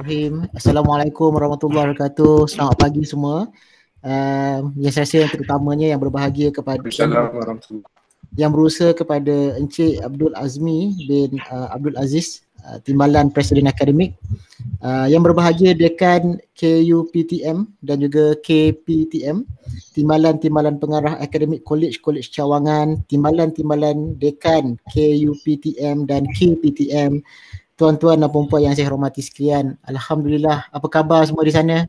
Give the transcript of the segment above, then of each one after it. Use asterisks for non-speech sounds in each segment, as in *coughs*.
Bismillahirrahmanirrahim. Assalamualaikum warahmatullahi wabarakatuh. Selamat pagi semua. Um, yang saya rasa yang terutamanya yang berbahagia kepada yang berusaha kepada Encik Abdul Azmi bin uh, Abdul Aziz uh, Timbalan Presiden Akademik uh, yang berbahagia dekan KUPTM dan juga KPTM Timbalan-Timbalan Pengarah Akademik College-College Cawangan Timbalan-Timbalan Dekan KUPTM dan KPTM tuan-tuan dan perempuan yang saya hormati sekalian. Alhamdulillah. Apa khabar semua di sana?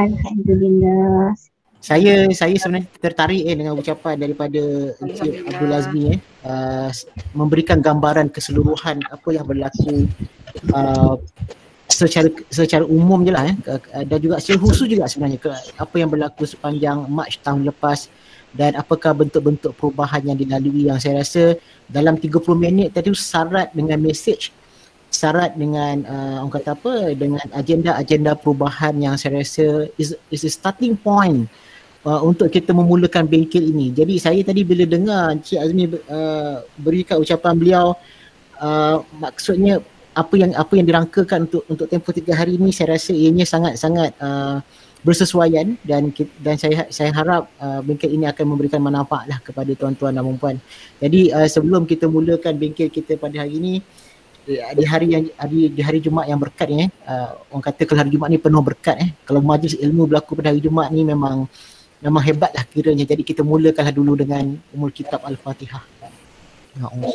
Alhamdulillah. Saya saya sebenarnya tertarik eh, dengan ucapan daripada Encik Abdul Azmi eh, uh, memberikan gambaran keseluruhan apa yang berlaku uh, secara secara umum je lah eh, dan juga secara khusus juga sebenarnya ke, apa yang berlaku sepanjang Mac tahun lepas dan apakah bentuk-bentuk perubahan yang dilalui yang saya rasa dalam 30 minit tadi syarat dengan message syarat dengan uh, orang kata apa dengan agenda-agenda perubahan yang saya rasa is is a starting point uh, untuk kita memulakan bengkel ini. Jadi saya tadi bila dengar Cik Azmi uh, berikan ucapan beliau uh, maksudnya apa yang apa yang dirangkakan untuk untuk tempoh tiga hari ini saya rasa ianya sangat-sangat uh, bersesuaian dan dan saya saya harap uh, bengkel ini akan memberikan manfaatlah kepada tuan-tuan dan puan Jadi uh, sebelum kita mulakan bengkel kita pada hari ini Eh, di hari yang hari di hari Jumaat yang berkat ni eh uh, orang kata kalau hari Jumaat ni penuh berkat eh kalau majlis ilmu berlaku pada hari Jumaat ni memang memang hebatlah kiranya jadi kita mulakanlah dulu dengan umul kitab al-Fatihah. Ya Allah.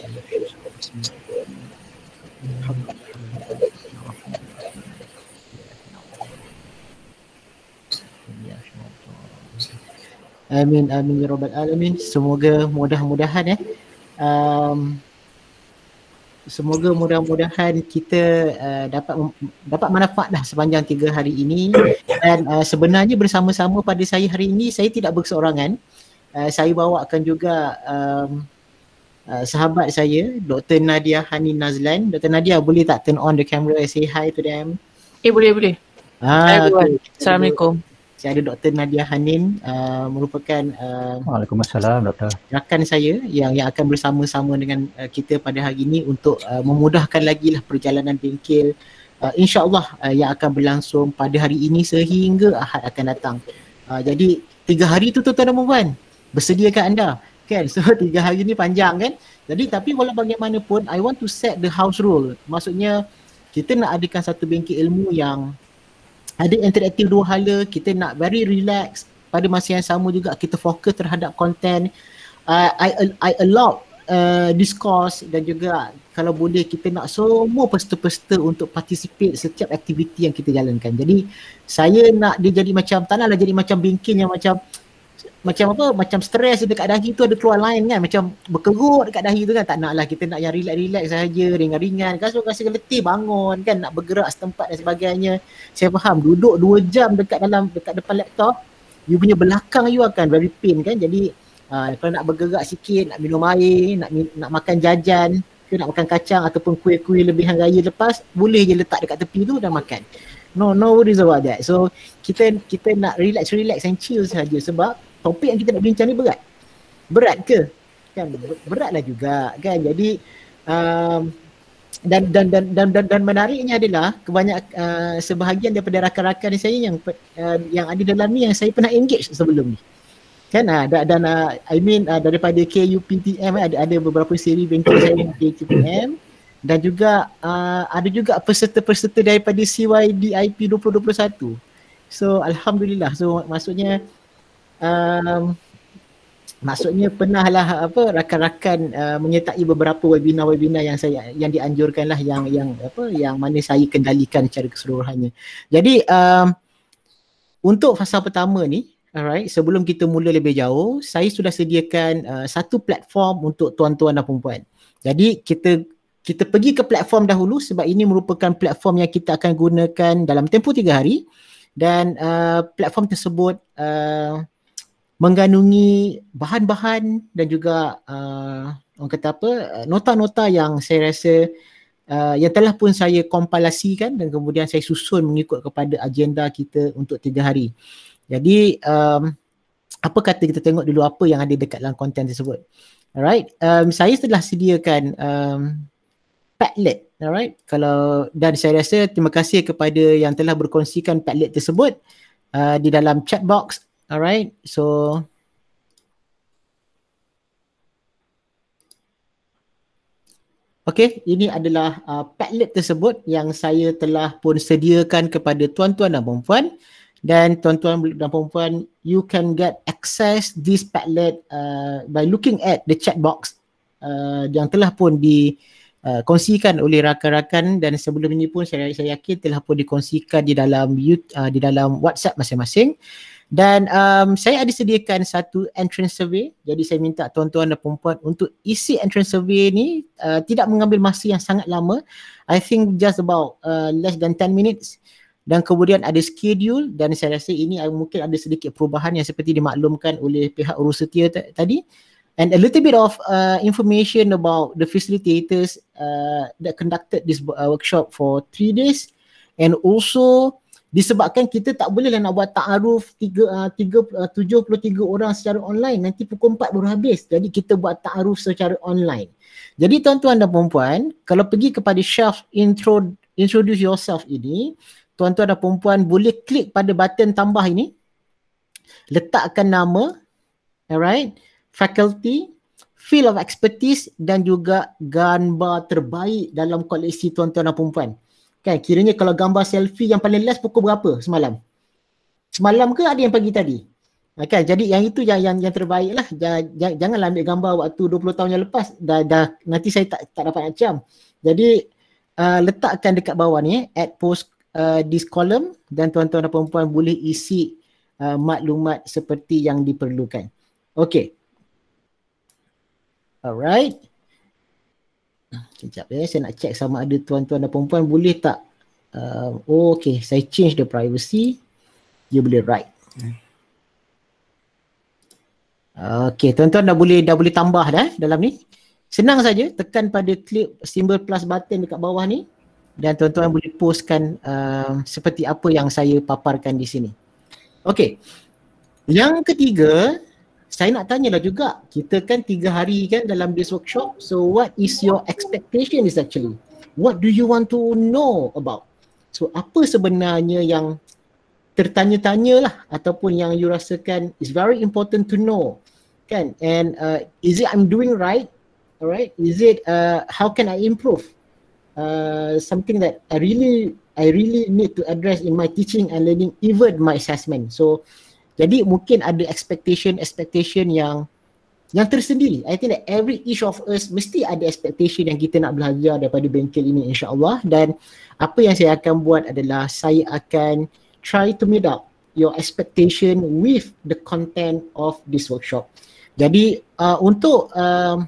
Amin amin ya rabbal alamin. Semoga mudah-mudahan eh. Um, semoga mudah-mudahan kita uh, dapat dapat manfaat lah sepanjang tiga hari ini dan uh, sebenarnya bersama-sama pada saya hari ini saya tidak berseorangan uh, saya bawakan juga um, uh, sahabat saya Dr. Nadia Hani Nazlan Dr. Nadia boleh tak turn on the camera and say hi to them? Eh boleh boleh Ah, Hi everyone. Okay. Assalamualaikum. Assalamualaikum saya ada Dr. Nadia Hanin uh, merupakan uh, Waalaikumsalam Doktor rakan saya yang yang akan bersama-sama dengan uh, kita pada hari ini untuk uh, memudahkan lagi lah perjalanan bengkel uh, insyaAllah uh, yang akan berlangsung pada hari ini sehingga Ahad akan datang uh, jadi tiga hari tu tuan-tuan dan puan bersediakan anda kan *laughs* so tiga hari ni panjang kan jadi tapi walau bagaimanapun I want to set the house rule maksudnya kita nak adakan satu bengkel ilmu yang ada interaktif dua hala kita nak very relax pada masa yang sama juga kita fokus terhadap content. uh, I I allow uh, discourse dan juga uh, kalau boleh kita nak semua peserta-peserta untuk participate setiap aktiviti yang kita jalankan. Jadi saya nak dia jadi macam tak naklah jadi macam bingking yang macam macam apa macam stres dekat dahi tu ada keluar lain kan macam berkerut dekat dahi tu kan tak nak lah kita nak yang relax-relax saja ringan-ringan kasut rasa letih bangun kan nak bergerak setempat dan sebagainya saya faham duduk 2 jam dekat dalam dekat depan laptop you punya belakang you akan very pain kan jadi uh, kalau nak bergerak sikit nak minum air nak nak makan jajan ke nak makan kacang ataupun kuih-kuih lebihan raya lepas boleh je letak dekat tepi tu dan makan no no worries about that so kita kita nak relax relax and chill saja sebab topik yang kita nak bincang ni berat. Berat ke? Kan beratlah juga kan. Jadi um, dan, dan dan dan dan dan menariknya adalah kebanyak uh, sebahagian daripada rakan-rakan saya yang uh, yang ada dalam ni yang saya pernah engage sebelum ni. Kan uh, dan, uh, I mean uh, daripada KUPTM eh, ada ada beberapa siri bentuk saya dengan KUPTM dan juga uh, ada juga peserta-peserta daripada CYDIP 2021. So alhamdulillah so maksudnya um, maksudnya pernahlah apa rakan-rakan uh, menyertai beberapa webinar-webinar yang saya yang dianjurkanlah yang yang apa yang mana saya kendalikan secara keseluruhannya. Jadi um, untuk fasa pertama ni Alright, sebelum kita mula lebih jauh, saya sudah sediakan uh, satu platform untuk tuan-tuan dan perempuan. Jadi kita kita pergi ke platform dahulu sebab ini merupakan platform yang kita akan gunakan dalam tempoh tiga hari dan uh, platform tersebut uh, mengandungi bahan-bahan dan juga uh, orang kata apa nota-nota yang saya rasa uh, yang telah pun saya kompilasikan dan kemudian saya susun mengikut kepada agenda kita untuk tiga hari. Jadi um, apa kata kita tengok dulu apa yang ada dekat dalam konten tersebut. Alright, um, saya telah sediakan um, Padlet, alright. Kalau dan saya rasa terima kasih kepada yang telah berkongsikan Padlet tersebut uh, di dalam chat box All right, so Okey, ini adalah uh, padlet tersebut yang saya telah pun sediakan kepada tuan-tuan dan puan-puan dan tuan-tuan dan puan-puan you can get access this padlet uh, by looking at the chat box uh, yang telah pun dikongsikan uh, oleh rakan-rakan dan sebelum ini pun saya saya yakin telah pun dikongsikan di dalam uh, di dalam WhatsApp masing-masing. Uh, dan um, saya ada sediakan satu entrance survey. Jadi saya minta tuan-tuan dan perempuan untuk isi entrance survey ni uh, tidak mengambil masa yang sangat lama. I think just about uh, less than 10 minutes. Dan kemudian ada schedule dan saya rasa ini uh, mungkin ada sedikit perubahan yang seperti dimaklumkan oleh pihak urus setia tadi. And a little bit of uh, information about the facilitators uh, that conducted this uh, workshop for three days. And also disebabkan kita tak bolehlah nak buat ta'aruf 73 ah, ah, orang secara online nanti pukul 4 baru habis jadi kita buat ta'aruf secara online jadi tuan-tuan dan perempuan kalau pergi kepada chef intro introduce yourself ini tuan-tuan dan perempuan boleh klik pada button tambah ini letakkan nama alright faculty field of expertise dan juga gambar terbaik dalam koleksi tuan-tuan dan perempuan Kan kiranya kalau gambar selfie yang paling last pukul berapa semalam? Semalam ke ada yang pagi tadi? Ha, kan jadi yang itu yang yang, yang terbaik lah. jangan Janganlah ambil gambar waktu 20 tahun yang lepas. Dah, dah nanti saya tak tak dapat macam. Jadi uh, letakkan dekat bawah ni add post uh, this column dan tuan-tuan dan puan boleh isi uh, maklumat seperti yang diperlukan. Okay. Alright. Sekejap ya, saya nak check sama ada tuan-tuan dan perempuan boleh tak? Uh, oh, okay, saya change the privacy. You boleh write. Okay, tuan-tuan dah boleh dah boleh tambah dah eh, dalam ni. Senang saja tekan pada klik simbol plus button dekat bawah ni dan tuan-tuan boleh postkan uh, seperti apa yang saya paparkan di sini. Okay. Yang ketiga, saya nak tanyalah juga kita kan tiga hari kan dalam this workshop so what is your expectation is actually what do you want to know about so apa sebenarnya yang tertanya tanya lah ataupun yang you rasakan is very important to know kan and uh, is it i'm doing right alright is it uh, how can i improve uh, something that i really i really need to address in my teaching and learning even my assessment so jadi mungkin ada expectation expectation yang yang tersendiri. I think that every each of us mesti ada expectation yang kita nak belajar daripada bengkel ini insya-Allah dan apa yang saya akan buat adalah saya akan try to meet up your expectation with the content of this workshop. Jadi uh, untuk uh,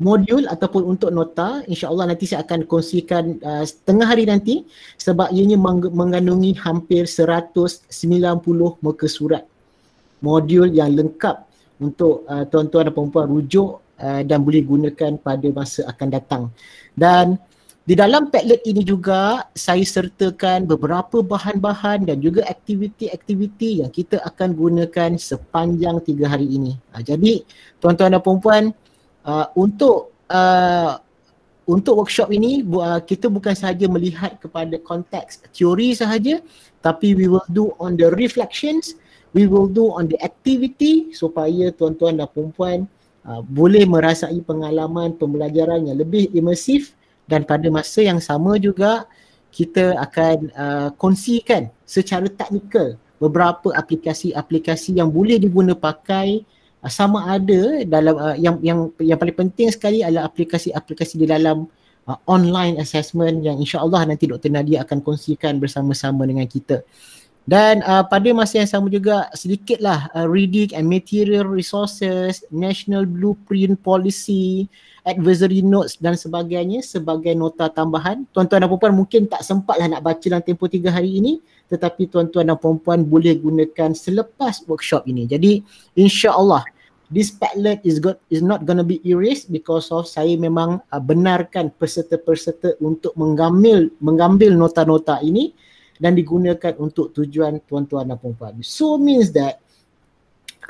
modul ataupun untuk nota insyaallah nanti saya akan kongsikan uh, tengah hari nanti sebab ianya mengandungi hampir 190 muka surat modul yang lengkap untuk uh, tuan-tuan dan puan-puan rujuk uh, dan boleh gunakan pada masa akan datang dan di dalam Padlet ini juga saya sertakan beberapa bahan-bahan dan juga aktiviti-aktiviti yang kita akan gunakan sepanjang tiga hari ini. Ha, jadi tuan-tuan dan puan-puan Uh, untuk uh, untuk workshop ini uh, kita bukan sahaja melihat kepada konteks teori sahaja tapi we will do on the reflections we will do on the activity supaya tuan-tuan dan puan-puan uh, boleh merasai pengalaman pembelajaran yang lebih imersif dan pada masa yang sama juga kita akan uh, kongsikan secara teknikal beberapa aplikasi-aplikasi yang boleh diguna pakai Ah, sama ada dalam uh, yang yang yang paling penting sekali adalah aplikasi-aplikasi di dalam uh, online assessment yang insya-Allah nanti Dr. Nadia akan kongsikan bersama-sama dengan kita. Dan uh, pada masa yang sama juga sedikitlah uh, reading and material resources, national blueprint policy, advisory notes dan sebagainya sebagai nota tambahan. Tuan-tuan dan puan-puan mungkin tak sempatlah nak baca dalam tempoh tiga hari ini tetapi tuan-tuan dan puan-puan boleh gunakan selepas workshop ini. Jadi insya-Allah this padlet is got is not going to be erased because of saya memang uh, benarkan peserta-peserta untuk mengambil mengambil nota-nota ini dan digunakan untuk tujuan tuan-tuan dan puan-puan. So means that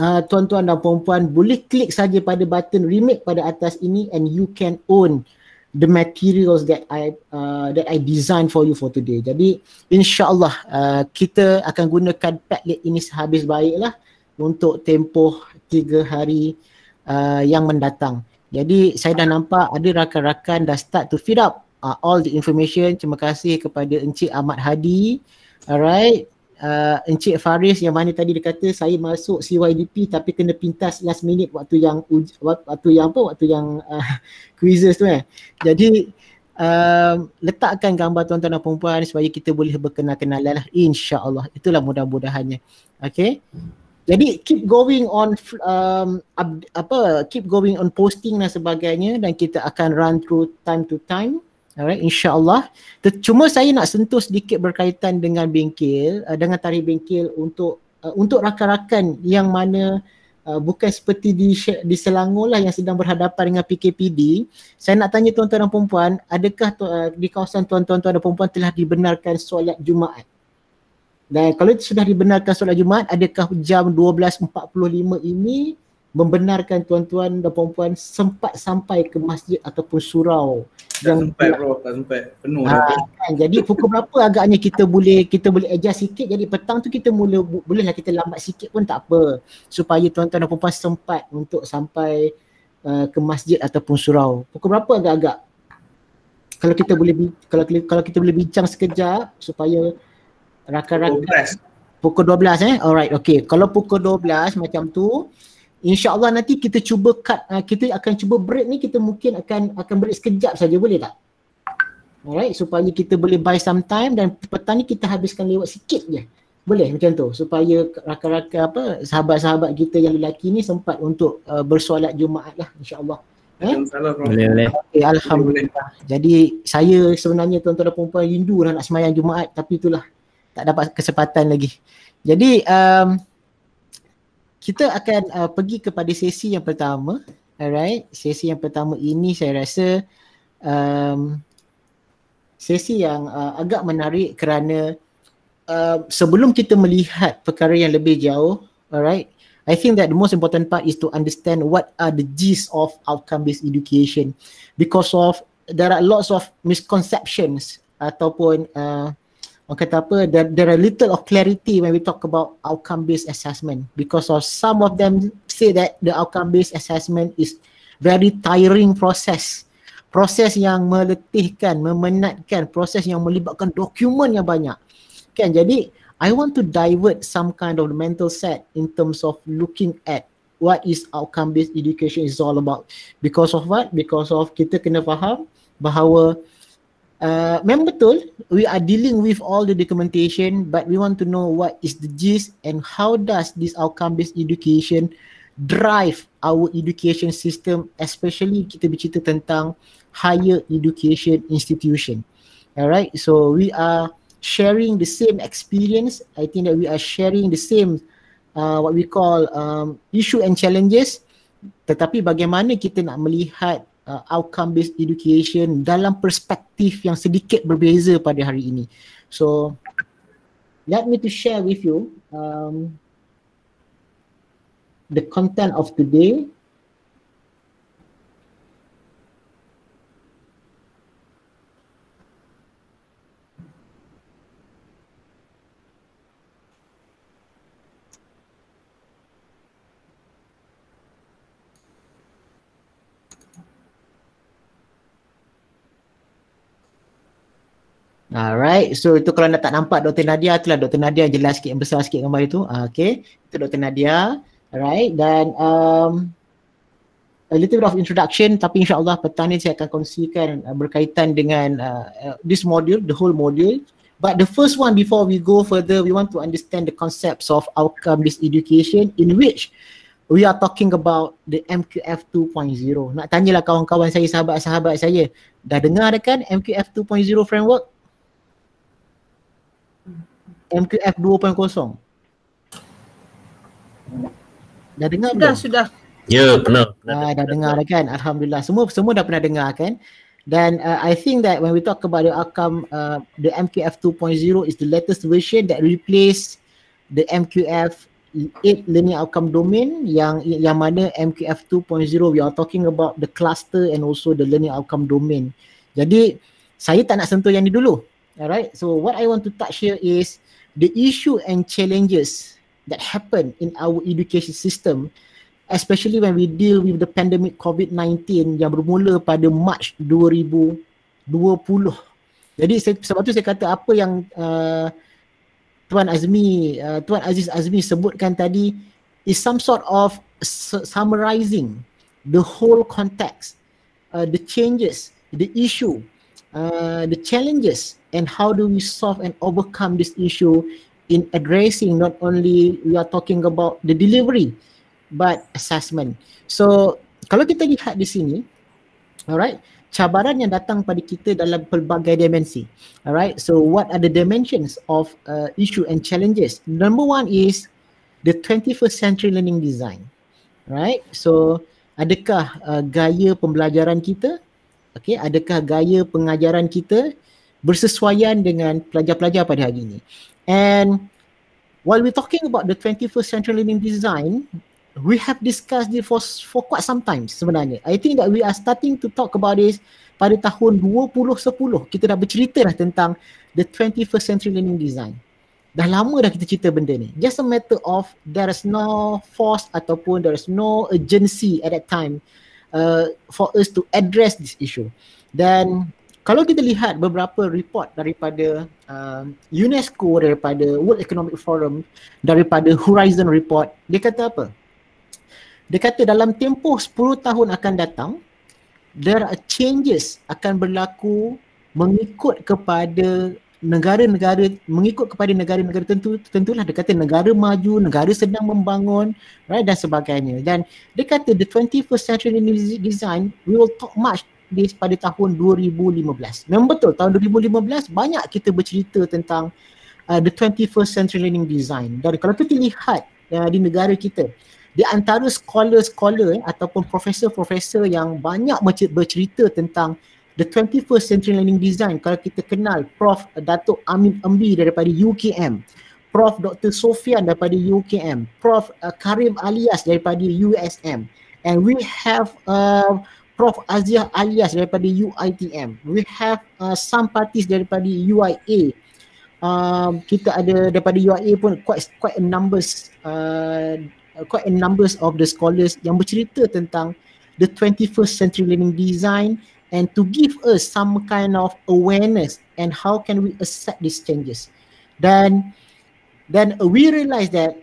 uh, tuan-tuan dan puan-puan boleh klik saja pada button remake pada atas ini and you can own the materials that I uh, that I design for you for today. Jadi insyaAllah uh, kita akan gunakan padlet ini sehabis baiklah untuk tempoh tiga hari uh, yang mendatang. Jadi saya dah nampak ada rakan-rakan dah start to feed up uh, all the information. Terima kasih kepada Encik Ahmad Hadi. Alright. Uh, Encik Faris yang mana tadi dia kata saya masuk CYDP tapi kena pintas last minute waktu yang waktu yang apa waktu yang uh, *laughs* quizzes tu eh. Jadi uh, letakkan gambar tuan-tuan dan puan supaya kita boleh berkenal-kenalan lah insya-Allah. Itulah mudah-mudahannya. Okay Jadi keep going on um, ab- apa keep going on posting dan sebagainya dan kita akan run through time to time Alright, insyaAllah. Cuma saya nak sentuh sedikit berkaitan dengan bengkel, uh, dengan tarikh bengkel untuk uh, untuk rakan-rakan yang mana uh, bukan seperti di, di Selangor lah yang sedang berhadapan dengan PKPD. Saya nak tanya tuan-tuan dan perempuan, adakah tu, uh, di kawasan tuan-tuan dan perempuan telah dibenarkan solat Jumaat? Dan kalau itu sudah dibenarkan solat Jumaat, adakah jam 12.45 ini membenarkan tuan-tuan dan puan-puan sempat sampai ke masjid ataupun surau tak yang sempat bro, tak sempat penuh ha, kan? jadi pukul berapa agaknya kita boleh kita boleh adjust sikit jadi petang tu kita mula bolehlah kita lambat sikit pun tak apa supaya tuan-tuan dan puan-puan sempat untuk sampai uh, ke masjid ataupun surau pukul berapa agak-agak kalau kita boleh kalau kalau kita boleh bincang sekejap supaya rakan-rakan pukul 12 eh alright okey kalau pukul 12 macam tu InsyaAllah nanti kita cuba cut, uh, kita akan cuba break ni kita mungkin akan akan break sekejap saja boleh tak? Alright, supaya kita boleh buy some time dan petang ni kita habiskan lewat sikit je. Boleh macam tu supaya rakan-rakan apa sahabat-sahabat kita yang lelaki ni sempat untuk uh, bersolat Jumaat lah insyaAllah. Eh? Boleh, boleh. Okay, Alhamdulillah. Boleh, boleh. Jadi saya sebenarnya tuan-tuan dan perempuan rindu lah nak semayang Jumaat tapi itulah tak dapat kesempatan lagi. Jadi um, kita akan uh, pergi kepada sesi yang pertama. Alright, sesi yang pertama ini saya rasa um, sesi yang uh, agak menarik kerana uh, sebelum kita melihat perkara yang lebih jauh, alright, I think that the most important part is to understand what are the gist of outcome-based education because of there are lots of misconceptions ataupun uh, orang kata apa there, there are little of clarity when we talk about outcome based assessment because of some of them say that the outcome based assessment is very tiring process proses yang meletihkan memenatkan proses yang melibatkan dokumen yang banyak kan jadi i want to divert some kind of mental set in terms of looking at what is outcome based education is all about because of what because of kita kena faham bahawa uh, memang betul we are dealing with all the documentation but we want to know what is the gist and how does this outcome based education drive our education system especially kita bercerita tentang higher education institution alright so we are sharing the same experience i think that we are sharing the same uh, what we call um, issue and challenges tetapi bagaimana kita nak melihat uh, outcome based education dalam perspektif yang sedikit berbeza pada hari ini. So let me to share with you um, the content of today Alright, so itu kalau anda tak nampak Dr. Nadia, itulah Dr. Nadia jelas sikit, yang besar sikit gambar itu. Uh, okay, itu Dr. Nadia. Alright, dan um, a little bit of introduction tapi insyaAllah petang ni saya akan kongsikan uh, berkaitan dengan uh, uh, this module, the whole module. But the first one before we go further, we want to understand the concepts of outcome-based education in which we are talking about the MQF 2.0. Nak tanyalah kawan-kawan saya, sahabat-sahabat saya, dah dengar kan MQF 2.0 framework? MTF 2.0. Dah dengar sudah, belum? Sudah, sudah. Ya, pernah. pernah ah, dah dengar pernah. kan? Alhamdulillah. Semua semua dah pernah dengar kan? Dan uh, I think that when we talk about the outcome, uh, the MQF 2.0 is the latest version that replace the MQF 8 learning outcome domain yang yang mana MQF 2.0 we are talking about the cluster and also the learning outcome domain. Jadi saya tak nak sentuh yang ni dulu. Alright, so what I want to touch here is uh, the issue and challenges that happen in our education system especially when we deal with the pandemic COVID-19 yang bermula pada March 2020. Jadi sebab tu saya kata apa yang uh, Tuan Azmi, uh, Tuan Aziz Azmi sebutkan tadi is some sort of summarizing the whole context, uh, the changes, the issue Uh, the challenges and how do we solve and overcome this issue in addressing not only we are talking about the delivery but assessment. So kalau kita lihat di sini, alright, cabaran yang datang pada kita dalam pelbagai dimensi. Alright, so what are the dimensions of uh, issue and challenges? Number one is the 21st century learning design. Right? So adakah uh, gaya pembelajaran kita Okay, adakah gaya pengajaran kita bersesuaian dengan pelajar-pelajar pada hari ini? And while we talking about the 21st century learning design, we have discussed this for, for quite some time sebenarnya. I think that we are starting to talk about this pada tahun 2010. Kita dah bercerita dah tentang the 21st century learning design. Dah lama dah kita cerita benda ni. Just a matter of there is no force ataupun there is no urgency at that time uh, for us to address this issue. Dan kalau kita lihat beberapa report daripada uh, UNESCO, daripada World Economic Forum, daripada Horizon Report, dia kata apa? Dia kata dalam tempoh 10 tahun akan datang, there are changes akan berlaku mengikut kepada negara-negara mengikut kepada negara-negara tentu tentulah dia kata negara maju, negara sedang membangun right dan sebagainya. Dan dia kata the 21st century design we will talk much this pada tahun 2015. Memang betul tahun 2015 banyak kita bercerita tentang uh, the 21st century learning design. Dan kalau kita lihat uh, di negara kita di antara scholar-scholar eh, ataupun profesor-profesor yang banyak bercerita tentang the 21st century learning design kalau kita kenal Prof Datuk Amin Embi daripada UKM Prof Dr Sofian daripada UKM Prof uh, Karim Alias daripada USM and we have uh, Prof Aziah Alias daripada UITM we have uh, some parties daripada UIA uh, um, kita ada daripada UIA pun quite quite a numbers uh, quite a numbers of the scholars yang bercerita tentang the 21st century learning design and to give us some kind of awareness and how can we accept these changes then then we realize that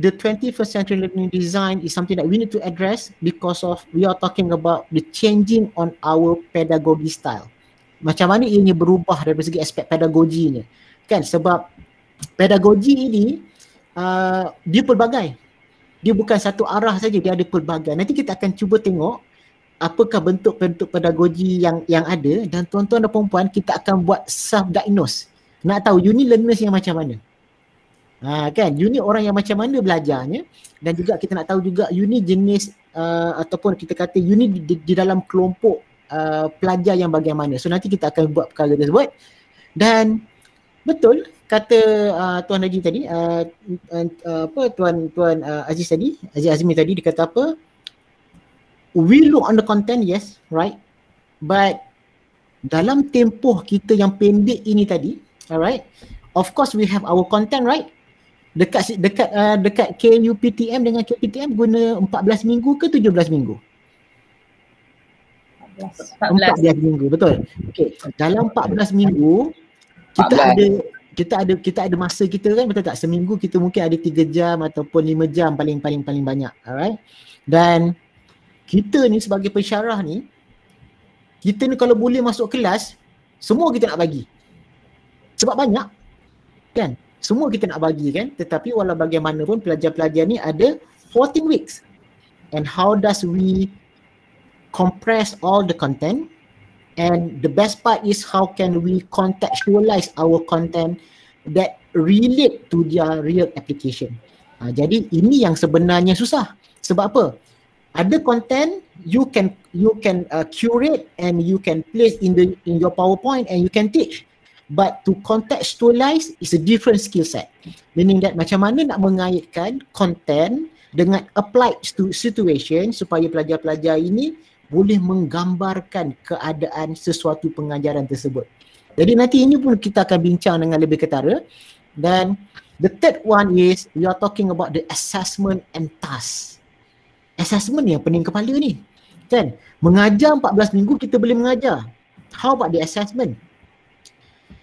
the 21st century learning design is something that we need to address because of we are talking about the changing on our pedagogy style macam mana ianya berubah dari segi aspek pedagoginya kan sebab pedagogi ini uh, dia pelbagai dia bukan satu arah saja dia ada pelbagai nanti kita akan cuba tengok apakah bentuk-bentuk pedagogi yang yang ada dan tuan-tuan dan puan-puan kita akan buat self diagnose nak tahu you learners yang macam mana ha kan you orang yang macam mana belajarnya dan juga kita nak tahu juga you jenis uh, ataupun kita kata you di, di, di dalam kelompok uh, pelajar yang bagaimana so nanti kita akan buat perkara tersebut dan betul kata uh, tuan Haji tadi uh, uh, apa tuan tuan uh, Aziz tadi Aziz Azmi tadi dia kata apa we look on the content yes right but dalam tempoh kita yang pendek ini tadi alright of course we have our content right dekat dekat uh, dekat KUPTM dengan KPTM guna 14 minggu ke 17 minggu 14, 14 minggu betul Okay, dalam 14 minggu kita ada kita ada kita ada masa kita kan betul tak seminggu kita mungkin ada tiga jam ataupun lima jam paling paling paling banyak alright dan kita ni sebagai pensyarah ni kita ni kalau boleh masuk kelas semua kita nak bagi sebab banyak kan semua kita nak bagi kan tetapi walau bagaimanapun pelajar-pelajar ni ada 14 weeks and how does we compress all the content and the best part is how can we contextualize our content that relate to their real application uh, jadi ini yang sebenarnya susah sebab apa other content you can you can uh, curate and you can place in the in your powerpoint and you can teach but to contextualize is a different skill set meaning that macam mana nak mengaitkan content dengan applied to situation supaya pelajar-pelajar ini boleh menggambarkan keadaan sesuatu pengajaran tersebut jadi nanti ini pun kita akan bincang dengan lebih ketara dan the third one is we are talking about the assessment and task assessment yang pening kepala ni kan mengajar 14 minggu kita boleh mengajar how about the assessment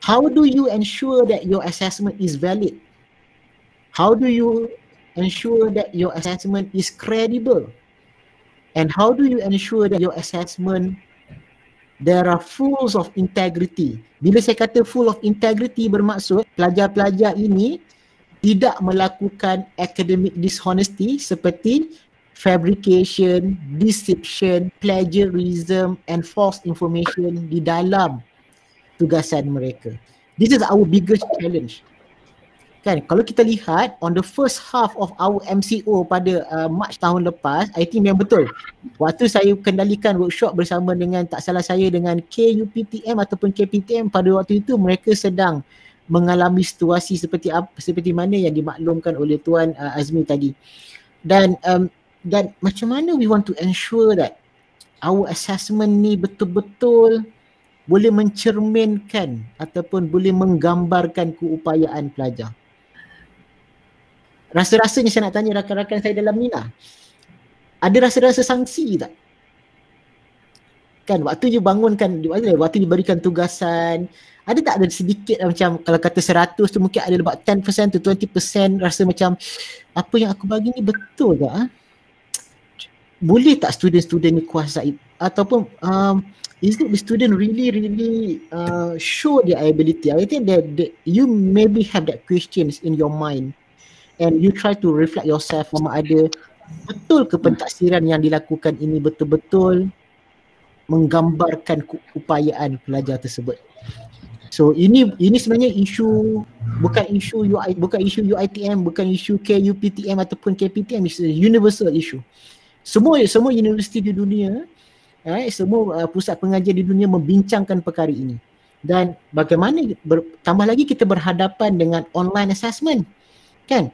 how do you ensure that your assessment is valid how do you ensure that your assessment is credible and how do you ensure that your assessment there are fools of integrity bila saya kata full of integrity bermaksud pelajar-pelajar ini tidak melakukan academic dishonesty seperti fabrication, deception, plagiarism and false information di dalam tugasan mereka. This is our biggest challenge. Kan, kalau kita lihat on the first half of our MCO pada uh, March tahun lepas, I think yang betul. Waktu saya kendalikan workshop bersama dengan tak salah saya dengan KUPTM ataupun KPTM pada waktu itu mereka sedang mengalami situasi seperti apa, seperti mana yang dimaklumkan oleh tuan uh, Azmi tadi. Dan um, dan macam mana we want to ensure that our assessment ni betul-betul boleh mencerminkan ataupun boleh menggambarkan keupayaan pelajar. Rasa-rasanya saya nak tanya rakan-rakan saya dalam ni lah. Ada rasa-rasa sanksi tak? Kan waktu dia bangunkan, waktu dia berikan tugasan, ada tak ada sedikit lah macam kalau kata seratus, tu mungkin ada lebat ten 10% tu twenty 20% rasa macam apa yang aku bagi ni betul tak? Ah? Ha? boleh tak student-student ni kuasai ataupun um, is it the student really really uh, show their ability i think that, that you maybe have that questions in your mind and you try to reflect yourself sama ada betul ke pentaksiran yang dilakukan ini betul-betul menggambarkan upayaan pelajar tersebut so ini ini sebenarnya isu bukan isu UI bukan isu UITM bukan isu KUPTM ataupun KPTM is a universal issue semua semua universiti di dunia eh semua uh, pusat pengajian di dunia membincangkan perkara ini dan bagaimana ber, tambah lagi kita berhadapan dengan online assessment kan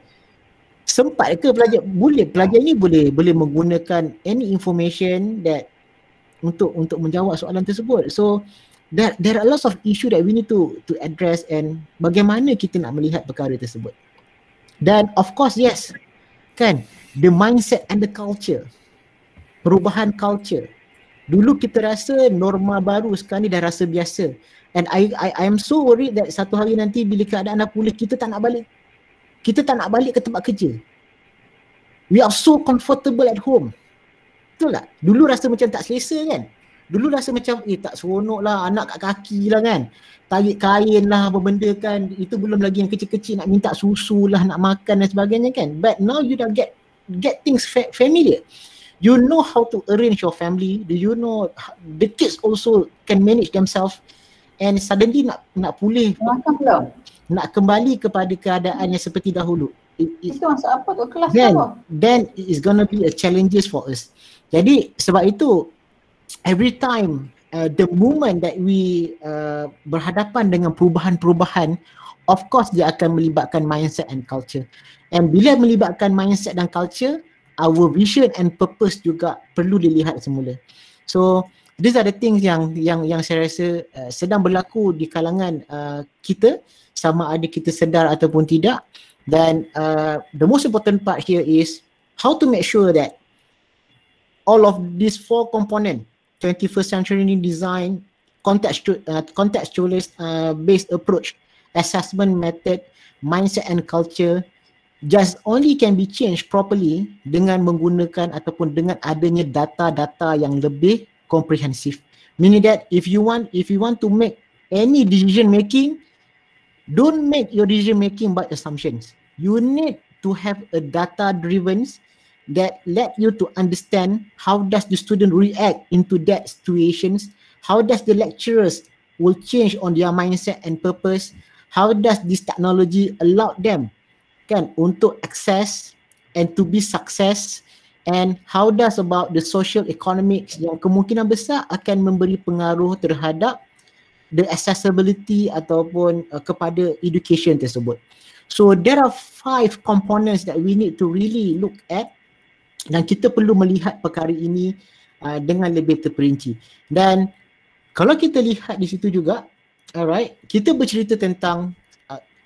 sempat ke pelajar boleh pelajar ini boleh boleh menggunakan any information that untuk untuk menjawab soalan tersebut so that, there are lots of issue that we need to to address and bagaimana kita nak melihat perkara tersebut dan of course yes kan the mindset and the culture perubahan culture dulu kita rasa norma baru sekarang ni dah rasa biasa and i i am so worried that satu hari nanti bila keadaan dah pulih kita tak nak balik kita tak nak balik ke tempat kerja we are so comfortable at home betul tak dulu rasa macam tak selesa kan dulu rasa macam eh tak seronok lah anak kat kaki lah kan tarik kain lah apa benda kan itu belum lagi yang kecil-kecil nak minta susu lah nak makan dan sebagainya kan but now you dah get get things familiar you know how to arrange your family do you know the kids also can manage themselves and suddenly nak nak pulih nak kembali kepada keadaan yang seperti dahulu it, it, itu masuk apa tu kelas then, apa? then it is going to be a challenges for us jadi sebab itu every time uh, the moment that we uh, berhadapan dengan perubahan-perubahan of course dia akan melibatkan mindset and culture and bila melibatkan mindset dan culture our vision and purpose juga perlu dilihat semula. So these are the things yang yang yang saya rasa uh, sedang berlaku di kalangan uh, kita sama ada kita sedar ataupun tidak dan uh, the most important part here is how to make sure that all of these four component 21st century design contextual uh, contextualist uh, based approach assessment method mindset and culture just only can be changed properly dengan menggunakan ataupun dengan adanya data-data yang lebih komprehensif. Meaning that if you want if you want to make any decision making, don't make your decision making by assumptions. You need to have a data driven that let you to understand how does the student react into that situations, how does the lecturers will change on their mindset and purpose, how does this technology allow them kan untuk access and to be success and how does about the social economics yang kemungkinan besar akan memberi pengaruh terhadap the accessibility ataupun uh, kepada education tersebut. So there are five components that we need to really look at dan kita perlu melihat perkara ini uh, dengan lebih terperinci. Dan kalau kita lihat di situ juga, alright, kita bercerita tentang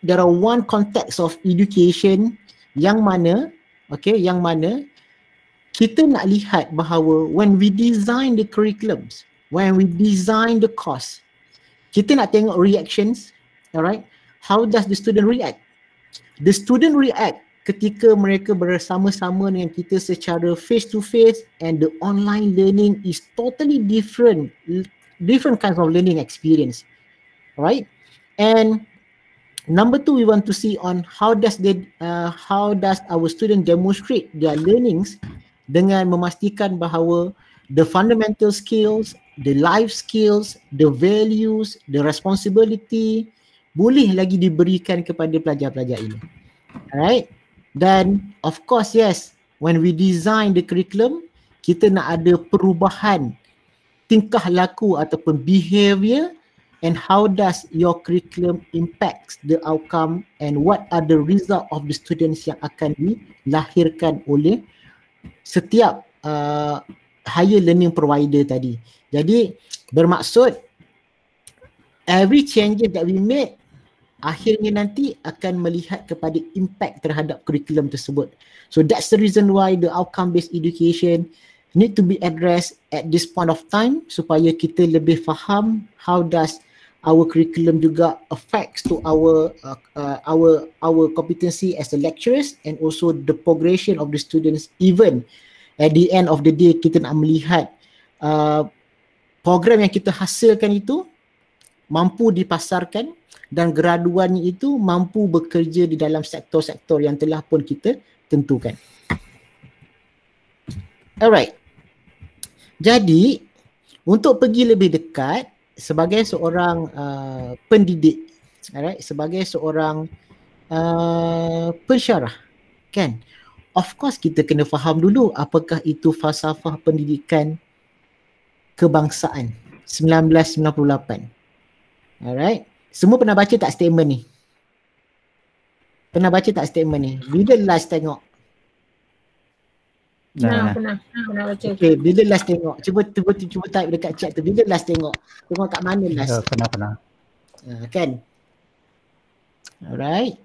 there are one context of education yang mana okay yang mana kita nak lihat bahawa when we design the curriculums when we design the course kita nak tengok reactions alright how does the student react the student react ketika mereka bersama-sama dengan kita secara face to face and the online learning is totally different different kinds of learning experience right and number two we want to see on how does the uh, how does our student demonstrate their learnings dengan memastikan bahawa the fundamental skills the life skills the values the responsibility boleh lagi diberikan kepada pelajar-pelajar ini alright then of course yes when we design the curriculum kita nak ada perubahan tingkah laku ataupun behavior and how does your curriculum impacts the outcome and what are the result of the students yang akan dilahirkan oleh setiap uh, higher learning provider tadi. Jadi bermaksud every changes that we make akhirnya nanti akan melihat kepada impact terhadap curriculum tersebut. So that's the reason why the outcome based education need to be addressed at this point of time supaya kita lebih faham how does our curriculum juga affects to our uh, uh, our our competency as a lecturers and also the progression of the students even at the end of the day kita nak melihat uh, program yang kita hasilkan itu mampu dipasarkan dan graduannya itu mampu bekerja di dalam sektor-sektor yang telah pun kita tentukan. Alright. Jadi untuk pergi lebih dekat sebagai seorang uh, pendidik alright sebagai seorang uh, pensyarah kan of course kita kena faham dulu apakah itu falsafah pendidikan kebangsaan 1998 alright semua pernah baca tak statement ni pernah baca tak statement ni bila last tengok Nah, nah, pernah, pernah, pernah baca. Okay, bila last tengok? Cuba cuba cuba type dekat chat tu. Bila last tengok? Tengok kat mana last? Ya, pernah, pernah. Uh, kan? Alright.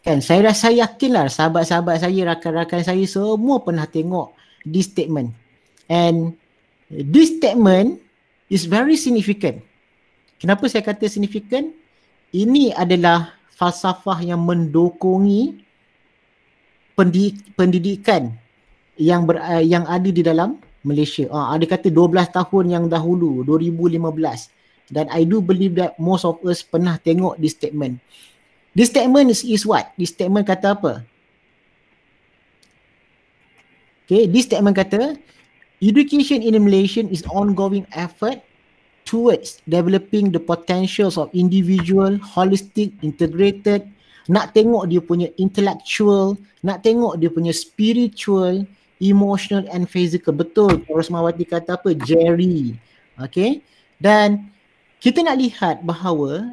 Kan, saya rasa yakin lah sahabat-sahabat saya, rakan-rakan saya semua pernah tengok this statement. And this statement is very significant. Kenapa saya kata significant? Ini adalah falsafah yang mendukungi pendidikan yang ber, eh, yang ada di dalam Malaysia. Ah, ada kata 12 tahun yang dahulu 2015 dan I do believe that most of us pernah tengok this statement. This statement is, is what? This statement kata apa? Okay, this statement kata education in Malaysia is ongoing effort towards developing the potentials of individual holistic integrated nak tengok dia punya intellectual, nak tengok dia punya spiritual, emotional and physical. Betul, Rosmawati kata apa? Jerry. Okay. Dan kita nak lihat bahawa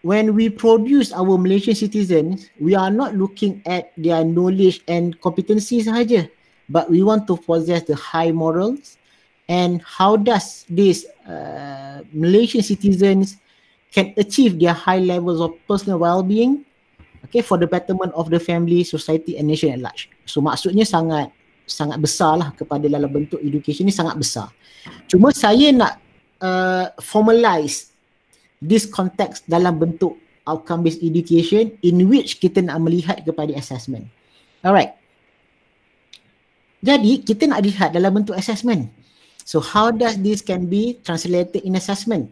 when we produce our Malaysian citizens, we are not looking at their knowledge and competency sahaja. But we want to possess the high morals and how does this uh, Malaysian citizens can achieve their high levels of personal well-being okay for the betterment of the family society and nation at large so maksudnya sangat sangat besar lah kepada dalam bentuk education ni sangat besar cuma saya nak uh, formalize this context dalam bentuk outcome based education in which kita nak melihat kepada assessment alright jadi kita nak lihat dalam bentuk assessment so how does this can be translated in assessment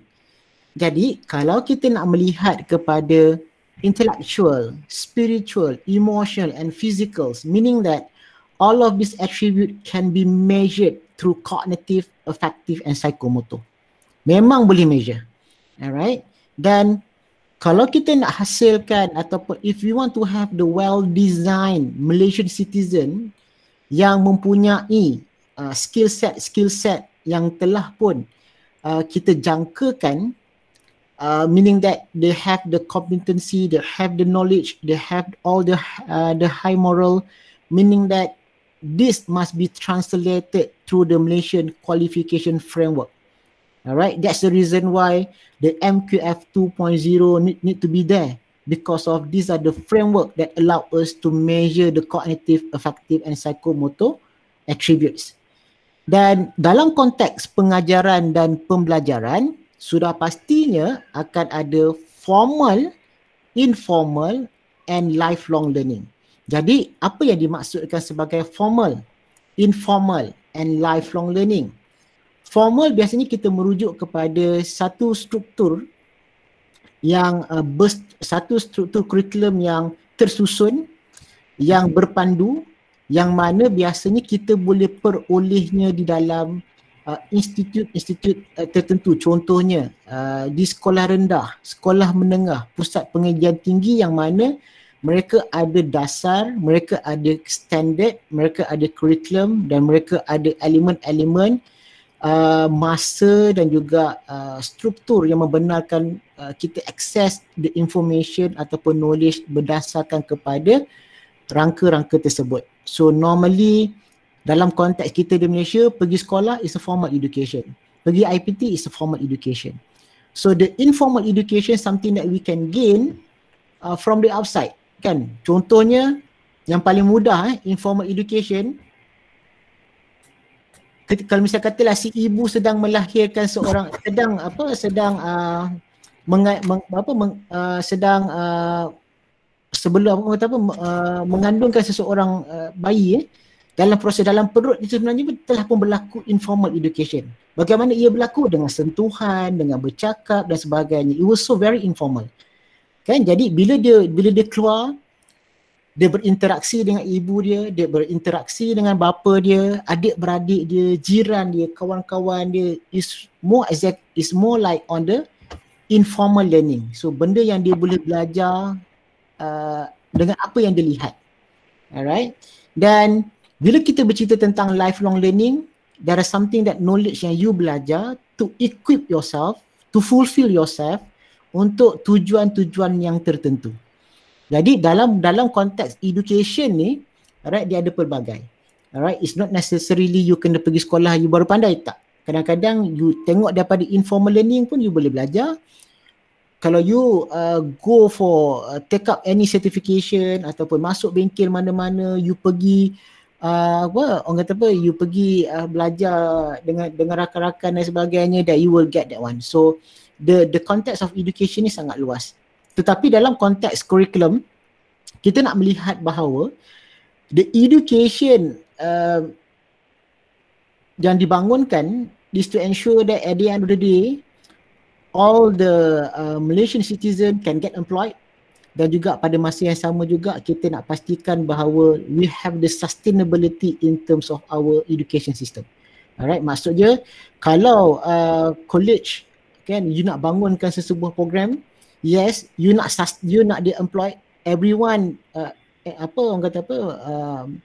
jadi kalau kita nak melihat kepada intellectual, spiritual, emotional, and physical, meaning that all of these attributes can be measured through cognitive, affective, and psychomotor. Memang boleh measure. Alright? Then, kalau kita nak hasilkan ataupun if we want to have the well-designed Malaysian citizen yang mempunyai uh, skill set-skill set yang telah pun uh, kita jangkakan uh, meaning that they have the competency, they have the knowledge, they have all the uh, the high moral, meaning that this must be translated through the Malaysian qualification framework. All right, that's the reason why the MQF 2.0 need, need to be there because of these are the framework that allow us to measure the cognitive, affective and psychomotor attributes. Dan dalam konteks pengajaran dan pembelajaran, sudah pastinya akan ada formal, informal and lifelong learning. Jadi apa yang dimaksudkan sebagai formal, informal and lifelong learning? Formal biasanya kita merujuk kepada satu struktur yang uh, ber, satu struktur kurikulum yang tersusun yang berpandu yang mana biasanya kita boleh perolehnya di dalam institut-institut uh, uh, tertentu contohnya uh, di sekolah rendah, sekolah menengah, pusat pengajian tinggi yang mana mereka ada dasar, mereka ada standard, mereka ada curriculum dan mereka ada elemen-elemen uh, masa dan juga uh, struktur yang membenarkan uh, kita access the information ataupun knowledge berdasarkan kepada rangka-rangka tersebut. So normally dalam konteks kita di Malaysia pergi sekolah is a formal education pergi IPT is a formal education so the informal education something that we can gain uh, from the outside kan contohnya yang paling mudah eh, informal education kalau misalnya katalah si ibu sedang melahirkan seorang *laughs* sedang apa sedang uh, menga, meng, apa meng, uh, sedang uh, sebelum apa kata apa uh, mengandungkan seseorang uh, bayi eh, dalam proses dalam perut itu sebenarnya telah pun berlaku informal education. Bagaimana ia berlaku dengan sentuhan, dengan bercakap dan sebagainya. It was so very informal. Kan? Jadi bila dia bila dia keluar dia berinteraksi dengan ibu dia, dia berinteraksi dengan bapa dia, adik-beradik dia, jiran dia, kawan-kawan dia is more exact is more like on the informal learning. So benda yang dia boleh belajar uh, dengan apa yang dia lihat. Alright. Dan bila kita bercerita tentang lifelong learning, there is something that knowledge yang you belajar to equip yourself, to fulfill yourself untuk tujuan-tujuan yang tertentu. Jadi dalam dalam konteks education ni, right, dia ada pelbagai. Alright, it's not necessarily you kena pergi sekolah you baru pandai tak. Kadang-kadang you tengok daripada informal learning pun you boleh belajar. Kalau you uh, go for uh, take up any certification ataupun masuk bengkel mana-mana, you pergi uh, ah, well, orang kata apa you pergi uh, belajar dengan dengan rakan-rakan dan sebagainya that you will get that one so the the context of education ni sangat luas tetapi dalam konteks curriculum kita nak melihat bahawa the education uh, yang dibangunkan is to ensure that at the end of the day all the uh, Malaysian citizen can get employed dan juga pada masa yang sama juga kita nak pastikan bahawa we have the sustainability in terms of our education system. Alright, maksudnya kalau uh, college kan you nak bangunkan sesebuah program, yes, you nak you nak dia employ everyone uh, eh, apa orang kata apa um,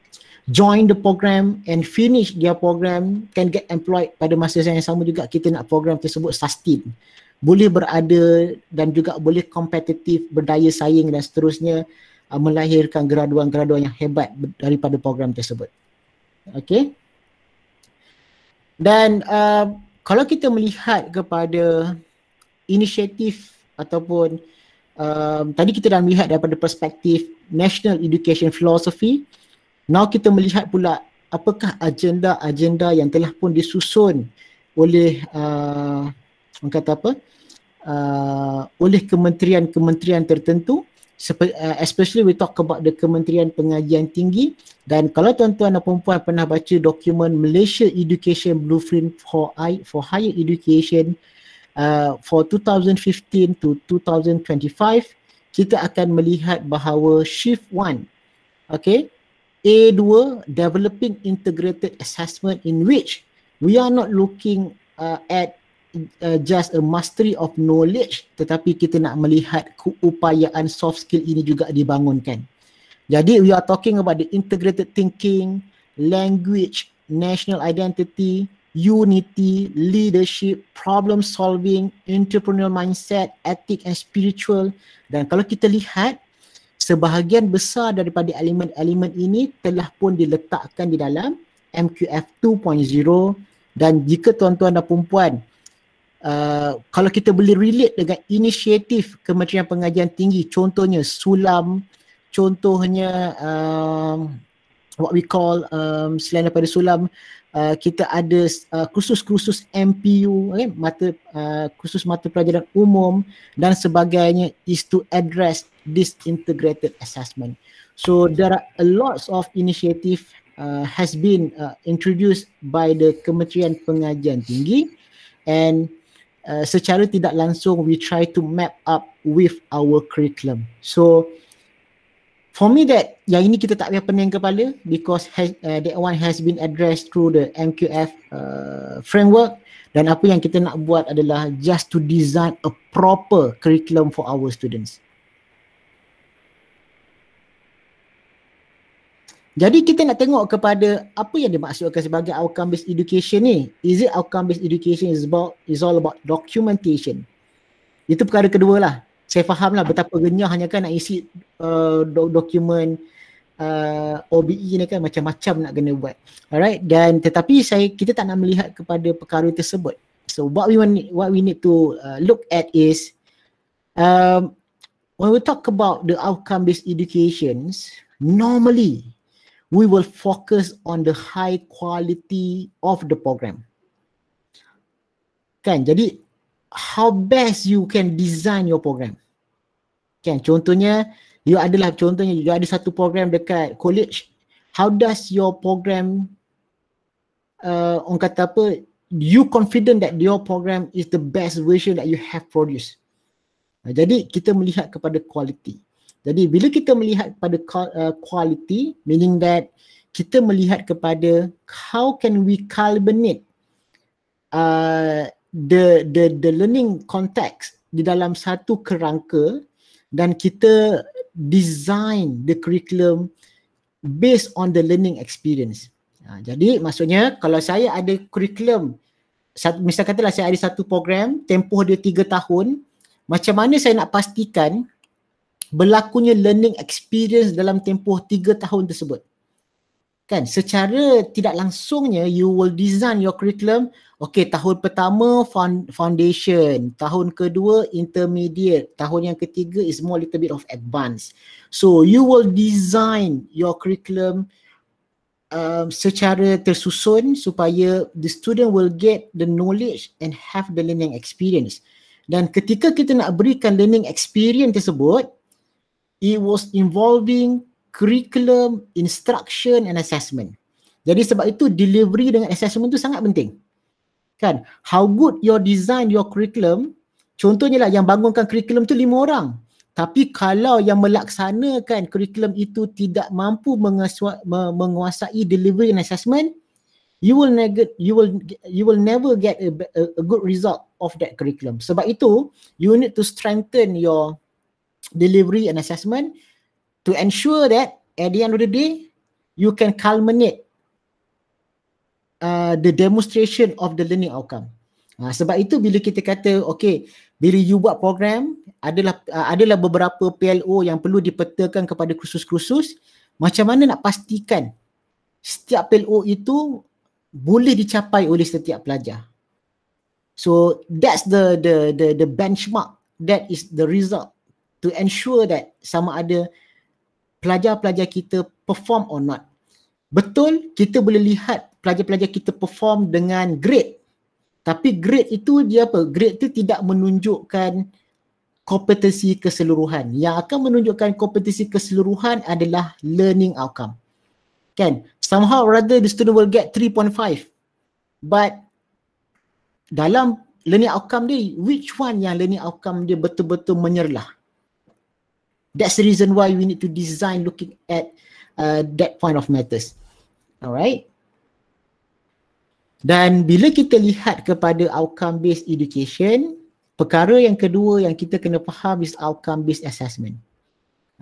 join the program and finish their program can get employed pada masa yang sama juga kita nak program tersebut sustain boleh berada dan juga boleh kompetitif berdaya saing dan seterusnya uh, melahirkan graduan-graduan yang hebat daripada program tersebut. Okey. Dan uh, kalau kita melihat kepada inisiatif ataupun um, tadi kita dah melihat daripada perspektif national education philosophy now kita melihat pula apakah agenda-agenda yang telah pun disusun oleh uh, orang kata apa uh, oleh kementerian-kementerian tertentu uh, especially we talk about the Kementerian Pengajian Tinggi dan kalau tuan-tuan dan puan pernah baca dokumen Malaysia Education Blueprint for I for Higher Education uh, for 2015 to 2025 kita akan melihat bahawa shift one, okay A2 developing integrated assessment in which we are not looking uh, at uh, uh, just a mastery of knowledge tetapi kita nak melihat keupayaan soft skill ini juga dibangunkan. Jadi we are talking about the integrated thinking, language, national identity, unity, leadership, problem solving, entrepreneurial mindset, ethic and spiritual dan kalau kita lihat sebahagian besar daripada elemen-elemen ini telah pun diletakkan di dalam MQF 2.0 dan jika tuan-tuan dan puan-puan Uh, kalau kita boleh relate dengan inisiatif Kementerian Pengajian Tinggi contohnya sulam contohnya um, what we call um, selain daripada sulam uh, kita ada uh, kursus-kursus MPU okay? mata uh, mata pelajaran umum dan sebagainya is to address this integrated assessment so there are lots of initiative uh, has been uh, introduced by the Kementerian Pengajian Tinggi and Uh, secara tidak langsung we try to map up with our curriculum. So for me that yang ini kita tak payah pening kepala because has, uh, that one has been addressed through the MQF uh, framework dan apa yang kita nak buat adalah just to design a proper curriculum for our students. Jadi kita nak tengok kepada apa yang dimaksudkan sebagai outcome based education ni. Is it outcome based education is about is all about documentation. Itu perkara kedua lah. Saya faham lah betapa hanya kan nak isi uh, dokumen uh, OBE ni kan macam-macam nak kena buat. Alright dan tetapi saya kita tak nak melihat kepada perkara tersebut. So what we want what we need to uh, look at is um, when we talk about the outcome based educations normally we will focus on the high quality of the program. Kan? Jadi how best you can design your program. Kan? Contohnya you adalah contohnya you ada satu program dekat college. How does your program uh, orang kata apa you confident that your program is the best version that you have produced. Nah, jadi kita melihat kepada quality. Jadi bila kita melihat pada quality, uh, meaning that kita melihat kepada how can we carbonate uh, the the the learning context di dalam satu kerangka dan kita design the curriculum based on the learning experience. Ha, jadi maksudnya kalau saya ada curriculum, misalnya katalah saya ada satu program, tempoh dia tiga tahun, macam mana saya nak pastikan berlakunya learning experience dalam tempoh tiga tahun tersebut. Kan secara tidak langsungnya you will design your curriculum. Okay tahun pertama foundation, tahun kedua intermediate, tahun yang ketiga is more little bit of advanced. So you will design your curriculum um, secara tersusun supaya the student will get the knowledge and have the learning experience. Dan ketika kita nak berikan learning experience tersebut, it was involving curriculum, instruction and assessment. Jadi sebab itu delivery dengan assessment tu sangat penting. Kan? How good your design your curriculum, contohnya lah yang bangunkan curriculum tu lima orang. Tapi kalau yang melaksanakan curriculum itu tidak mampu mengesua, menguasai delivery and assessment, you will never, you will you will never get a, a, a good result of that curriculum. Sebab itu you need to strengthen your delivery and assessment to ensure that at the end of the day, you can culminate uh, the demonstration of the learning outcome. Ha, sebab itu bila kita kata, okay, bila you buat program, adalah uh, adalah beberapa PLO yang perlu dipetakan kepada kursus-kursus, macam mana nak pastikan setiap PLO itu boleh dicapai oleh setiap pelajar. So that's the the the the benchmark. That is the result to ensure that sama ada pelajar-pelajar kita perform or not. Betul kita boleh lihat pelajar-pelajar kita perform dengan grade. Tapi grade itu dia apa? Grade itu tidak menunjukkan kompetensi keseluruhan. Yang akan menunjukkan kompetensi keseluruhan adalah learning outcome. Kan? Somehow rather the student will get 3.5. But dalam learning outcome dia, which one yang learning outcome dia betul-betul menyerlah? That's the reason why we need to design looking at uh, that point of matters. Alright. Dan bila kita lihat kepada outcome based education, perkara yang kedua yang kita kena faham is outcome based assessment.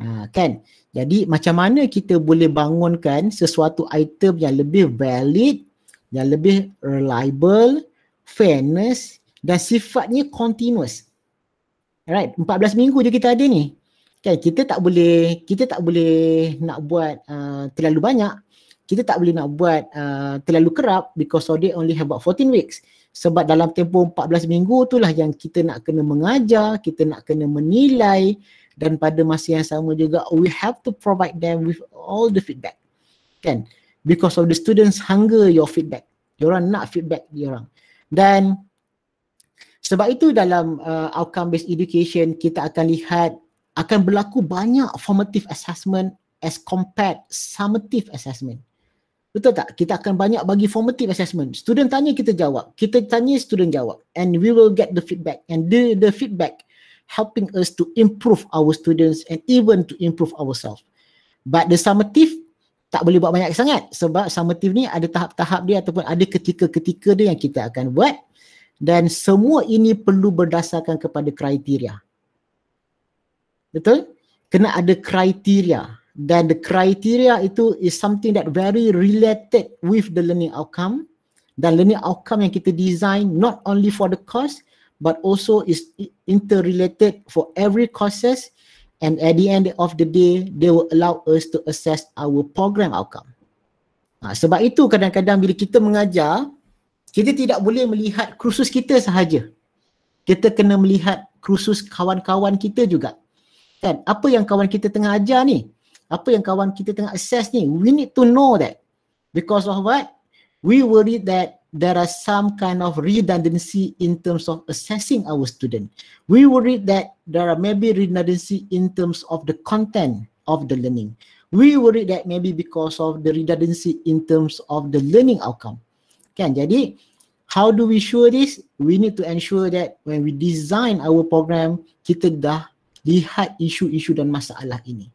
Ha, kan? Jadi macam mana kita boleh bangunkan sesuatu item yang lebih valid, yang lebih reliable, fairness dan sifatnya continuous. Alright, 14 minggu je kita ada ni kan kita tak boleh kita tak boleh nak buat uh, terlalu banyak kita tak boleh nak buat uh, terlalu kerap because so they only have about 14 weeks sebab dalam tempoh 14 minggu itulah yang kita nak kena mengajar kita nak kena menilai dan pada masa yang sama juga we have to provide them with all the feedback kan because of the students hunger your feedback You diorang nak feedback orang. dan sebab itu dalam uh, outcome based education kita akan lihat akan berlaku banyak formative assessment as compared summative assessment. Betul tak? Kita akan banyak bagi formative assessment. Student tanya kita jawab. Kita tanya student jawab. And we will get the feedback. And the the feedback helping us to improve our students and even to improve ourselves. But the summative tak boleh buat banyak sangat sebab summative ni ada tahap-tahap dia ataupun ada ketika-ketika dia yang kita akan buat dan semua ini perlu berdasarkan kepada kriteria betul kena ada kriteria dan the criteria itu is something that very related with the learning outcome dan learning outcome yang kita design not only for the course but also is interrelated for every courses and at the end of the day they will allow us to assess our program outcome ha, sebab itu kadang-kadang bila kita mengajar kita tidak boleh melihat kursus kita sahaja kita kena melihat kursus kawan-kawan kita juga kan apa yang kawan kita tengah ajar ni apa yang kawan kita tengah assess ni we need to know that because of what we worry that there are some kind of redundancy in terms of assessing our student we worry that there are maybe redundancy in terms of the content of the learning we worry that maybe because of the redundancy in terms of the learning outcome kan jadi how do we show this we need to ensure that when we design our program kita dah lihat isu-isu dan masalah ini.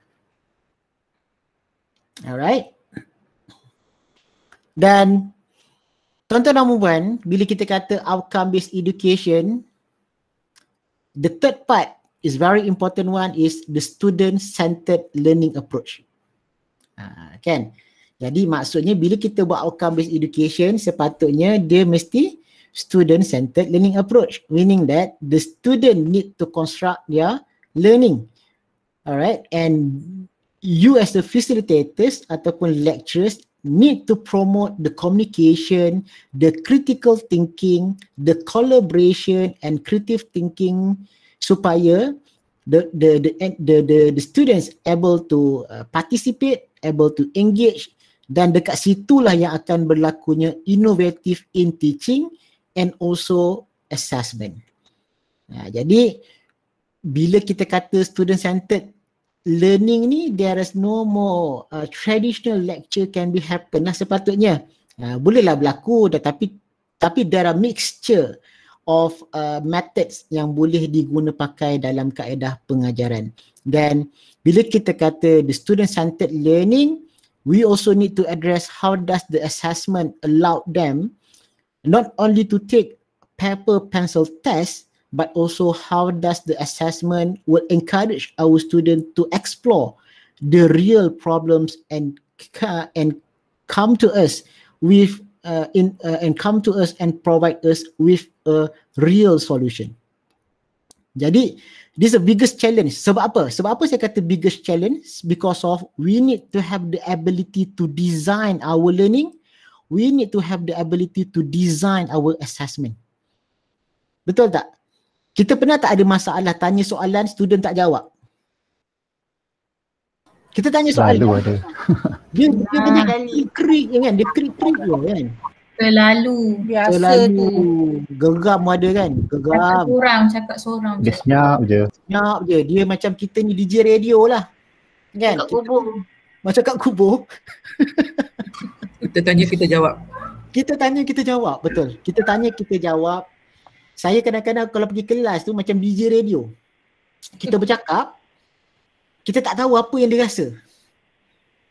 Alright. Dan tuan-tuan dan puan, bila kita kata outcome based education, the third part is very important one is the student centered learning approach. Ha, kan? Jadi maksudnya bila kita buat outcome based education, sepatutnya dia mesti student centered learning approach meaning that the student need to construct their learning. Alright, and you as the facilitators ataupun lecturers need to promote the communication, the critical thinking, the collaboration and creative thinking supaya the the the the the, the students able to uh, participate, able to engage dan dekat situlah yang akan berlakunya innovative in teaching and also assessment. Nah, jadi bila kita kata student centered learning ni there is no more uh, traditional lecture can be happen lah sepatutnya uh, bolehlah berlaku tetapi tapi there are mixture of uh, methods yang boleh diguna pakai dalam kaedah pengajaran dan bila kita kata the student centered learning we also need to address how does the assessment allow them not only to take paper pencil test but also how does the assessment will encourage our student to explore the real problems and and come to us with uh, in uh, and come to us and provide us with a real solution jadi this is the biggest challenge sebab apa sebab apa saya kata biggest challenge because of we need to have the ability to design our learning we need to have the ability to design our assessment betul tak kita pernah tak ada masalah tanya soalan student tak jawab? Kita tanya soalan. Lalu ada. Dia dia tanya kali krik kan, dia krik krik je kan. Terlalu biasa Terlalu. tu. Geram ada kan, geram. Kurang cakap seorang. Dia senyap je. Senyap je. Dia macam kita ni DJ radio lah. Kan? Kat kubur. Macam kat kubur. kita tanya kita jawab. Kita tanya kita jawab, betul. Kita tanya kita jawab saya kadang-kadang kalau pergi kelas tu macam DJ radio. Kita bercakap, kita tak tahu apa yang dia rasa.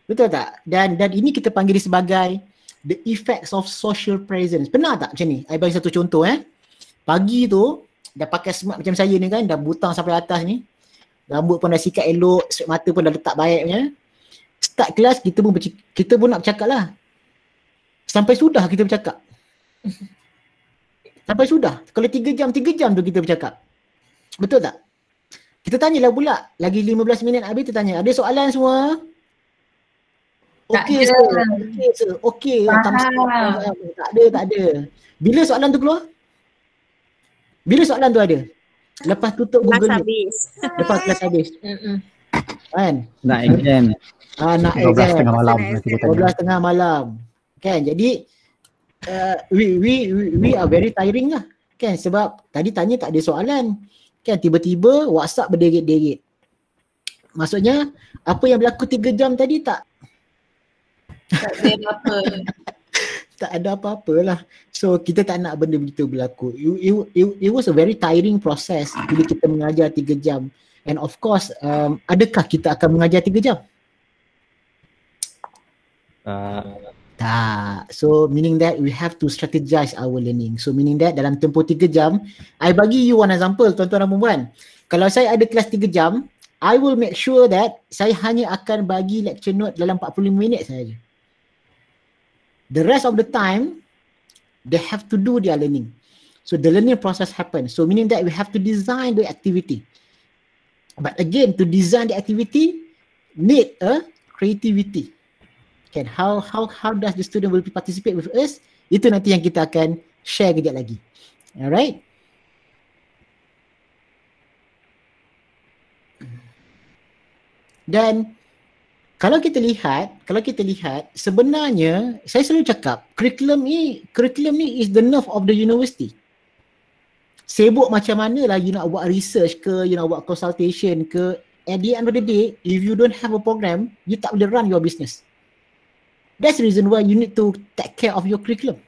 Betul tak? Dan dan ini kita panggil sebagai the effects of social presence. Pernah tak macam ni? Saya bagi satu contoh eh. Pagi tu, dah pakai smart macam saya ni kan, dah butang sampai atas ni. Rambut pun dah sikat elok, sweat mata pun dah letak baiknya. Start kelas, kita pun, kita pun nak bercakap lah. Sampai sudah kita bercakap sampai sudah. Kalau tiga jam, tiga jam tu kita bercakap. Betul tak? Kita tanyalah pula. Lagi lima belas minit habis kita tanya. Ada soalan semua? Okey sir. Okey sir. Okey. Tak ada, tak ada. Bila soalan tu keluar? Bila soalan tu ada? Lepas tutup Google Lepas ni. habis. Lepas kelas habis. Kan? Nak exam. Ah, nak exam. 12 tengah malam. 12 tengah malam. Kan? Jadi, uh, we, we we we are very tiring lah kan sebab tadi tanya tak ada soalan kan tiba-tiba WhatsApp berderit-derit maksudnya apa yang berlaku tiga jam tadi tak tak ada apa-apa *laughs* tak ada apa lah so kita tak nak benda begitu berlaku it, it, it was a very tiring process bila kita mengajar tiga jam and of course um, adakah kita akan mengajar tiga jam uh, tak. Ah, so meaning that we have to strategize our learning. So meaning that dalam tempoh tiga jam, I bagi you one example tuan-tuan dan puan Kalau saya ada kelas tiga jam, I will make sure that saya hanya akan bagi lecture note dalam 45 minit saja. The rest of the time, they have to do their learning. So the learning process happen. So meaning that we have to design the activity. But again, to design the activity, need a creativity kan how how how does the student will be participate with us itu nanti yang kita akan share kejap lagi alright dan kalau kita lihat kalau kita lihat sebenarnya saya selalu cakap curriculum ni curriculum ni is the nerve of the university Sebut macam manalah you nak buat research ke you nak buat consultation ke at the end of the day if you don't have a program you tak boleh run your business That's the reason why you need to take care of your curriculum.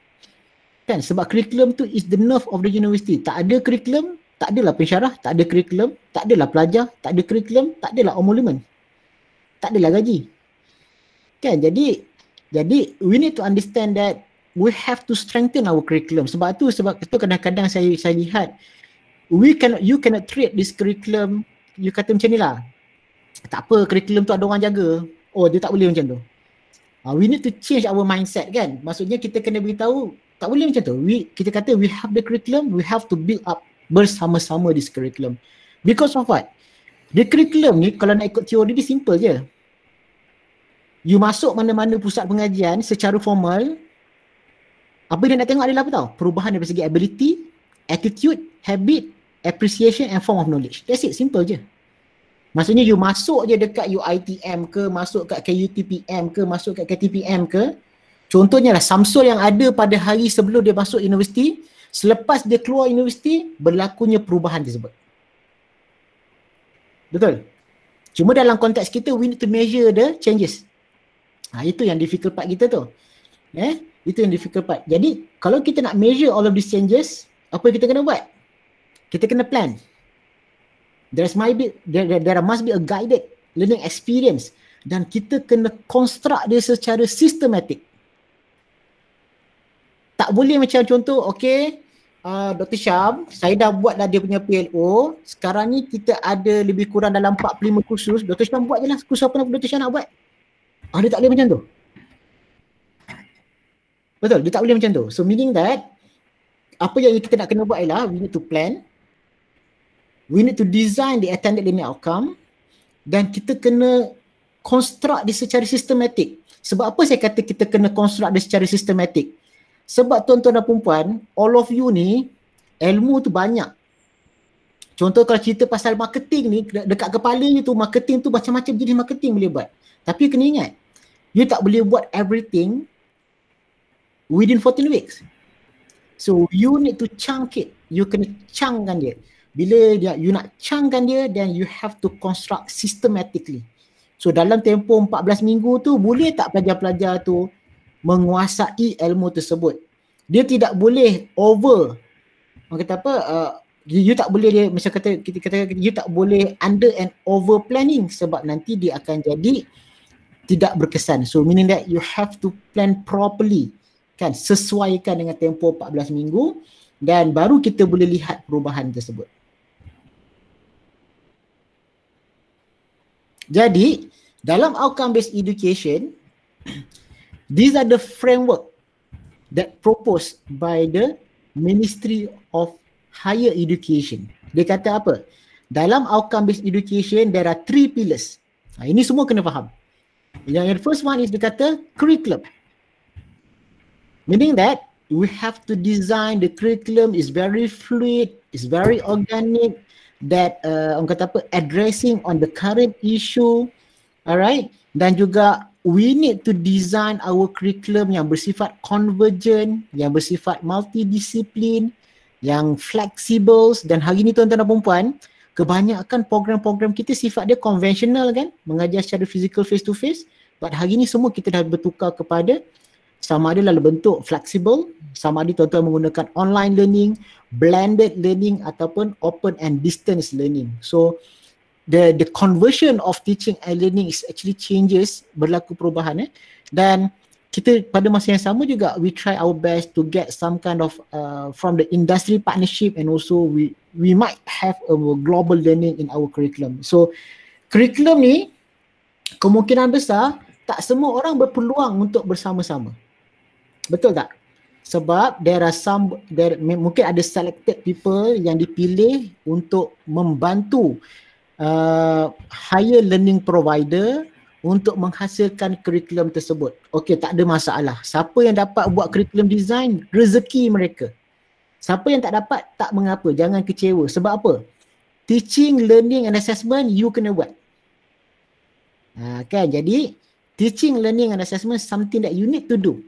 Kan? Sebab curriculum tu is the nerve of the university. Tak ada curriculum, tak adalah pensyarah, tak ada curriculum, tak adalah pelajar, tak ada curriculum, tak adalah omolument. Tak adalah gaji. Kan? Jadi, jadi we need to understand that we have to strengthen our curriculum. Sebab tu sebab tu kadang-kadang saya saya lihat we cannot you cannot treat this curriculum you kata macam ni lah. Tak apa curriculum tu ada orang jaga. Oh dia tak boleh macam tu. Uh, we need to change our mindset kan. Maksudnya kita kena beritahu, tak boleh macam tu. We, kita kata we have the curriculum, we have to build up bersama-sama this curriculum. Because of what? The curriculum ni kalau nak ikut teori dia simple je. You masuk mana-mana pusat pengajian secara formal, apa dia nak tengok adalah apa tau? Perubahan dari segi ability, attitude, habit, appreciation and form of knowledge. That's it, simple je. Maksudnya you masuk je dekat UITM ke, masuk kat KUTPM ke, masuk kat KTPM ke. Contohnya lah Samsul yang ada pada hari sebelum dia masuk universiti, selepas dia keluar universiti, berlakunya perubahan tersebut. Betul? Cuma dalam konteks kita, we need to measure the changes. Ha, itu yang difficult part kita tu. Eh? Itu yang difficult part. Jadi, kalau kita nak measure all of these changes, apa yang kita kena buat? Kita kena plan there might be there, there there must be a guided learning experience dan kita kena construct dia secara sistematik tak boleh macam contoh okey uh, Dr. Syam, saya dah buat dah dia punya PLO. Sekarang ni kita ada lebih kurang dalam 45 kursus. Dr. Syam buat je lah kursus apa nak Dr. Syam nak buat. Ah, dia tak boleh macam tu. Betul, dia tak boleh macam tu. So meaning that apa yang kita nak kena buat ialah we need to plan, we need to design the attended learning outcome dan kita kena construct dia secara sistematik. Sebab apa saya kata kita kena construct dia secara sistematik? Sebab tuan-tuan dan perempuan, all of you ni ilmu tu banyak. Contoh kalau cerita pasal marketing ni, dekat kepala ni tu marketing tu macam-macam jenis marketing boleh buat. Tapi kena ingat, you tak boleh buat everything within 14 weeks. So you need to chunk it. You kena chunkkan dia bila dia, you nak cangkan dia then you have to construct systematically so dalam tempoh 14 minggu tu boleh tak pelajar-pelajar tu menguasai ilmu tersebut dia tidak boleh over orang kata apa uh, you tak boleh dia macam kata kita kata you tak boleh under and over planning sebab nanti dia akan jadi tidak berkesan so meaning that you have to plan properly kan sesuaikan dengan tempoh 14 minggu dan baru kita boleh lihat perubahan tersebut Jadi dalam outcome based education *clears throat* these are the framework that proposed by the Ministry of Higher Education. Dia kata apa? Dalam outcome based education there are three pillars. Ha, ini semua kena faham. Yang the first one is dia kata curriculum. Meaning that we have to design the curriculum is very fluid, is very organic, that uh, orang kata apa addressing on the current issue alright dan juga we need to design our curriculum yang bersifat convergent yang bersifat multidisiplin yang flexible dan hari ni tuan-tuan dan puan kebanyakan program-program kita sifat dia conventional kan mengajar secara physical face to face but hari ni semua kita dah bertukar kepada sama ada dalam bentuk flexible, sama ada tuan-tuan menggunakan online learning, blended learning ataupun open and distance learning. So the the conversion of teaching and learning is actually changes berlaku perubahan eh. Dan kita pada masa yang sama juga we try our best to get some kind of uh, from the industry partnership and also we we might have a global learning in our curriculum. So curriculum ni kemungkinan besar tak semua orang berpeluang untuk bersama-sama. Betul tak? Sebab there are some, there, mungkin ada selected people yang dipilih untuk membantu uh, higher learning provider untuk menghasilkan curriculum tersebut. Okey, tak ada masalah. Siapa yang dapat buat curriculum design, rezeki mereka. Siapa yang tak dapat, tak mengapa. Jangan kecewa. Sebab apa? Teaching, learning and assessment, you kena buat. Uh, kan? Jadi, teaching, learning and assessment something that you need to do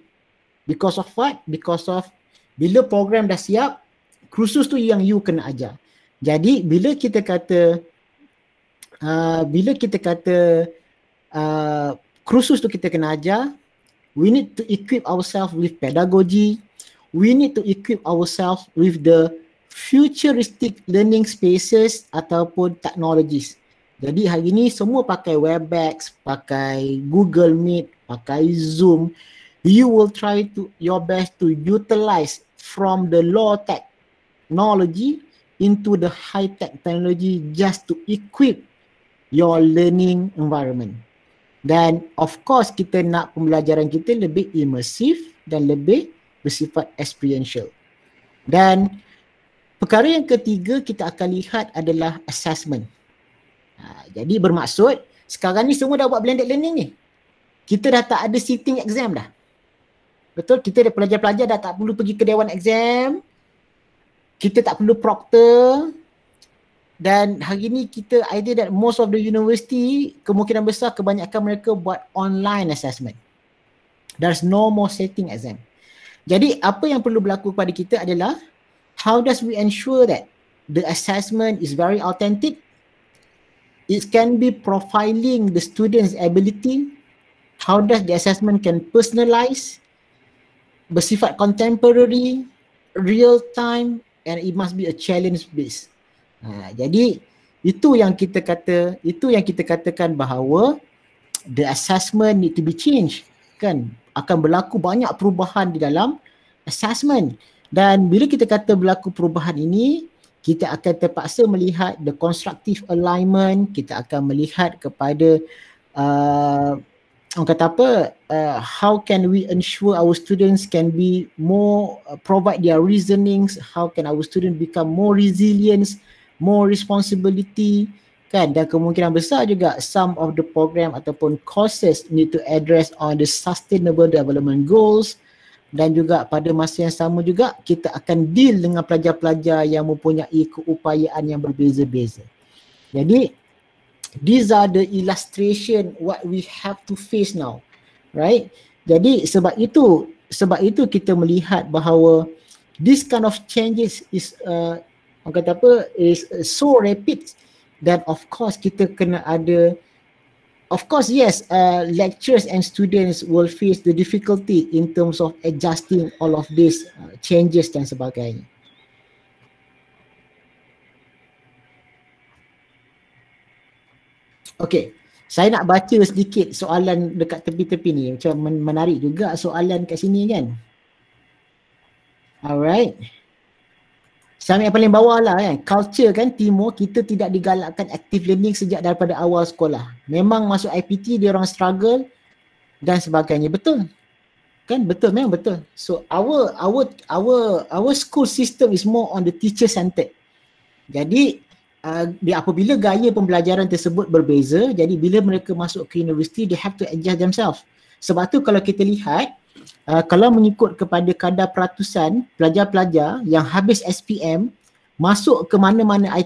because of what? Because of bila program dah siap, kursus tu yang you kena ajar. Jadi bila kita kata uh, bila kita kata uh, kursus tu kita kena ajar, we need to equip ourselves with pedagogy. We need to equip ourselves with the futuristic learning spaces ataupun technologies. Jadi hari ni semua pakai Webex, pakai Google Meet, pakai Zoom you will try to your best to utilize from the low tech technology into the high tech technology just to equip your learning environment. Then of course kita nak pembelajaran kita lebih immersive dan lebih bersifat experiential. Dan perkara yang ketiga kita akan lihat adalah assessment. Ha, jadi bermaksud sekarang ni semua dah buat blended learning ni. Kita dah tak ada sitting exam dah. Betul? Kita dah pelajar-pelajar dah tak perlu pergi ke dewan exam. Kita tak perlu proctor. Dan hari ini kita idea that most of the university kemungkinan besar kebanyakan mereka buat online assessment. There's no more setting exam. Jadi apa yang perlu berlaku kepada kita adalah how does we ensure that the assessment is very authentic? It can be profiling the student's ability. How does the assessment can personalize? bersifat contemporary, real time and it must be a challenge based. Ha, jadi itu yang kita kata, itu yang kita katakan bahawa the assessment need to be changed kan akan berlaku banyak perubahan di dalam assessment dan bila kita kata berlaku perubahan ini kita akan terpaksa melihat the constructive alignment kita akan melihat kepada uh, orang kata apa uh, how can we ensure our students can be more uh, provide their reasonings how can our students become more resilient more responsibility kan dan kemungkinan besar juga some of the program ataupun courses need to address on the sustainable development goals dan juga pada masa yang sama juga kita akan deal dengan pelajar-pelajar yang mempunyai keupayaan yang berbeza-beza jadi these are the illustration what we have to face now right jadi sebab itu sebab itu kita melihat bahawa this kind of changes is uh, orang kata apa is uh, so rapid that of course kita kena ada of course yes uh, lecturers and students will face the difficulty in terms of adjusting all of these uh, changes dan sebagainya Okay. Saya nak baca sedikit soalan dekat tepi-tepi ni. Macam menarik juga soalan kat sini kan. Alright. saya Sama yang paling bawah lah kan. Culture kan timur kita tidak digalakkan active learning sejak daripada awal sekolah. Memang masuk IPT dia orang struggle dan sebagainya. Betul. Kan betul memang betul. So our our our our school system is more on the teacher centered. Jadi uh, apabila gaya pembelajaran tersebut berbeza jadi bila mereka masuk ke universiti they have to adjust themselves sebab tu kalau kita lihat uh, kalau mengikut kepada kadar peratusan pelajar-pelajar yang habis SPM masuk ke mana-mana uh,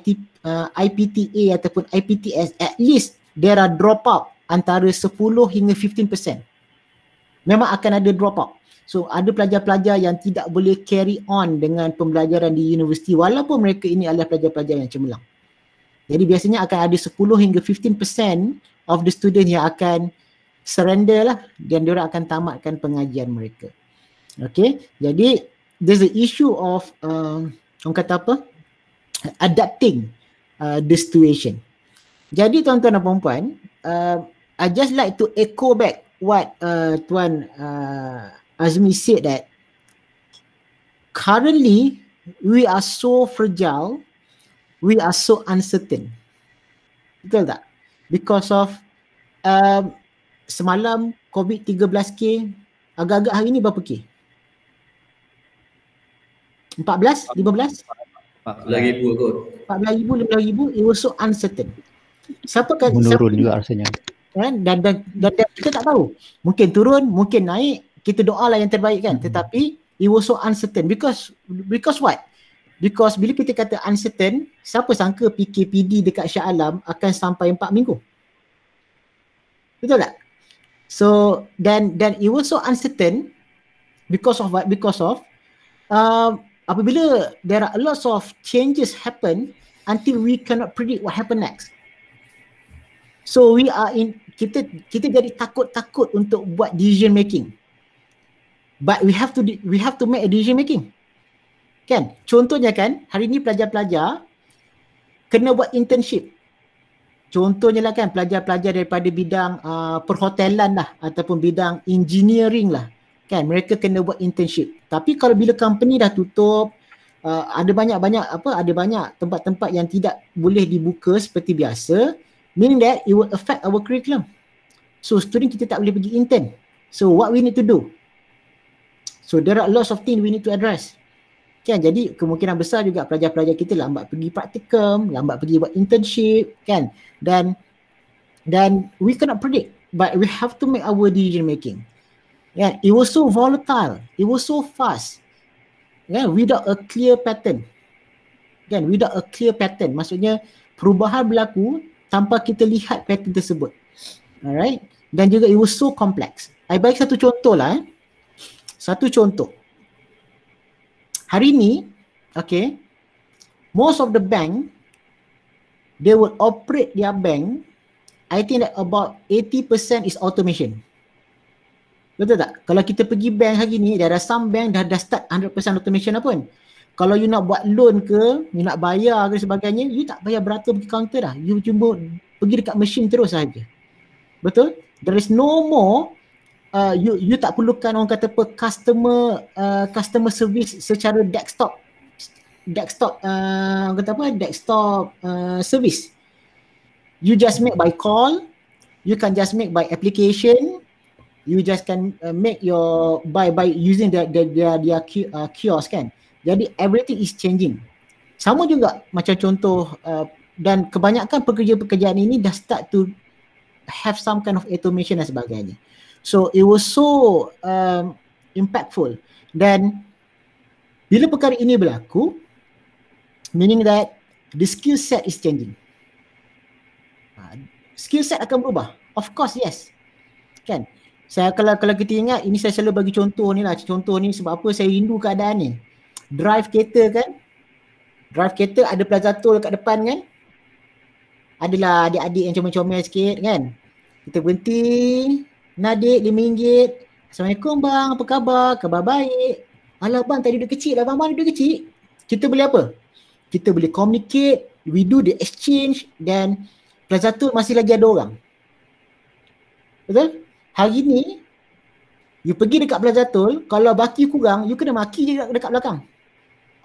ah, IPTA ataupun IPTS at least there are drop out antara 10 hingga 15% memang akan ada drop out So ada pelajar-pelajar yang tidak boleh carry on dengan pembelajaran di universiti walaupun mereka ini adalah pelajar-pelajar yang cemerlang. Jadi biasanya akan ada 10 hingga 15% of the student yang akan surrender lah dan diorang akan tamatkan pengajian mereka. Okay, jadi there's an issue of uh, orang kata apa? Adapting uh, the situation. Jadi tuan-tuan dan perempuan, uh, I just like to echo back what uh, Tuan uh, Azmi said that currently we are so fragile we are so uncertain. Betul tak? Because of um, semalam COVID 13K, agak-agak hari ni berapa K? 14, 15? Lagi ribu kot. 14 ribu, 15 ribu, it was so uncertain. Siapa kan? Menurun juga rasanya. Kan? Dan, dan, dan, dan, kita tak tahu. Mungkin turun, mungkin naik. Kita doa lah yang terbaik kan. Mm-hmm. Tetapi it was so uncertain. Because because what? Because bila kita kata uncertain, siapa sangka PKPD dekat Shah Alam akan sampai empat minggu? Betul tak? So then then it was so uncertain because of what? Because of uh, apabila there are lots of changes happen until we cannot predict what happen next. So we are in kita kita jadi takut-takut untuk buat decision making. But we have to we have to make a decision making. Kan? Contohnya kan, hari ni pelajar-pelajar kena buat internship. Contohnya lah kan, pelajar-pelajar daripada bidang uh, perhotelan lah ataupun bidang engineering lah. Kan? Mereka kena buat internship. Tapi kalau bila company dah tutup, uh, ada banyak-banyak apa, ada banyak tempat-tempat yang tidak boleh dibuka seperti biasa, meaning that it will affect our curriculum. So student kita tak boleh pergi intern. So what we need to do? So there are lots of things we need to address kan jadi kemungkinan besar juga pelajar-pelajar kita lambat pergi praktikum, lambat pergi buat internship kan dan dan we cannot predict but we have to make our decision making yeah kan? it was so volatile it was so fast yeah kan? without a clear pattern Yeah, kan? without a clear pattern maksudnya perubahan berlaku tanpa kita lihat pattern tersebut alright dan juga it was so complex I baik satu contoh lah eh. satu contoh Hari ni, okay, most of the bank, they would operate their bank, I think that about 80% is automation. Betul tak? Kalau kita pergi bank hari ni, there are some bank dah, dah start 100% automation apa pun. Kalau you nak buat loan ke, you nak bayar ke sebagainya, you tak payah berapa pergi counter dah. You cuma pergi dekat mesin terus saja. Betul? There is no more uh, you you tak perlukan orang kata apa customer uh, customer service secara desktop desktop uh, orang kata apa desktop uh, service you just make by call you can just make by application you just can uh, make your by by using the the the, the uh, kiosk kan jadi everything is changing sama juga macam contoh uh, dan kebanyakan pekerja-pekerjaan ini dah start to have some kind of automation dan sebagainya. Uh, So it was so um, impactful. Then bila perkara ini berlaku, meaning that the skill set is changing. Ha, skill set akan berubah. Of course, yes. Kan? Saya kalau kalau kita ingat ini saya selalu bagi contoh ni lah contoh ni sebab apa saya rindu keadaan ni. Drive kereta kan? Drive kereta ada pelajar kat depan kan? Adalah adik-adik yang comel-comel sikit kan? Kita berhenti, Nadik RM5. Assalamualaikum bang, apa khabar? Khabar baik. Alah bang, tadi duduk kecil lah. Bang, bang duduk kecil. Kita boleh apa? Kita boleh communicate, we do the exchange dan plus satu masih lagi ada orang. Betul? Hari ni, you pergi dekat Plaza Tol, kalau baki kurang, you kena maki je dekat belakang.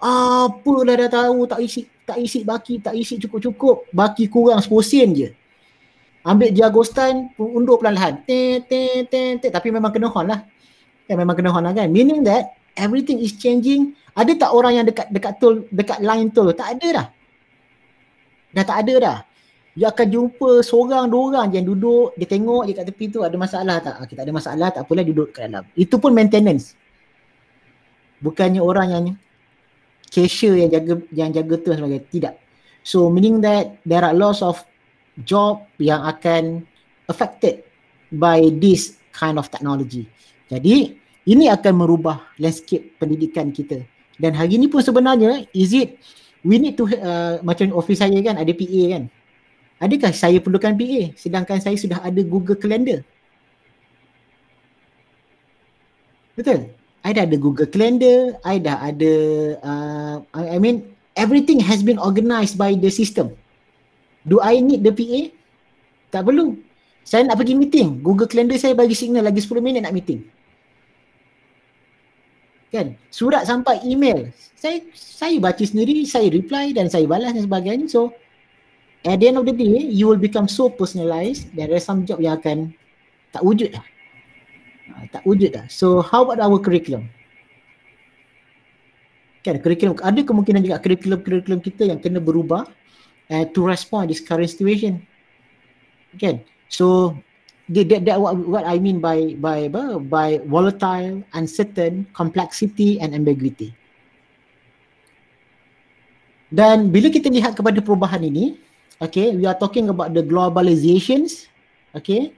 Apalah dah tahu tak isi tak isi baki, tak isi cukup-cukup, baki kurang 10 sen je ambil dia ghostan undur perlahan-lahan tapi memang kena horn lah Ya, memang kena horn lah kan meaning that everything is changing ada tak orang yang dekat dekat tool dekat line tool tak ada dah dah tak ada dah dia akan jumpa seorang dua orang yang duduk dia tengok dekat tepi tu ada masalah tak ah, okay, tak ada masalah tak apalah duduk kat dalam itu pun maintenance bukannya orang yang cashier yang jaga yang jaga tu sebagai tidak so meaning that there are lots of job yang akan affected by this kind of technology. Jadi ini akan merubah landscape pendidikan kita. Dan hari ini pun sebenarnya is it we need to uh, macam office saya kan ada PA kan. Adakah saya perlukan PA sedangkan saya sudah ada Google Calendar? Betul. I dah ada Google Calendar, I dah ada uh, I mean everything has been organized by the system. Do I need the PA? Tak perlu. Saya nak pergi meeting. Google Calendar saya bagi signal lagi 10 minit nak meeting. Kan? Surat sampai email. Saya saya baca sendiri, saya reply dan saya balas dan sebagainya. So, at the end of the day, you will become so personalized that there some job yang akan tak wujud lah. Ah, tak wujud lah. So, how about our curriculum? Kan, curriculum. Ada kemungkinan juga curriculum-curriculum kita yang kena berubah uh, to respond this current situation. Okay, so the that, that what, what I mean by by by volatile, uncertain, complexity and ambiguity. Dan bila kita lihat kepada perubahan ini, okay, we are talking about the globalizations, okay,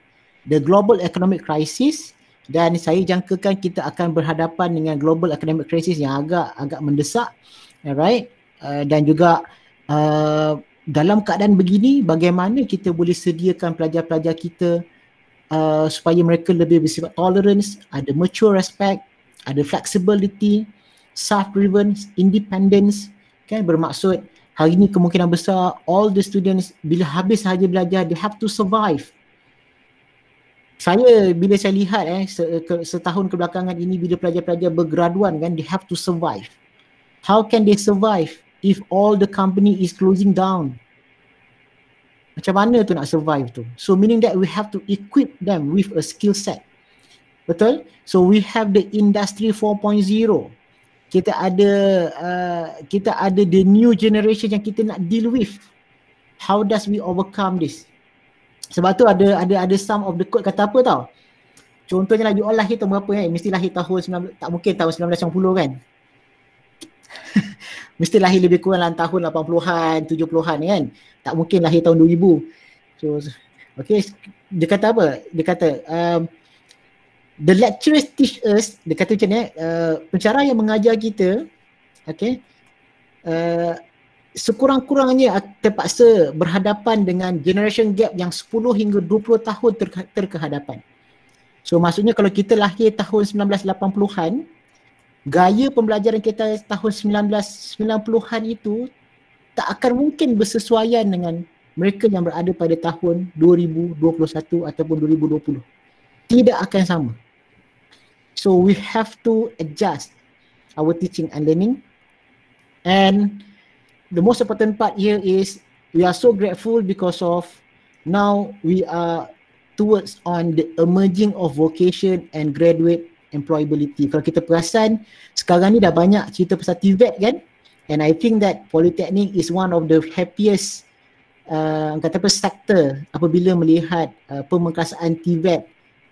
the global economic crisis dan saya jangkakan kita akan berhadapan dengan global economic crisis yang agak agak mendesak, alright, uh, dan juga uh, dalam keadaan begini bagaimana kita boleh sediakan pelajar-pelajar kita uh, supaya mereka lebih bersifat tolerance, ada mature respect, ada flexibility, self-driven, independence, kan bermaksud hari ini kemungkinan besar all the students bila habis sahaja belajar they have to survive. Saya bila saya lihat eh setahun kebelakangan ini bila pelajar-pelajar bergraduan kan they have to survive. How can they survive if all the company is closing down? macam mana tu nak survive tu so meaning that we have to equip them with a skill set betul so we have the industry 4.0 kita ada uh, kita ada the new generation yang kita nak deal with how does we overcome this sebab tu ada ada ada some of the code kata apa tau contohnya lah you all lahir tahun berapa kan mesti lahir tahun 19, tak mungkin tahun 1990 kan *laughs* mesti lahir lebih kurang dalam tahun 80-an, 70-an kan. Tak mungkin lahir tahun 2000. So, okay. Dia kata apa? Dia kata, um, the lecturers teach us, dia kata macam ni, eh, uh, pencara yang mengajar kita, okay, uh, sekurang-kurangnya terpaksa berhadapan dengan generation gap yang 10 hingga 20 tahun ter- terkehadapan. So maksudnya kalau kita lahir tahun 1980-an, gaya pembelajaran kita tahun 1990-an itu tak akan mungkin bersesuaian dengan mereka yang berada pada tahun 2021 ataupun 2020. Tidak akan sama. So we have to adjust our teaching and learning and the most important part here is we are so grateful because of now we are towards on the emerging of vocation and graduate employability. Kalau kita perasan sekarang ni dah banyak cerita pasal TVET e kan and I think that polytechnic is one of the happiest uh, kata apa sector apabila melihat uh, pemangkasan TVET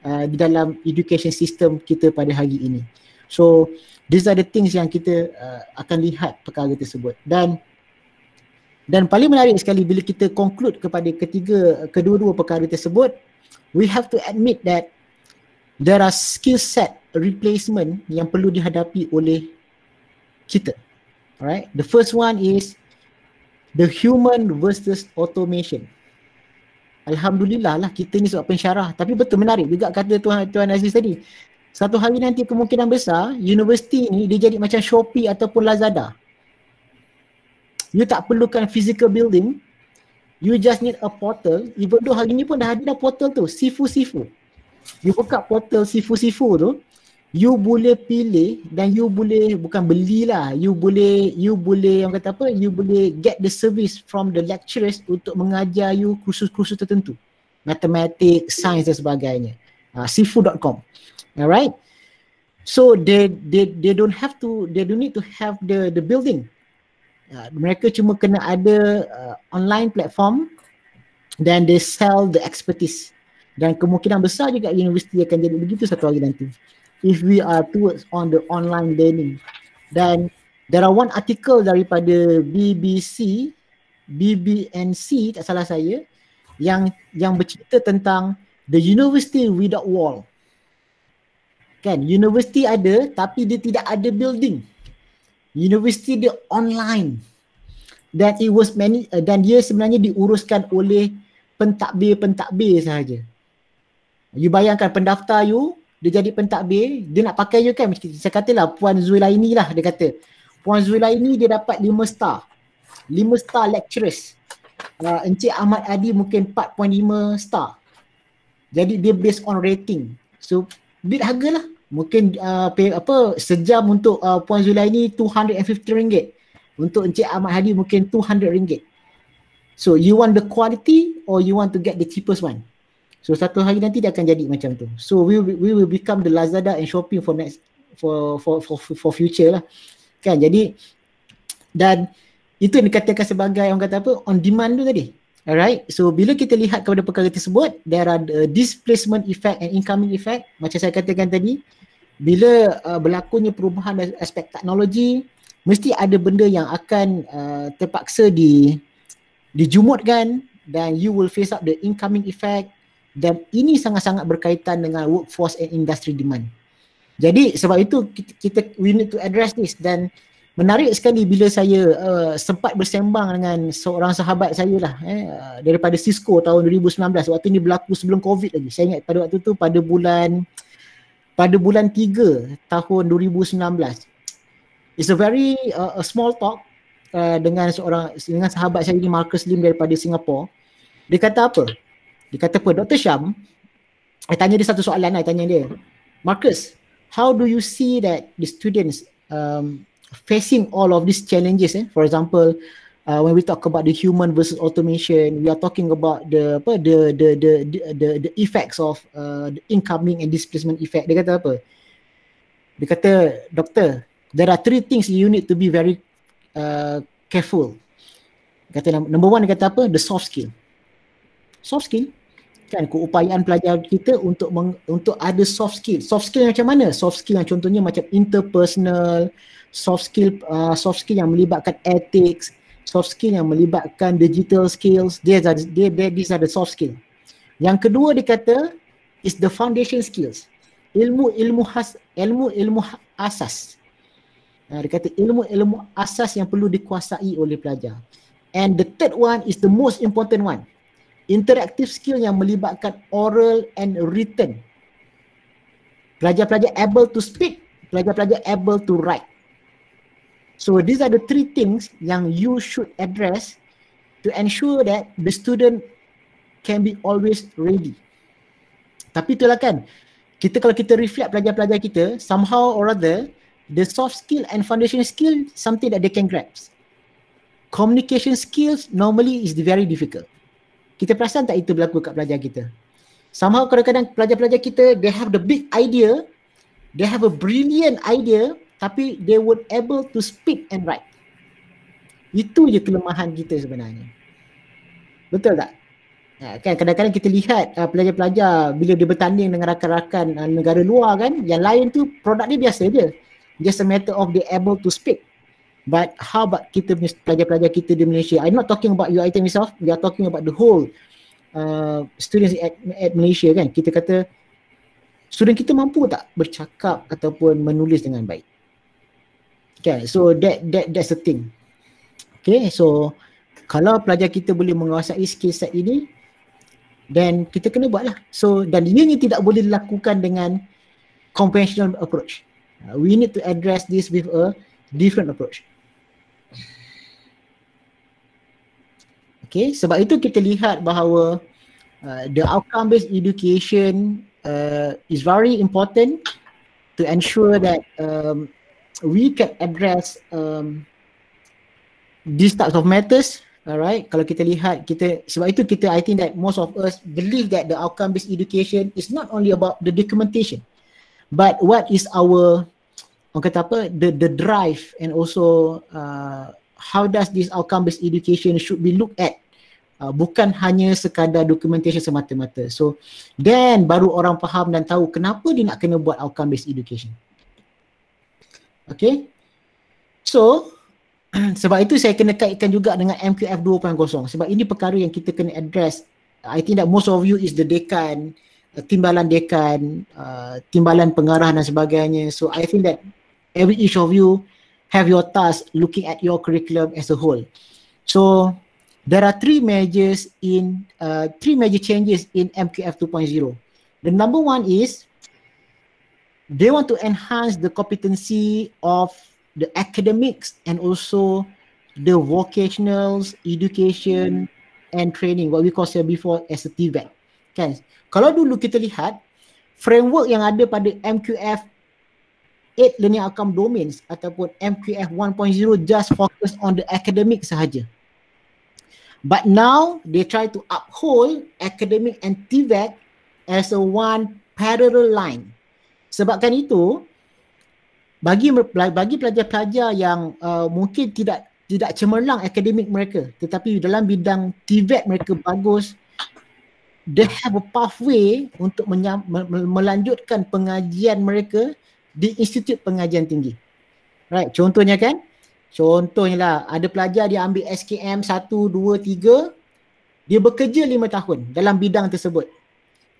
uh, di dalam education system kita pada hari ini. So these are the things yang kita uh, akan lihat perkara tersebut dan dan paling menarik sekali bila kita conclude kepada ketiga kedua-dua perkara tersebut we have to admit that there are skill set replacement yang perlu dihadapi oleh kita. Alright, the first one is the human versus automation. Alhamdulillah lah kita ni sebab pensyarah tapi betul menarik juga kata Tuan, Tuan Aziz tadi. Satu hari nanti kemungkinan besar universiti ni dia jadi macam Shopee ataupun Lazada. You tak perlukan physical building. You just need a portal. Even though hari ni pun dah ada portal tu. Sifu-sifu. You buka portal sifu-sifu tu you boleh pilih dan you boleh bukan belilah you boleh you boleh yang kata apa you boleh get the service from the lecturers untuk mengajar you kursus-kursus tertentu matematik sains dan sebagainya uh, ah, sifu.com alright so they they they don't have to they don't need to have the the building uh, mereka cuma kena ada uh, online platform dan they sell the expertise dan kemungkinan besar juga universiti akan jadi begitu satu hari nanti if we are towards on the online learning. Then there are one article daripada BBC, BBNC tak salah saya, yang yang bercerita tentang the university without wall. Kan, university ada tapi dia tidak ada building. University dia online. Dan it was many uh, dan dia sebenarnya diuruskan oleh pentadbir-pentadbir saja. You bayangkan pendaftar you dia jadi pentadbir, dia nak pakai je kan. Saya katalah Puan Zulaini lah dia kata. Puan Zulaini dia dapat 5 star. 5 star lecturers. Uh, Encik Ahmad Adi mungkin 4.5 star. Jadi dia based on rating. So bit harga lah. Mungkin uh, pay, apa sejam untuk uh, Puan Zulaini RM250. Untuk Encik Ahmad Hadi mungkin RM200. So you want the quality or you want to get the cheapest one? So satu hari nanti dia akan jadi macam tu. So we we will become the Lazada and shopping for next for for for for future lah. Kan? Jadi dan itu yang dikatakan sebagai orang kata apa? On demand tu tadi. Alright. So bila kita lihat kepada perkara tersebut, there are the displacement effect and incoming effect macam saya katakan tadi. Bila uh, berlakunya perubahan aspek teknologi, mesti ada benda yang akan uh, terpaksa di dijumutkan dan you will face up the incoming effect dan ini sangat-sangat berkaitan dengan workforce and industry demand. Jadi sebab itu kita, kita we need to address this dan menarik sekali bila saya uh, sempat bersembang dengan seorang sahabat saya lah eh, uh, daripada Cisco tahun 2019 waktu ini berlaku sebelum COVID lagi. Saya ingat pada waktu tu pada bulan pada bulan 3 tahun 2019. It's a very uh, a small talk uh, dengan seorang dengan sahabat saya ini Marcus Lim daripada Singapore. Dia kata apa? Dia kata apa? Dr. Syam, I tanya dia satu soalan lah, I tanya dia. Marcus, how do you see that the students um, facing all of these challenges? Eh? For example, uh, when we talk about the human versus automation, we are talking about the apa, the, the, the, the, the, the effects of uh, the incoming and displacement effect. Dia kata apa? Dia kata, doktor, there are three things you need to be very uh, careful. Dia kata, number one, dia kata apa? The soft skill. Soft skill, kan keupayaan pelajar kita untuk meng, untuk ada soft skill. Soft skill macam mana? Soft skill yang contohnya macam interpersonal, soft skill uh, soft skill yang melibatkan ethics, soft skill yang melibatkan digital skills. Dia dia dia they, these are the soft skill. Yang kedua dia kata is the foundation skills. Ilmu-ilmu has ilmu-ilmu asas. Uh, dia kata ilmu-ilmu asas yang perlu dikuasai oleh pelajar. And the third one is the most important one interactive skill yang melibatkan oral and written. Pelajar-pelajar able to speak, pelajar-pelajar able to write. So these are the three things yang you should address to ensure that the student can be always ready. Tapi itulah kan, kita kalau kita reflect pelajar-pelajar kita, somehow or other, the soft skill and foundation skill something that they can grasp. Communication skills normally is very difficult. Kita perasan tak itu berlaku kat pelajar kita? Somehow kadang-kadang pelajar-pelajar kita, they have the big idea, they have a brilliant idea, tapi they would able to speak and write. Itu je kelemahan kita sebenarnya. Betul tak? Ha, kan kadang-kadang kita lihat uh, pelajar-pelajar bila dia bertanding dengan rakan-rakan uh, negara luar kan yang lain tu produk dia biasa je just a matter of they able to speak But how about kita punya pelajar-pelajar kita di Malaysia? I'm not talking about you item itself. We are talking about the whole uh, students at, at Malaysia kan. Kita kata student kita mampu tak bercakap ataupun menulis dengan baik? Okay, so that that that's the thing. Okay, so kalau pelajar kita boleh menguasai skill set ini, then kita kena buatlah. So dan ini ni tidak boleh dilakukan dengan conventional approach. Uh, we need to address this with a different approach. Okay, sebab itu kita lihat bahawa uh, the outcome-based education uh, is very important to ensure that um, we can address um, these types of matters. Alright, kalau kita lihat kita sebab itu kita I think that most of us believe that the outcome-based education is not only about the documentation, but what is our orang kata apa the the drive and also uh, how does this outcome based education should be looked at uh, bukan hanya sekadar documentation semata-mata so then baru orang faham dan tahu kenapa dia nak kena buat outcome based education okay so *clears throat* sebab itu saya kena kaitkan juga dengan MQF 2.0 sebab ini perkara yang kita kena address i think that most of you is the dekan uh, timbalan dekan uh, timbalan pengarah dan sebagainya so i think that every each of you have your task looking at your curriculum as a whole. So there are three measures in uh, three major changes in MQF 2.0. The number one is they want to enhance the competency of the academics and also the vocationals, education mm. and training, what we call here before as a TVET. Okay. Kalau dulu kita lihat, framework yang ada pada MQF eight learning outcome domains ataupun MQF 1.0 just focus on the academic sahaja. But now they try to uphold academic and TVET e as a one parallel line. Sebabkan itu, bagi bagi pelajar-pelajar yang uh, mungkin tidak tidak cemerlang akademik mereka tetapi dalam bidang TVET e mereka bagus they have a pathway untuk menyam, melanjutkan pengajian mereka di institut pengajian tinggi. Right, contohnya kan? Contohnya lah, ada pelajar dia ambil SKM 1, 2, 3, dia bekerja 5 tahun dalam bidang tersebut.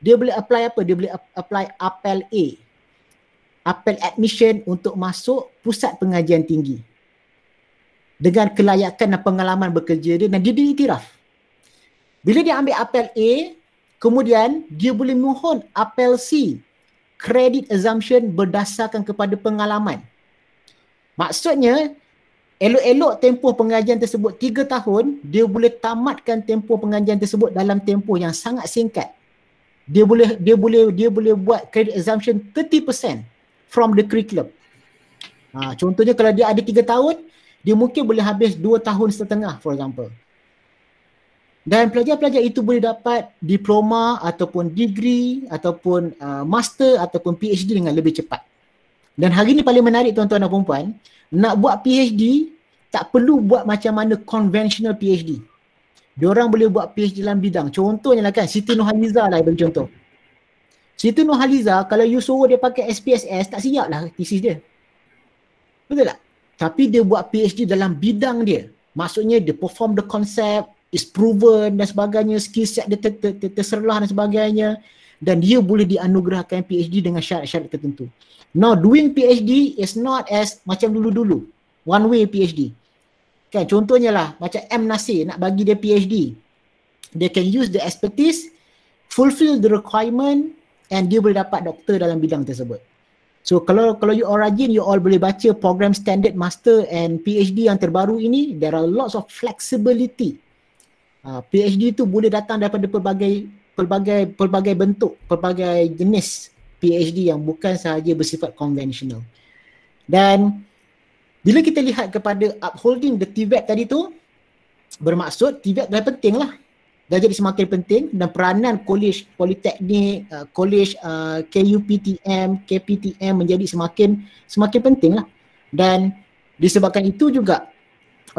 Dia boleh apply apa? Dia boleh apply APEL A. APEL Admission untuk masuk pusat pengajian tinggi. Dengan kelayakan dan pengalaman bekerja dia dan dia diiktiraf. Bila dia ambil APEL A, kemudian dia boleh mohon APEL C credit assumption berdasarkan kepada pengalaman. Maksudnya, elok-elok tempoh pengajian tersebut tiga tahun, dia boleh tamatkan tempoh pengajian tersebut dalam tempoh yang sangat singkat. Dia boleh dia boleh dia boleh buat credit assumption 30% from the curriculum. Ha, contohnya kalau dia ada 3 tahun, dia mungkin boleh habis 2 tahun setengah for example dan pelajar-pelajar itu boleh dapat diploma ataupun degree ataupun uh, master ataupun PhD dengan lebih cepat. Dan hari ini paling menarik tuan-tuan dan puan nak buat PhD tak perlu buat macam mana conventional PhD. Diorang boleh buat PhD dalam bidang. Contohnya lah kan, Siti Nurhaliza lah bagi contoh. Siti Nohaliza kalau you suruh dia pakai SPSS tak siap lah thesis dia. Betul tak? Tapi dia buat PhD dalam bidang dia. Maksudnya dia perform the concept, is proven dan sebagainya, skill set dia ter, ter, ter, terserlah dan sebagainya dan dia boleh dianugerahkan PhD dengan syarat-syarat tertentu. Now doing PhD is not as macam dulu-dulu. One way PhD. Kan contohnya lah macam M Nasir nak bagi dia PhD. They can use the expertise, fulfill the requirement and dia boleh dapat doktor dalam bidang tersebut. So kalau kalau you all rajin, you all boleh baca program standard master and PhD yang terbaru ini, there are lots of flexibility Ah, PhD tu boleh datang daripada pelbagai pelbagai pelbagai bentuk, pelbagai jenis PhD yang bukan sahaja bersifat konvensional. Dan bila kita lihat kepada upholding the TVET tadi tu, bermaksud TVET dah penting lah. Dah jadi semakin penting dan peranan kolej politeknik, ah, kolej uh, ah, KUPTM, KPTM menjadi semakin semakin penting lah. Dan disebabkan itu juga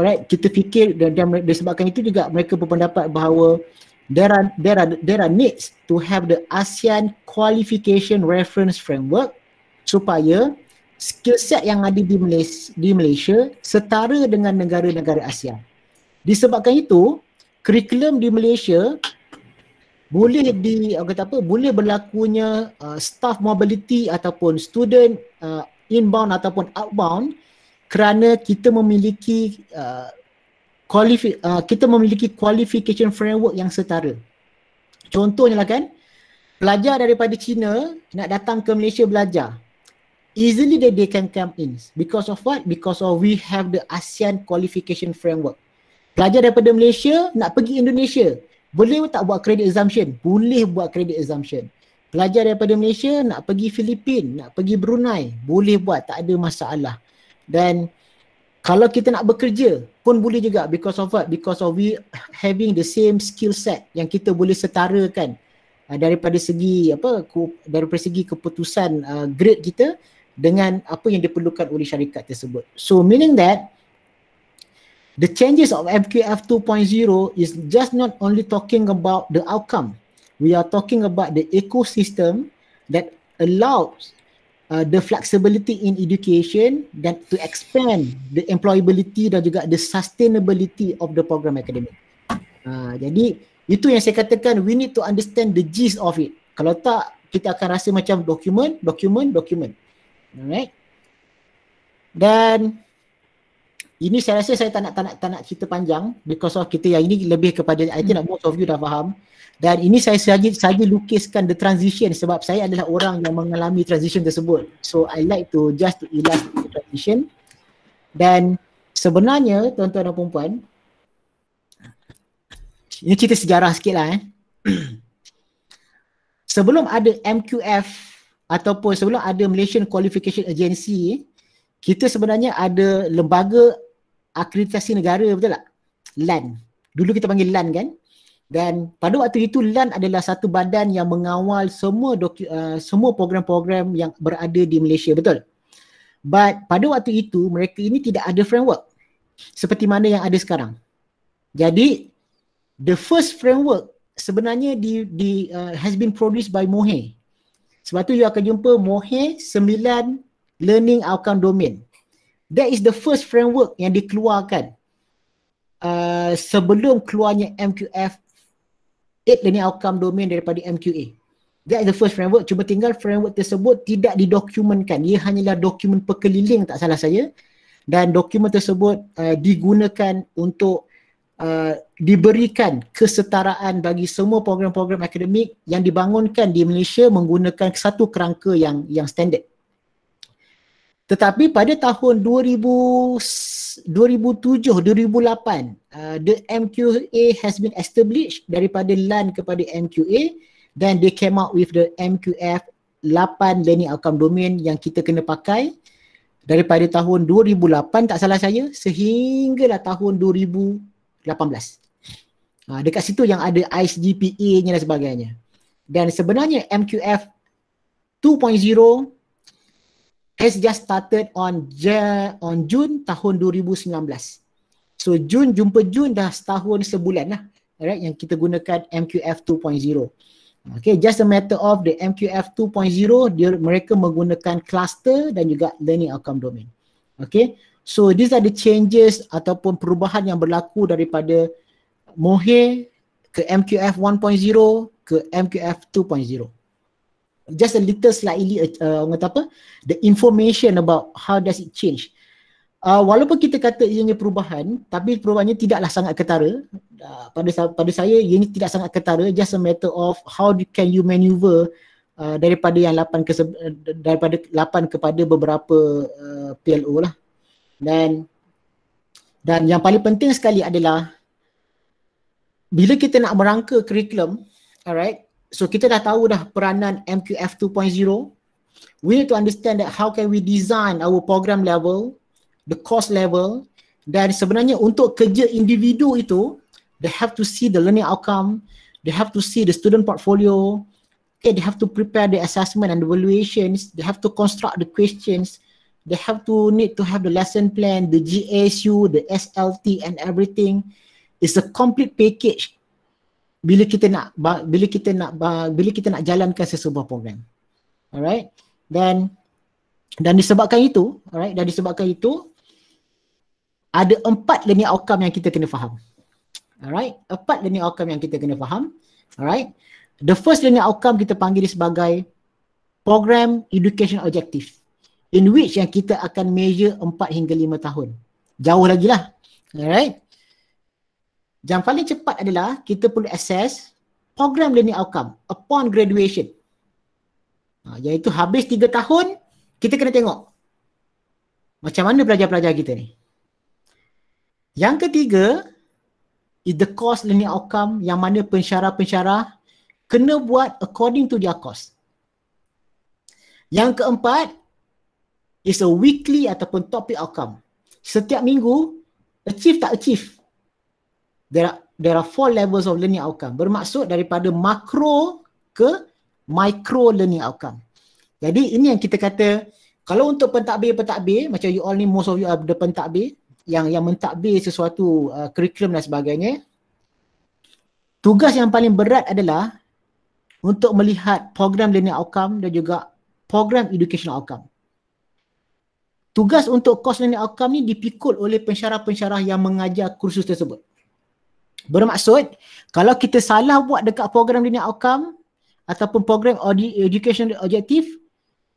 Alright, kita fikir dan, dan disebabkan itu juga mereka berpendapat bahawa there are, there are there are needs to have the ASEAN qualification reference framework supaya skill set yang ada di Malaysia, di Malaysia setara dengan negara-negara ASEAN. Disebabkan itu, kurikulum di Malaysia boleh di kata apa boleh berlakunya uh, staff mobility ataupun student uh, inbound ataupun outbound kerana kita memiliki uh, uh, kita memiliki qualification framework yang setara. Contohnya lah kan, pelajar daripada China nak datang ke Malaysia belajar. Easily they, they can come in. Because of what? Because of we have the ASEAN qualification framework. Pelajar daripada Malaysia nak pergi Indonesia. Boleh tak buat credit assumption? Boleh buat credit assumption. Pelajar daripada Malaysia nak pergi Filipina, nak pergi Brunei, boleh buat, tak ada masalah. Dan kalau kita nak bekerja pun boleh juga because of what? Because of we having the same skill set yang kita boleh setarakan uh, daripada segi apa ku, daripada segi keputusan uh, grade kita dengan apa yang diperlukan oleh syarikat tersebut. So meaning that the changes of MQF 2.0 is just not only talking about the outcome. We are talking about the ecosystem that allows uh, the flexibility in education dan to expand the employability dan juga the sustainability of the program academic. Uh, jadi itu yang saya katakan we need to understand the gist of it. Kalau tak kita akan rasa macam dokumen, dokumen, dokumen. Alright. Dan ini saya rasa saya tak nak tak nak tak nak cerita panjang because of kita yang ini lebih kepada hmm. I think hmm. most of you dah faham. Dan ini saya saja saja lukiskan the transition sebab saya adalah orang yang mengalami transition tersebut. So I like to just to illustrate the transition. Dan sebenarnya tuan-tuan dan puan ini cerita sejarah sikit lah eh. *clears throat* sebelum ada MQF ataupun sebelum ada Malaysian Qualification Agency kita sebenarnya ada lembaga akreditasi negara betul tak? LAN. Dulu kita panggil LAN kan? dan pada waktu itu LAN adalah satu badan yang mengawal semua uh, semua program-program yang berada di Malaysia betul but pada waktu itu mereka ini tidak ada framework seperti mana yang ada sekarang jadi the first framework sebenarnya di di uh, has been produced by Mohe sebab tu you akan jumpa Mohe 9 learning outcome domain that is the first framework yang dikeluarkan Uh, sebelum keluarnya MQF take learning outcome domain daripada MQA. That is the first framework. Cuma tinggal framework tersebut tidak didokumentkan. Ia hanyalah dokumen perkeliling tak salah saya. Dan dokumen tersebut uh, digunakan untuk uh, diberikan kesetaraan bagi semua program-program akademik yang dibangunkan di Malaysia menggunakan satu kerangka yang yang standard. Tetapi pada tahun 2007 2008 uh, the MQA has been established daripada LAN kepada MQA then they came out with the MQF 8 learning outcome domain yang kita kena pakai daripada tahun 2008 tak salah saya sehinggalah tahun 2018 uh, ah, dekat situ yang ada ISGPA dan sebagainya dan sebenarnya MQF has just started on Je- on June tahun 2019. So June jumpa June dah setahun sebulan lah. Alright yang kita gunakan MQF 2.0. Okay just a matter of the MQF 2.0 dia mereka menggunakan cluster dan juga learning outcome domain. Okay so these are the changes ataupun perubahan yang berlaku daripada Mohe ke MQF 1.0 ke MQF 2.0 just a little slightly uh, uh, orang kata apa the information about how does it change uh, walaupun kita kata ianya perubahan tapi perubahannya tidaklah sangat ketara uh, pada pada saya ianya tidak sangat ketara just a matter of how do, can you maneuver uh, daripada yang 8 ke uh, daripada 8 kepada beberapa uh, PLO lah dan dan yang paling penting sekali adalah bila kita nak merangka curriculum alright so kita dah tahu dah peranan MQF 2.0 we need to understand that how can we design our program level the course level dan sebenarnya untuk kerja individu itu they have to see the learning outcome they have to see the student portfolio okay they have to prepare the assessment and evaluations they have to construct the questions they have to need to have the lesson plan the GSU the SLT and everything it's a complete package bila kita nak bila kita nak bila kita nak jalankan sesebuah program. Alright? Dan dan disebabkan itu, alright? Dan disebabkan itu ada empat learning outcome yang kita kena faham. Alright? Empat learning outcome yang kita kena faham. Alright? The first learning outcome kita panggil sebagai program education objective in which yang kita akan measure empat hingga lima tahun. Jauh lagi lah. Alright? Yang paling cepat adalah kita perlu assess program learning outcome upon graduation. Ha, iaitu habis tiga tahun, kita kena tengok macam mana pelajar-pelajar kita ni. Yang ketiga, is the course learning outcome yang mana pensyarah-pensyarah kena buat according to their course. Yang keempat, is a weekly ataupun topic outcome. Setiap minggu, achieve tak achieve there are, there are four levels of learning outcome bermaksud daripada makro ke micro learning outcome jadi ini yang kita kata kalau untuk pentadbir-pentadbir macam you all ni most of you are the pentadbir yang yang mentadbir sesuatu uh, curriculum dan sebagainya tugas yang paling berat adalah untuk melihat program learning outcome dan juga program educational outcome tugas untuk course learning outcome ni dipikul oleh pensyarah-pensyarah yang mengajar kursus tersebut Bermaksud kalau kita salah buat dekat program linear outcome ataupun program education objective,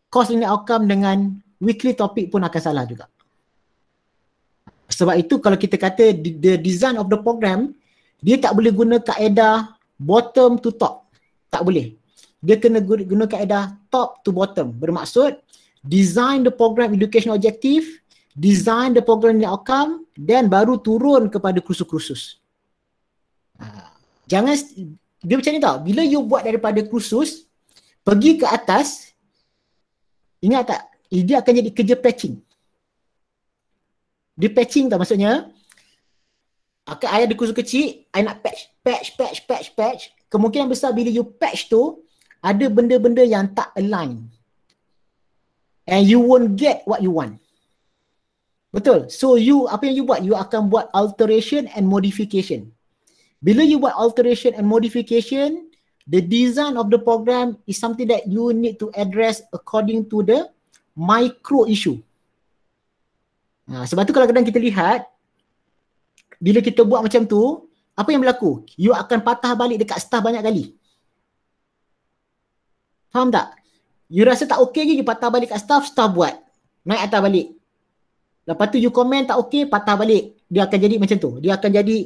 course linear outcome dengan weekly topic pun akan salah juga. Sebab itu kalau kita kata the design of the program, dia tak boleh guna kaedah bottom to top. Tak boleh. Dia kena guna kaedah top to bottom. Bermaksud design the program education objective, design the program linear outcome dan baru turun kepada kursus-kursus. Ah. jangan dia macam ni tau bila you buat daripada kursus pergi ke atas ingat tak eh, dia akan jadi kerja patching dia patching tau maksudnya akan ayah ada kursus kecil I nak patch patch patch patch patch kemungkinan besar bila you patch tu ada benda-benda yang tak align and you won't get what you want betul so you apa yang you buat you akan buat alteration and modification bila you buat alteration and modification, the design of the program is something that you need to address according to the micro issue. Ha, sebab tu kalau kadang kita lihat, bila kita buat macam tu, apa yang berlaku? You akan patah balik dekat staff banyak kali. Faham tak? You rasa tak okay je, you patah balik kat staff, staff buat. Naik atas balik. Lepas tu you komen tak okay, patah balik. Dia akan jadi macam tu. Dia akan jadi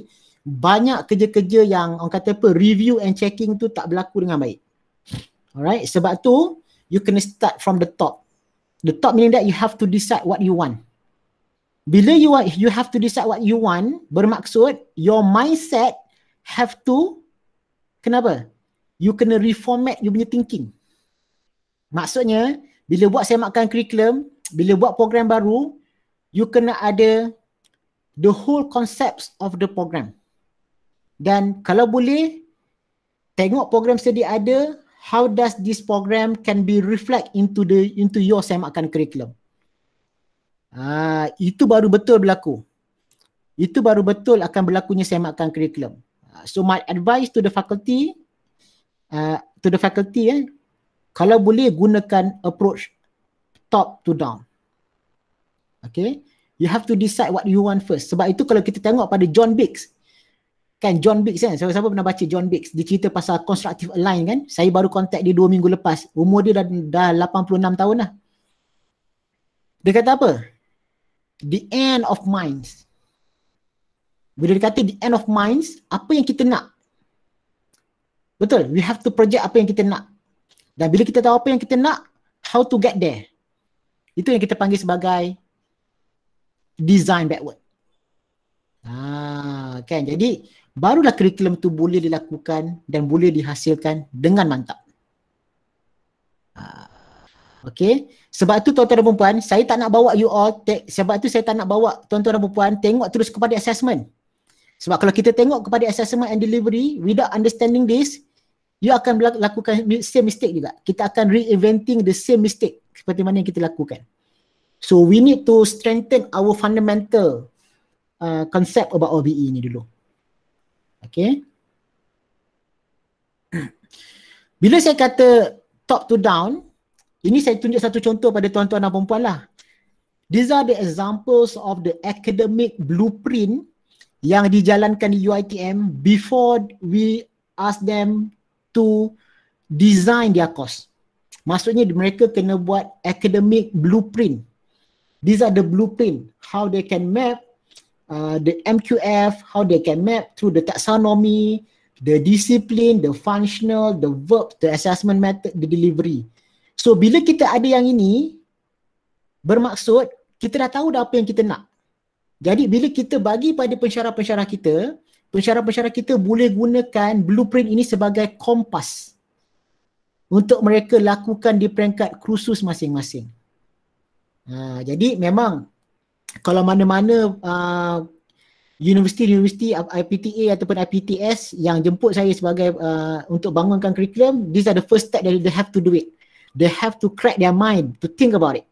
banyak kerja-kerja yang orang kata apa review and checking tu tak berlaku dengan baik. Alright, sebab tu you can start from the top. The top meaning that you have to decide what you want. Bila you want, you have to decide what you want, bermaksud your mindset have to kenapa? You kena reformat you punya thinking. Maksudnya, bila buat saya semakan curriculum, bila buat program baru, you kena ada the whole concepts of the program dan kalau boleh tengok program sedia ada how does this program can be reflect into the into your semakan curriculum ah itu baru betul berlaku itu baru betul akan berlakunya semakan curriculum ah, so my advice to the faculty uh, to the faculty eh kalau boleh gunakan approach top to down okay you have to decide what you want first sebab itu kalau kita tengok pada John Biggs kan John Biggs kan siapa, siapa pernah baca John Biggs dia cerita pasal constructive align kan saya baru contact dia dua minggu lepas umur dia dah, dah 86 tahun lah dia kata apa the end of minds bila dia kata the end of minds apa yang kita nak betul we have to project apa yang kita nak dan bila kita tahu apa yang kita nak how to get there itu yang kita panggil sebagai design backward ah kan jadi barulah kurikulum tu boleh dilakukan dan boleh dihasilkan dengan mantap. Ha. Okay. Sebab tu tuan-tuan dan perempuan, saya tak nak bawa you all, sebab tu saya tak nak bawa tuan-tuan dan perempuan tengok terus kepada assessment. Sebab kalau kita tengok kepada assessment and delivery without understanding this, you akan lakukan same mistake juga. Kita akan reinventing the same mistake seperti mana yang kita lakukan. So we need to strengthen our fundamental uh, concept about OBE ni dulu. Okay. *clears throat* Bila saya kata top to down, ini saya tunjuk satu contoh pada tuan-tuan dan perempuan lah. These are the examples of the academic blueprint yang dijalankan di UITM before we ask them to design their course. Maksudnya mereka kena buat academic blueprint. These are the blueprint how they can map Uh, the MQF, how they can map through the taxonomy, the discipline, the functional, the verb, the assessment method, the delivery. So bila kita ada yang ini, bermaksud kita dah tahu dah apa yang kita nak. Jadi bila kita bagi pada pensyarah-pensyarah kita, pensyarah-pensyarah kita boleh gunakan blueprint ini sebagai kompas untuk mereka lakukan di peringkat kursus masing-masing. Ha, jadi memang kalau mana-mana uh, universiti-universiti IPTA uh, ataupun IPTS yang jemput saya sebagai uh, untuk bangunkan curriculum, these are the first step that they have to do it. They have to crack their mind to think about it.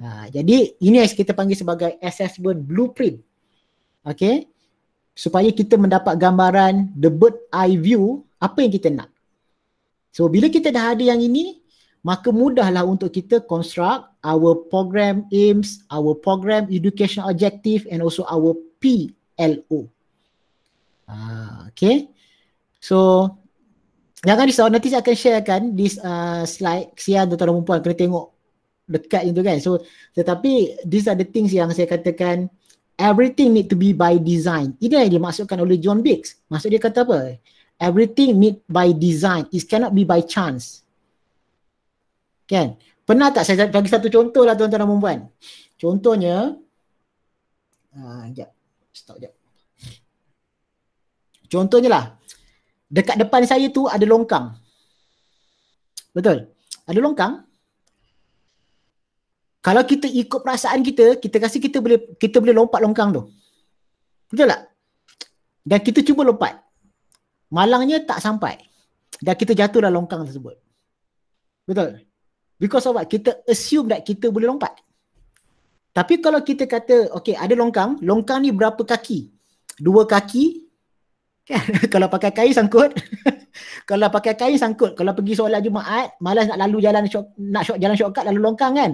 Uh, jadi ini yang kita panggil sebagai assessment blueprint. Okay. Supaya kita mendapat gambaran the bird eye view apa yang kita nak. So bila kita dah ada yang ini, maka mudahlah untuk kita construct our program aims, our program educational objective and also our PLO. Uh, ah, okay. So, jangan risau. Nanti saya akan sharekan this uh, slide. Kesian tuan-tuan dan perempuan kena tengok dekat itu kan. So, tetapi these are the things yang saya katakan everything need to be by design. Ini yang dimaksudkan oleh John Biggs. Maksud dia kata apa? Everything need by design. It cannot be by chance. Kan? Pernah tak saya bagi satu contoh lah tuan-tuan dan perempuan? Contohnya, uh, stop sekejap. Contohnya lah, dekat depan saya tu ada longkang. Betul? Ada longkang. Kalau kita ikut perasaan kita, kita rasa kita boleh kita boleh lompat longkang tu. Betul tak? Dan kita cuba lompat. Malangnya tak sampai. Dan kita jatuhlah longkang tersebut. Betul? Because of what? Kita assume that kita boleh lompat. Tapi kalau kita kata, okay, ada longkang, longkang ni berapa kaki? Dua kaki, kan? *laughs* kalau pakai kain sangkut, *laughs* kalau pakai kain sangkut, kalau pergi solat Jumaat, malas nak lalu jalan, syok, nak syok, jalan shortcut, lalu longkang kan?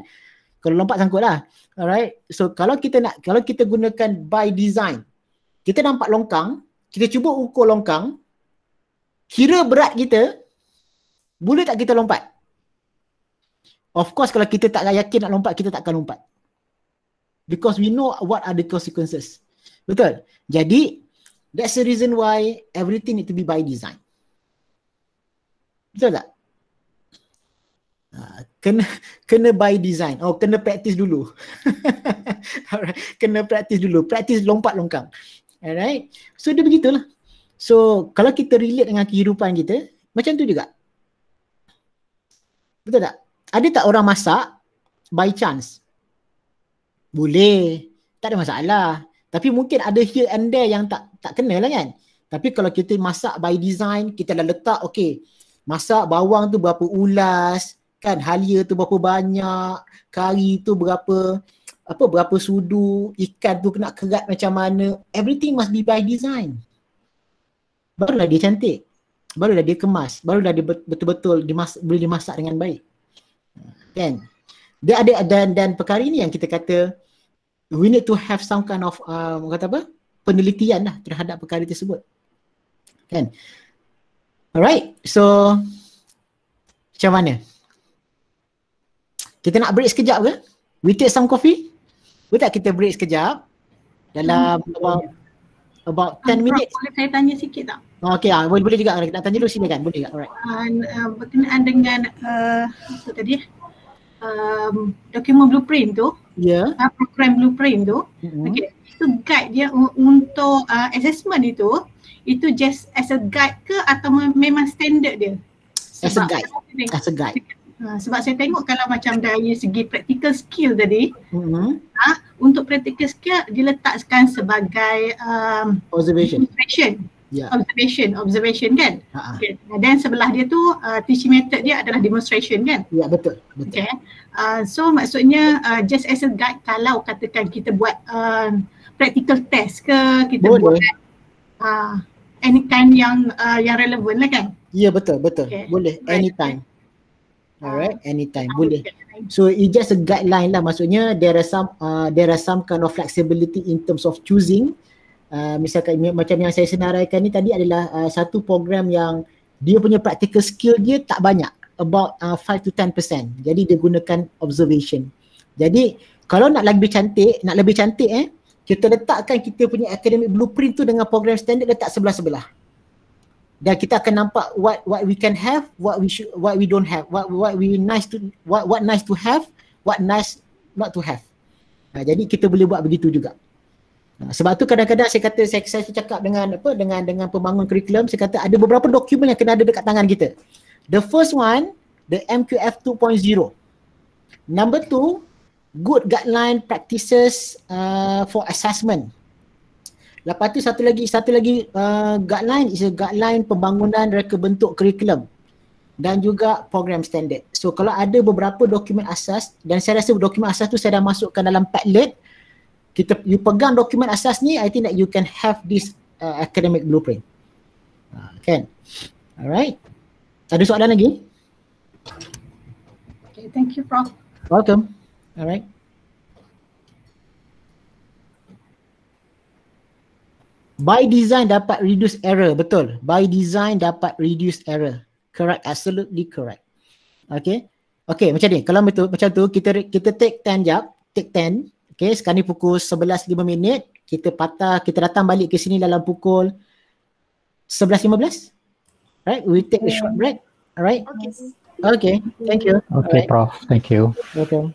Kalau lompat sangkut lah. Alright, so kalau kita nak, kalau kita gunakan by design, kita nampak longkang, kita cuba ukur longkang, kira berat kita, boleh tak kita lompat? Of course kalau kita tak yakin nak lompat, kita takkan lompat. Because we know what are the consequences. Betul? Jadi, that's the reason why everything need to be by design. Betul tak? Uh, kena *laughs* kena by design. Oh, kena practice dulu. *laughs* kena practice dulu. Practice lompat longkang. Alright. So dia begitulah. So kalau kita relate dengan kehidupan kita, macam tu juga. Betul tak? ada tak orang masak by chance? Boleh. Tak ada masalah. Tapi mungkin ada here and there yang tak tak kena lah kan. Tapi kalau kita masak by design, kita dah letak okay. Masak bawang tu berapa ulas, kan halia tu berapa banyak, kari tu berapa apa berapa sudu, ikan tu kena kerat macam mana. Everything must be by design. Barulah dia cantik. Barulah dia kemas. Barulah dia betul-betul dimas boleh dimasak dengan baik kan dia ada dan dan perkara ini yang kita kata we need to have some kind of um, kata apa penelitian lah terhadap perkara tersebut kan alright so macam mana kita nak break sekejap ke we take some coffee we tak kita break sekejap dalam hmm. about, about 10 um, minutes boleh saya tanya sikit tak Oh, okay, ah, boleh, boleh juga. Nak tanya dulu sini kan? Boleh juga. Alright. Uh, berkenaan dengan uh, apa tadi? um, dokumen blueprint tu yeah. Ya. uh, program blueprint tu mm-hmm. okay itu guide dia untuk uh, assessment itu itu just as a guide ke atau memang standard dia sebab as a guide as ah, a guide sebab saya tengok kalau macam dari segi practical skill tadi mm-hmm. ha, untuk practical skill diletakkan sebagai um, observation yeah. observation observation kan uh-huh. okay dan sebelah dia tu uh, teaching method dia adalah demonstration kan ya yeah, betul betul okay. Eh. uh, so maksudnya uh, just as a guide kalau katakan kita buat uh, practical test ke kita Boleh. buat uh, anytime yang uh, yang relevan lah kan ya yeah, betul betul okay. boleh anytime alright uh, anytime boleh so it just a guideline lah maksudnya there are some uh, there are some kind of flexibility in terms of choosing Ah, misalkan macam yang saya senaraikan ni tadi adalah uh, satu program yang dia punya practical skill dia tak banyak about uh, ah, 5 to 10%. Jadi dia gunakan observation. Jadi kalau nak lebih cantik, nak lebih cantik eh, kita letakkan kita punya academic blueprint tu dengan program standard letak sebelah-sebelah. Dan kita akan nampak what what we can have, what we should, what we don't have, what what we nice to what what nice to have, what nice not to have. Nah, jadi kita boleh buat begitu juga. Ha, sebab tu kadang-kadang saya kata saya, saya cakap dengan apa dengan dengan pembangun curriculum saya kata ada beberapa dokumen yang kena ada dekat tangan kita. The first one, the MQF 2.0. Number two, good guideline practices uh, for assessment. Lepas tu satu lagi satu lagi uh, guideline is a guideline pembangunan reka bentuk curriculum dan juga program standard. So kalau ada beberapa dokumen asas dan saya rasa dokumen asas tu saya dah masukkan dalam Padlet kita you pegang dokumen asas ni i think that you can have this uh, academic blueprint ah, kan uh, alright ada soalan lagi okay thank you prof welcome alright by design dapat reduce error betul by design dapat reduce error correct absolutely correct okay okay macam ni kalau betul macam tu kita kita take 10 jap take 10 Okay, sekarang ni pukul 11.05 minit. Kita patah, kita datang balik ke sini dalam pukul 11.15. Alright, we take a short break. Alright. Okay. okay, thank you. Okay, right. Prof. Thank you. Okay.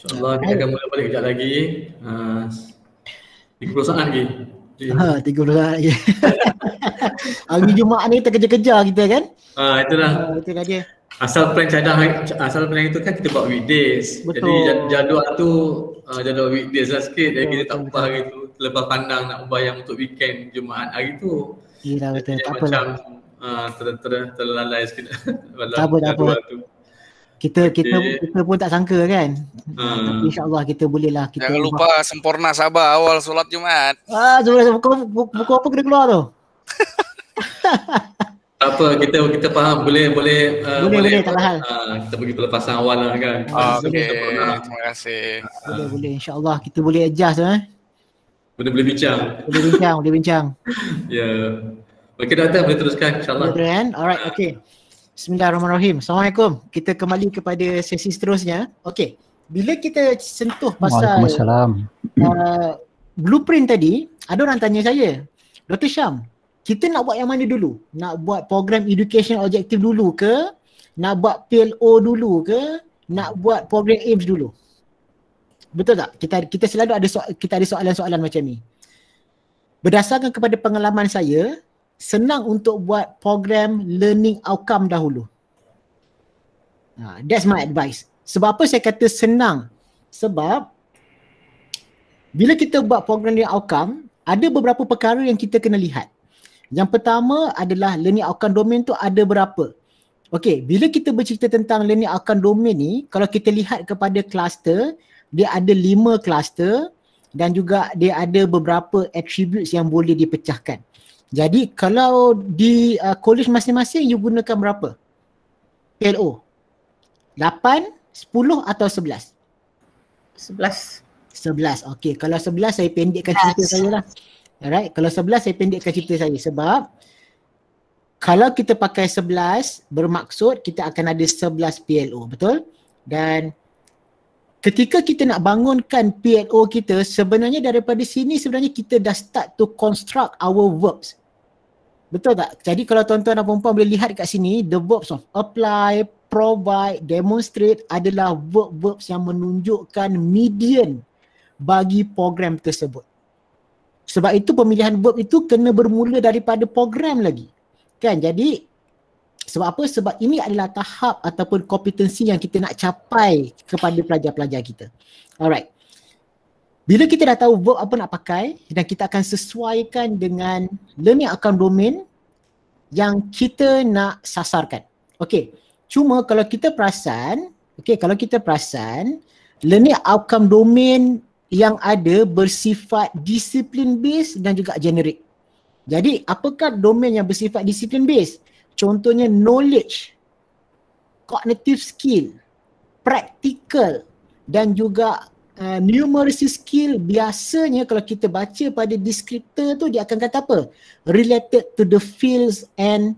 InsyaAllah kita akan mula balik kejap lagi. Ah, tiga 30 saat lagi. Ha, tiga 30 saat lagi. *laughs* hari Jumaat ni kita kerja-kerja kita kan? Ha, uh, itulah. Uh, Asal plan cadang, asal plan itu kan kita buat weekdays. Betul. Jadi jadual tu uh, jadual weekdays lah sikit. Jadi kita tak ubah hari tu. Lepas pandang nak ubah yang untuk weekend Jumaat hari tu. Yelah betul. tak apa. Macam uh, terlalai sikit. *laughs* tak apa, tak apa kita okay. kita kita pun tak sangka kan. Hmm. Ah, Insya-Allah kita boleh lah kita Jangan lupa buat. sempurna sabar awal solat Jumaat. Ah, sudah buku, buku apa kena keluar tu? *laughs* tak apa, kita kita faham boleh boleh ah, boleh boleh, boleh tak hal. Uh, ah, kita pergi pelepasan awal lah kan. Ah, okay. Terima kasih. Boleh uh. boleh insya-Allah kita boleh adjust eh. Boleh boleh bincang. boleh bincang, boleh bincang. *laughs* ya. Yeah. Okey, dah dah boleh teruskan insya-Allah. Alright, okey. Bismillahirrahmanirrahim. Assalamualaikum. Kita kembali kepada sesi seterusnya. Okey. Bila kita sentuh pasal Uh, blueprint tadi, ada orang tanya saya, Dr. Syam, kita nak buat yang mana dulu? Nak buat program education objective dulu ke? Nak buat PLO dulu ke? Nak buat program aims dulu? Betul tak? Kita kita selalu ada kita ada soalan-soalan macam ni. Berdasarkan kepada pengalaman saya, senang untuk buat program learning outcome dahulu. Ha, that's my advice. Sebab apa saya kata senang? Sebab bila kita buat program learning outcome, ada beberapa perkara yang kita kena lihat. Yang pertama adalah learning outcome domain tu ada berapa. Okay, bila kita bercerita tentang learning outcome domain ni, kalau kita lihat kepada cluster, dia ada lima cluster dan juga dia ada beberapa attributes yang boleh dipecahkan. Jadi kalau di uh, college masing-masing you gunakan berapa? PLO. 8, 10 atau 11? 11. 11. Okey, kalau 11 saya pendekkan yes. cerita saya lah. Alright, kalau 11 saya pendekkan cerita saya sebab kalau kita pakai 11 bermaksud kita akan ada 11 PLO, betul? Dan ketika kita nak bangunkan PLO kita sebenarnya daripada sini sebenarnya kita dah start to construct our verbs Betul tak? Jadi kalau tuan-tuan dan perempuan boleh lihat kat sini, the verbs of apply, provide, demonstrate adalah verb-verbs yang menunjukkan median bagi program tersebut. Sebab itu pemilihan verb itu kena bermula daripada program lagi. Kan? Jadi sebab apa? Sebab ini adalah tahap ataupun kompetensi yang kita nak capai kepada pelajar-pelajar kita. Alright. Bila kita dah tahu verb apa nak pakai dan kita akan sesuaikan dengan learning account domain yang kita nak sasarkan. Okey. Cuma kalau kita perasan, okey kalau kita perasan learning outcome domain yang ada bersifat discipline based dan juga generic. Jadi apakah domain yang bersifat discipline based? Contohnya knowledge, cognitive skill, practical dan juga uh, numeracy skill biasanya kalau kita baca pada descriptor tu dia akan kata apa? Related to the fields and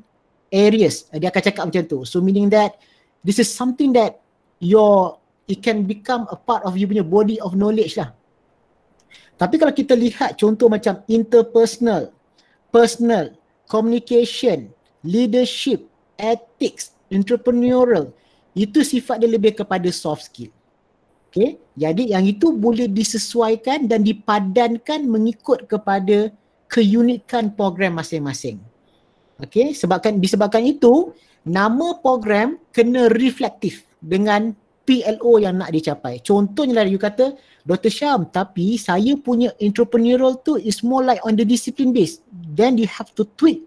areas. Uh, dia akan cakap macam tu. So meaning that this is something that your it can become a part of you punya body of knowledge lah. Tapi kalau kita lihat contoh macam interpersonal, personal, communication, leadership, ethics, entrepreneurial, itu sifat dia lebih kepada soft skill. Okay. Jadi yang itu boleh disesuaikan dan dipadankan mengikut kepada keunikan program masing-masing. Okay. Sebabkan, disebabkan itu, nama program kena reflektif dengan PLO yang nak dicapai. Contohnya lah you kata, Dr. Syam, tapi saya punya entrepreneurial tu is more like on the discipline base. Then you have to tweak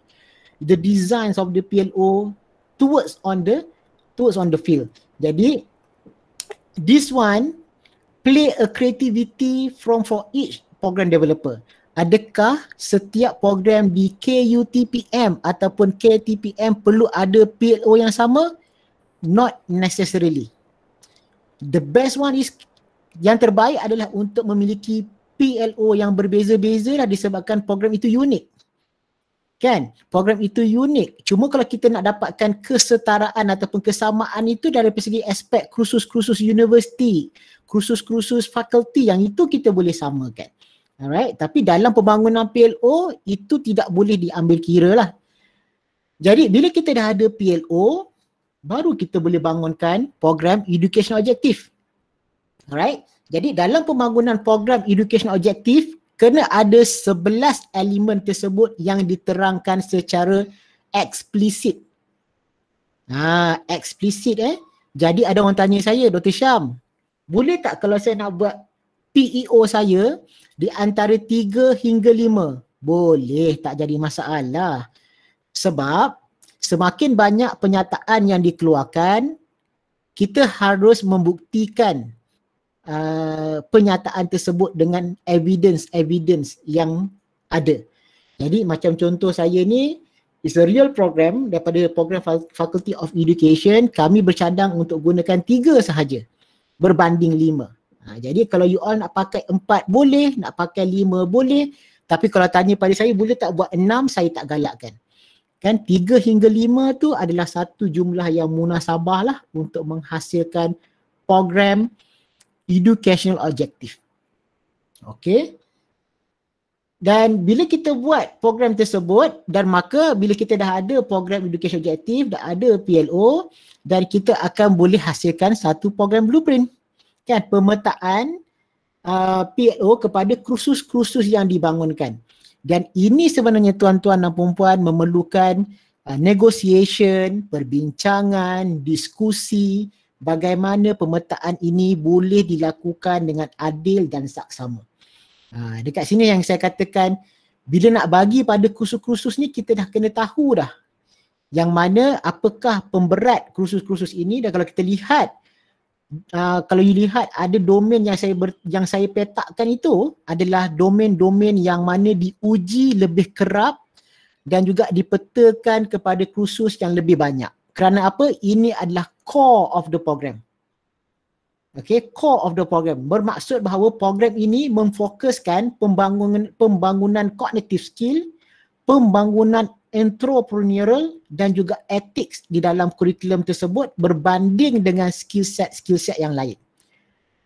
the designs of the PLO towards on the towards on the field. Jadi this one play a creativity from for each program developer. Adakah setiap program di KUTPM ataupun KTPM perlu ada PLO yang sama? Not necessarily. The best one is yang terbaik adalah untuk memiliki PLO yang berbeza-beza lah disebabkan program itu unik kan program itu unik cuma kalau kita nak dapatkan kesetaraan ataupun kesamaan itu dari segi aspek kursus-kursus universiti kursus-kursus fakulti yang itu kita boleh samakan alright tapi dalam pembangunan PLO itu tidak boleh diambil kira lah jadi bila kita dah ada PLO baru kita boleh bangunkan program educational objective alright jadi dalam pembangunan program educational objective kena ada sebelas elemen tersebut yang diterangkan secara eksplisit. Ha, eksplisit eh. Jadi ada orang tanya saya, Dr. Syam, boleh tak kalau saya nak buat PEO saya di antara tiga hingga lima? Boleh, tak jadi masalah. Sebab semakin banyak penyataan yang dikeluarkan, kita harus membuktikan uh, penyataan tersebut dengan evidence-evidence yang ada. Jadi macam contoh saya ni is a real program daripada program Faculty of Education kami bercadang untuk gunakan tiga sahaja berbanding lima. Ha, jadi kalau you all nak pakai empat boleh, nak pakai lima boleh tapi kalau tanya pada saya boleh tak buat enam saya tak galakkan. Kan tiga hingga lima tu adalah satu jumlah yang munasabah lah untuk menghasilkan program educational objective. Okay. Dan bila kita buat program tersebut dan maka bila kita dah ada program education objective, dah ada PLO dan kita akan boleh hasilkan satu program blueprint. Kan pemetaan uh, PLO kepada kursus-kursus yang dibangunkan. Dan ini sebenarnya tuan-tuan dan puan-puan memerlukan uh, negotiation, perbincangan, diskusi, bagaimana pemetaan ini boleh dilakukan dengan adil dan saksama. Ha, dekat sini yang saya katakan bila nak bagi pada kursus-kursus ni kita dah kena tahu dah yang mana apakah pemberat kursus-kursus ini dan kalau kita lihat uh, kalau you lihat ada domain yang saya ber, yang saya petakkan itu adalah domain-domain yang mana diuji lebih kerap dan juga dipetakan kepada kursus yang lebih banyak. Kerana apa? Ini adalah core of the program. Okay, core of the program. Bermaksud bahawa program ini memfokuskan pembangunan pembangunan cognitive skill, pembangunan entrepreneurial dan juga ethics di dalam kurikulum tersebut berbanding dengan skill set-skill set yang lain.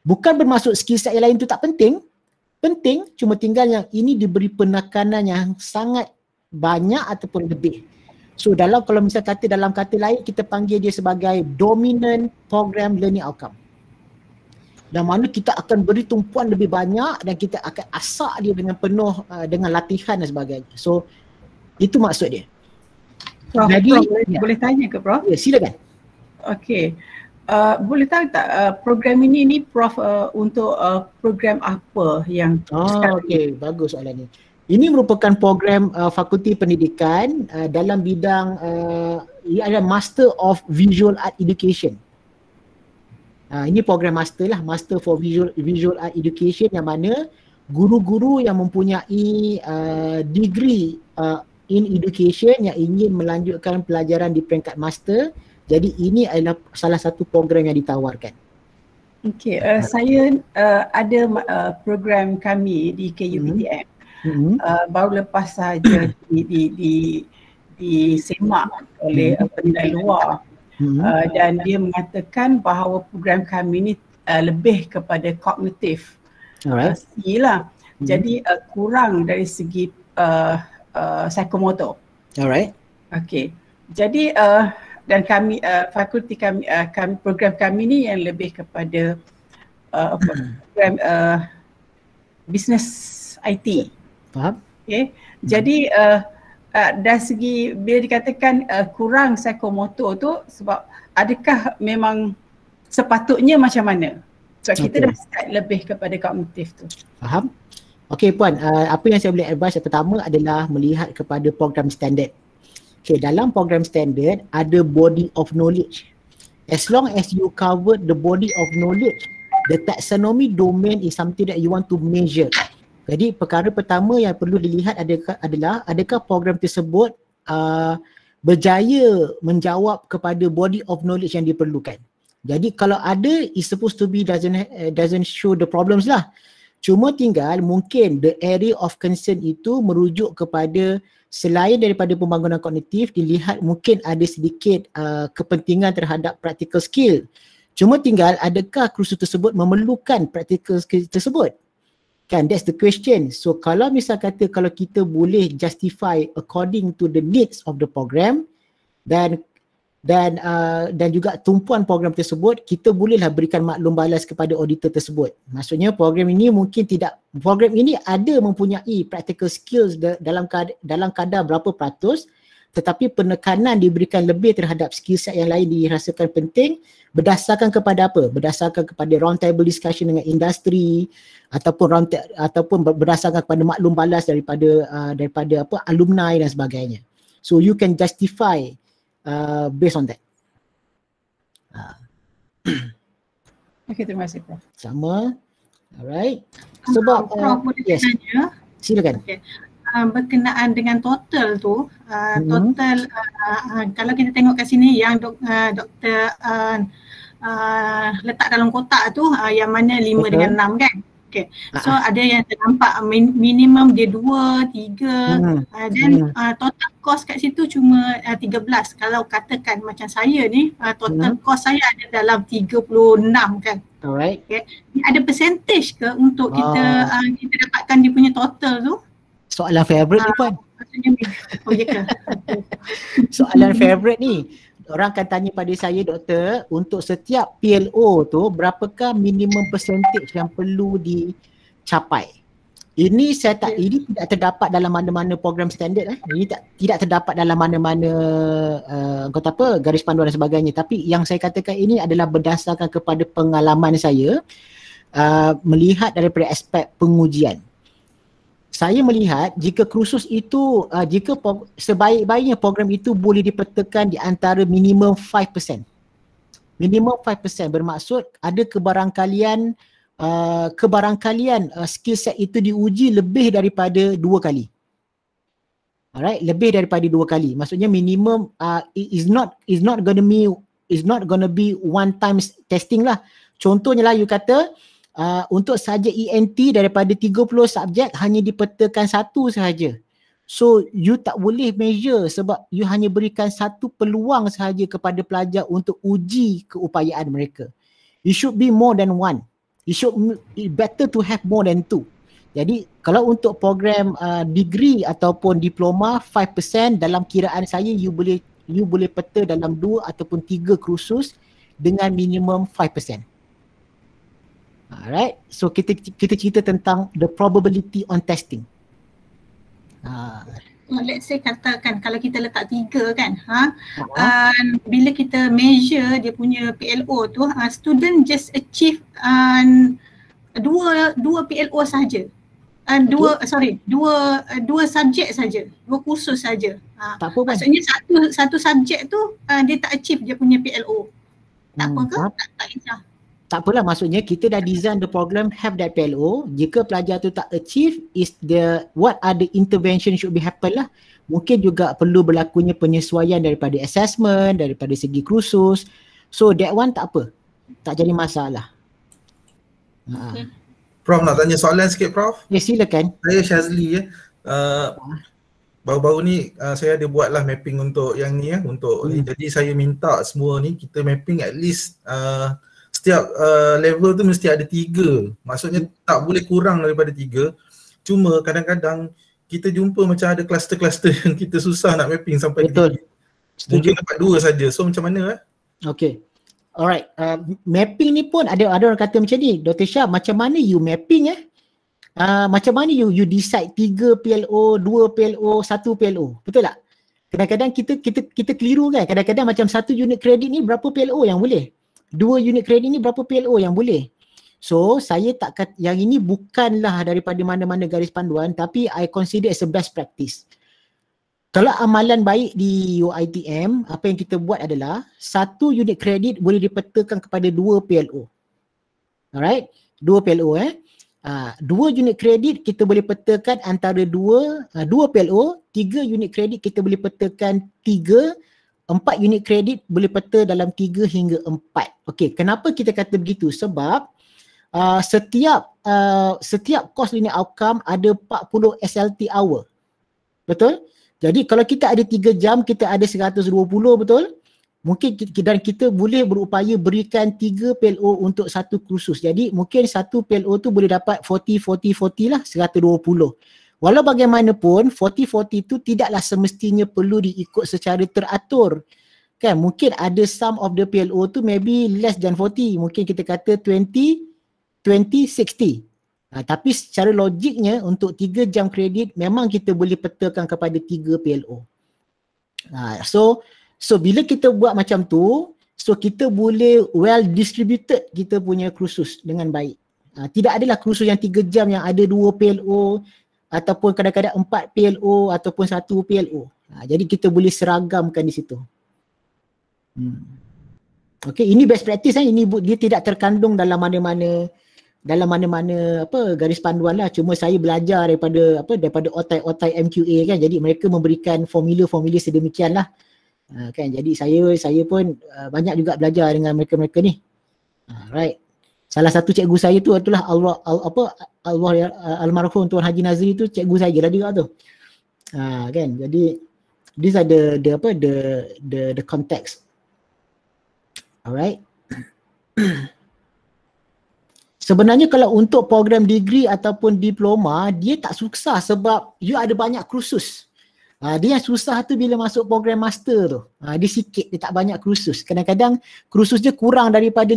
Bukan bermaksud skill set yang lain itu tak penting. Penting cuma tinggal yang ini diberi penekanan yang sangat banyak ataupun lebih So dalam kalau misalnya kata dalam kata lain kita panggil dia sebagai dominant program learning outcome. Dan mana kita akan beri tumpuan lebih banyak dan kita akan asak dia dengan penuh uh, dengan latihan dan sebagainya. So itu maksud dia. Prof, Jadi, prof, ya. boleh tanya ke Prof? Ya, silakan. Okey. Uh, boleh tahu tak uh, program ini ni Prof uh, untuk uh, program apa yang Oh okey, bagus soalan ni. Ini merupakan program uh, Fakulti Pendidikan uh, dalam bidang uh, ia adalah Master of Visual Art Education. Uh, ini program master lah, Master for Visual Visual Art Education yang mana guru-guru yang mempunyai uh, degree uh, in education yang ingin melanjutkan pelajaran di peringkat master, jadi ini adalah salah satu program yang ditawarkan. Okay, uh, saya uh, ada uh, program kami di KUPTM. Hmm. Mm-hmm. uh, baru lepas saja *coughs* di di di disemak oleh mm-hmm. pendai luar mm-hmm. uh, dan dia mengatakan bahawa program kami ini uh, lebih kepada kognitif right. uh, lah. mm-hmm. jadi uh, kurang dari segi uh, uh, psychomotor alright okey jadi uh, dan kami uh, fakulti kami, uh, kami program kami ini yang lebih kepada uh, *coughs* program uh, business IT Faham? Okay. Jadi uh, uh, dari segi bila dikatakan uh, kurang psikomotor tu sebab adakah memang sepatutnya macam mana? Sebab okay. kita dah start lebih kepada kognitif tu. Faham? Okey puan, uh, apa yang saya boleh advise yang pertama adalah melihat kepada program standard. Okey, dalam program standard ada body of knowledge. As long as you cover the body of knowledge, the taxonomy domain is something that you want to measure. Jadi perkara pertama yang perlu dilihat adakah, adalah adakah program tersebut uh, berjaya menjawab kepada body of knowledge yang diperlukan. Jadi kalau ada is supposed to be doesn't ha, eh, doesn't show the problems lah. Cuma tinggal mungkin the area of concern itu merujuk kepada selain daripada pembangunan kognitif dilihat mungkin ada sedikit uh, kepentingan terhadap practical skill. Cuma tinggal adakah kursus tersebut memerlukan practical skill tersebut. Kan that's the question. So kalau misal kata kalau kita boleh justify according to the needs of the program dan dan uh, dan juga tumpuan program tersebut kita bolehlah berikan maklum balas kepada auditor tersebut. Maksudnya program ini mungkin tidak program ini ada mempunyai practical skills dalam kad, dalam kadar berapa peratus tetapi penekanan diberikan lebih terhadap skill set yang lain dirasakan penting berdasarkan kepada apa? Berdasarkan kepada roundtable discussion dengan industri ataupun round ataupun berdasarkan kepada maklum balas daripada uh, daripada apa alumni dan sebagainya. So you can justify uh, based on that. Uh. Okay, terima kasih Prof. Sama. Alright. Sebab uh, boleh yes. tanya? Silakan. Okay. Um, berkenaan dengan total tu uh, hmm. total uh, uh, kalau kita tengok kat sini yang dok, uh, doktor uh, uh, letak dalam kotak tu uh, yang mana lima okay. dengan enam kan okay? Ah. so uh ada yang terdampak min- minimum dia dua, tiga, dan hmm. uh, hmm. uh, total cost kat situ cuma uh, belas. kalau katakan macam saya ni uh, total uh cost saya ada dalam 36 kan alright okay. ada percentage ke untuk oh. kita ah. uh, kita dapatkan dia punya total tu soalan favorite ni ah, pun. Oh, ya *laughs* soalan favorite ni. Orang akan tanya pada saya doktor untuk setiap PLO tu berapakah minimum percentage yang perlu dicapai. Ini saya tak ya. ini tidak terdapat dalam mana-mana program standard eh. Ini tak tidak terdapat dalam mana-mana uh, eh, kata apa garis panduan dan sebagainya tapi yang saya katakan ini adalah berdasarkan kepada pengalaman saya uh, melihat daripada aspek pengujian saya melihat jika kursus itu uh, jika sebaik-baiknya program itu boleh dipertekan di antara minimum 5%. Minimum 5% bermaksud ada kebarangkalian uh, kebarangkalian uh, skill set itu diuji lebih daripada dua kali. Alright, lebih daripada dua kali. Maksudnya minimum uh, is not is not going to be is not going to be one times testing lah. Contohnya lah you kata uh, untuk sahaja ENT daripada 30 subjek hanya dipetakan satu sahaja. So you tak boleh measure sebab you hanya berikan satu peluang sahaja kepada pelajar untuk uji keupayaan mereka. You should be more than one. You should be better to have more than two. Jadi kalau untuk program uh, degree ataupun diploma 5% dalam kiraan saya you boleh you boleh peta dalam dua ataupun tiga kursus dengan minimum 5%. Alright, so kita kita cerita tentang the probability on testing. Ha. Uh. Let's say katakan kalau kita letak tiga kan, ha? Uh-huh. Um, bila kita measure dia punya PLO tu, uh, student just achieve um, dua dua PLO saja. Uh, dua sorry dua uh, dua subjek saja dua kursus saja ha uh, maksudnya kan? satu satu subjek tu uh, dia tak achieve dia punya PLO tak hmm, apa ke tak, tak kisah tak apalah maksudnya kita dah design the program have that PLO jika pelajar tu tak achieve is the what are the intervention should be happen lah mungkin juga perlu berlakunya penyesuaian daripada assessment daripada segi kursus so that one tak apa tak jadi masalah ha. okay. ha. Prof nak tanya soalan sikit Prof ya yeah, silakan saya Shazli ya uh, ha. baru-baru ni uh, saya ada lah mapping untuk yang ni ya untuk hmm. jadi saya minta semua ni kita mapping at least uh, setiap uh, level tu mesti ada tiga maksudnya tak boleh kurang daripada tiga cuma kadang-kadang kita jumpa macam ada kluster-kluster yang kita susah nak mapping sampai betul tiga. mungkin dapat dua saja so macam mana eh okey alright uh, mapping ni pun ada ada orang kata macam ni Dr Shah macam mana you mapping eh uh, macam mana you you decide tiga PLO dua PLO satu PLO betul tak kadang-kadang kita kita kita keliru kan kadang-kadang macam satu unit kredit ni berapa PLO yang boleh dua unit kredit ni berapa PLO yang boleh. So saya tak kata, yang ini bukanlah daripada mana-mana garis panduan tapi I consider as a best practice. Kalau amalan baik di UITM, apa yang kita buat adalah satu unit kredit boleh dipetakan kepada dua PLO. Alright? Dua PLO eh. Uh, dua unit kredit kita boleh petakan antara dua, uh, dua PLO, tiga unit kredit kita boleh petakan tiga empat unit kredit boleh peta dalam tiga hingga empat. Okey, kenapa kita kata begitu? Sebab uh, setiap uh, setiap cost linear outcome ada 40 SLT hour. Betul? Jadi kalau kita ada tiga jam, kita ada 120 betul? Mungkin kita, dan kita boleh berupaya berikan tiga PLO untuk satu kursus. Jadi mungkin satu PLO tu boleh dapat 40, 40, 40 lah, 120. Walau bagaimanapun 40-40 tu tidaklah semestinya perlu diikut secara teratur kan mungkin ada sum of the PLO tu maybe less than 40 mungkin kita kata 20 20 60 ha, tapi secara logiknya untuk 3 jam kredit memang kita boleh petakan kepada 3 PLO ha, so so bila kita buat macam tu so kita boleh well distributed kita punya kursus dengan baik ha, tidak adalah kursus yang 3 jam yang ada 2 PLO ataupun kadang-kadang empat PLO ataupun satu PLO. Ha, jadi kita boleh seragamkan di situ. Hmm. Okey, ini best practice eh. Ini dia tidak terkandung dalam mana-mana dalam mana-mana apa garis panduan lah. Cuma saya belajar daripada apa daripada otai-otai MQA kan. Jadi mereka memberikan formula-formula sedemikian lah. Ha, kan? Jadi saya saya pun uh, banyak juga belajar dengan mereka-mereka ni. Alright. Ha, salah satu cikgu saya tu itulah Allah al, apa Allah ya, almarhum Tuan Haji Nazri tu cikgu saya lah juga tu. Ha kan. Jadi this ada the the apa the the the context. Alright. *clears throat* Sebenarnya kalau untuk program degree ataupun diploma dia tak susah sebab you ada banyak kursus. Ha, dia yang susah tu bila masuk program master tu. Ha, dia sikit, dia tak banyak kursus. Kadang-kadang kursus dia kurang daripada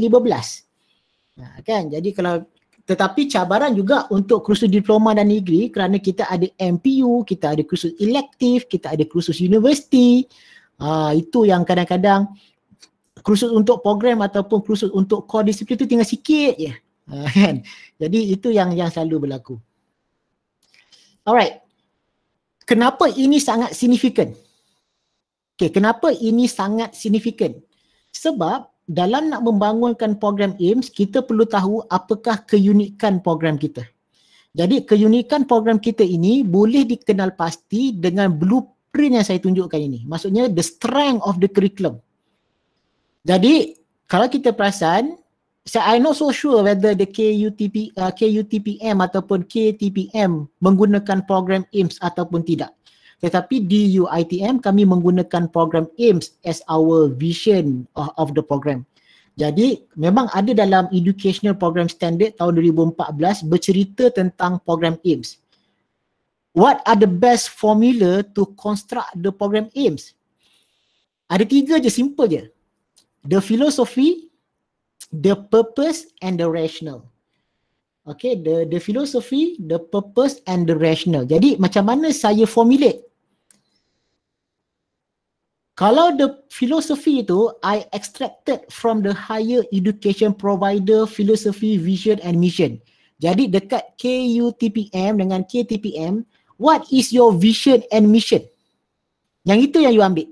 Ha, kan? Jadi kalau tetapi cabaran juga untuk kursus diploma dan negeri kerana kita ada MPU, kita ada kursus elektif, kita ada kursus universiti. Ha, itu yang kadang-kadang kursus untuk program ataupun kursus untuk core discipline itu tinggal sikit je. Ha, *laughs* kan? Jadi itu yang yang selalu berlaku. Alright. Kenapa ini sangat signifikan? Okay, kenapa ini sangat signifikan? Sebab dalam nak membangunkan program AIMS, kita perlu tahu apakah keunikan program kita. Jadi keunikan program kita ini boleh dikenal pasti dengan blueprint yang saya tunjukkan ini. Maksudnya the strength of the curriculum. Jadi kalau kita perasan, saya I'm not so sure whether the KUTP, uh, KUTPM ataupun KTPM menggunakan program AIMS ataupun tidak. Tetapi di UITM kami menggunakan program AIMS as our vision of, of the program. Jadi memang ada dalam Educational Program Standard tahun 2014 bercerita tentang program AIMS. What are the best formula to construct the program AIMS? Ada tiga je, simple je. The philosophy, the purpose and the rational. Okay, the the philosophy, the purpose and the rational. Jadi macam mana saya formulate kalau the philosophy itu I extracted from the higher education provider philosophy vision and mission. Jadi dekat KUTPM dengan KTPM, what is your vision and mission? Yang itu yang you ambil.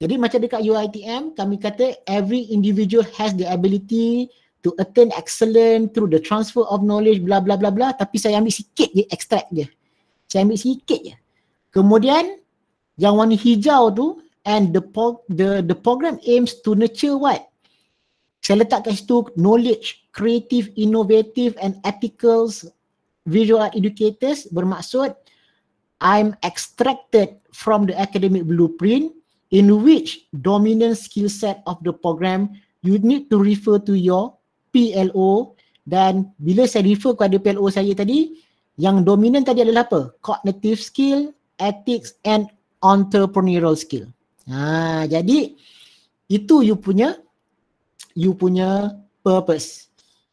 Jadi macam dekat UITM, kami kata every individual has the ability to attain excellence through the transfer of knowledge bla bla bla bla tapi saya ambil sikit je extract je. Saya ambil sikit je. Kemudian yang warna hijau tu and the the the program aims to nurture what saya letak kat situ knowledge creative innovative and ethical visual educators bermaksud i'm extracted from the academic blueprint in which dominant skill set of the program you need to refer to your PLO dan bila saya refer kepada PLO saya tadi yang dominant tadi adalah apa cognitive skill ethics and entrepreneurial skill Ha, jadi itu you punya you punya purpose.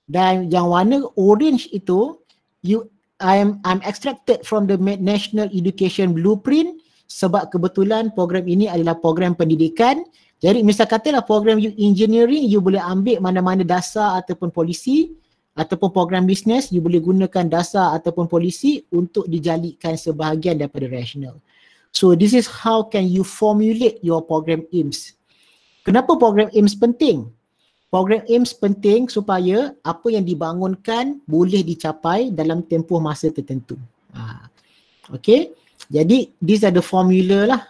Dan yang warna orange itu you I'm I'm extracted from the National Education Blueprint sebab kebetulan program ini adalah program pendidikan. Jadi misal katalah program you engineering, you boleh ambil mana-mana dasar ataupun polisi ataupun program bisnes, you boleh gunakan dasar ataupun polisi untuk dijalikan sebahagian daripada rational. So this is how can you formulate your program aims. Kenapa program aims penting? Program aims penting supaya apa yang dibangunkan boleh dicapai dalam tempoh masa tertentu. Ha. Okay, jadi this are the formula lah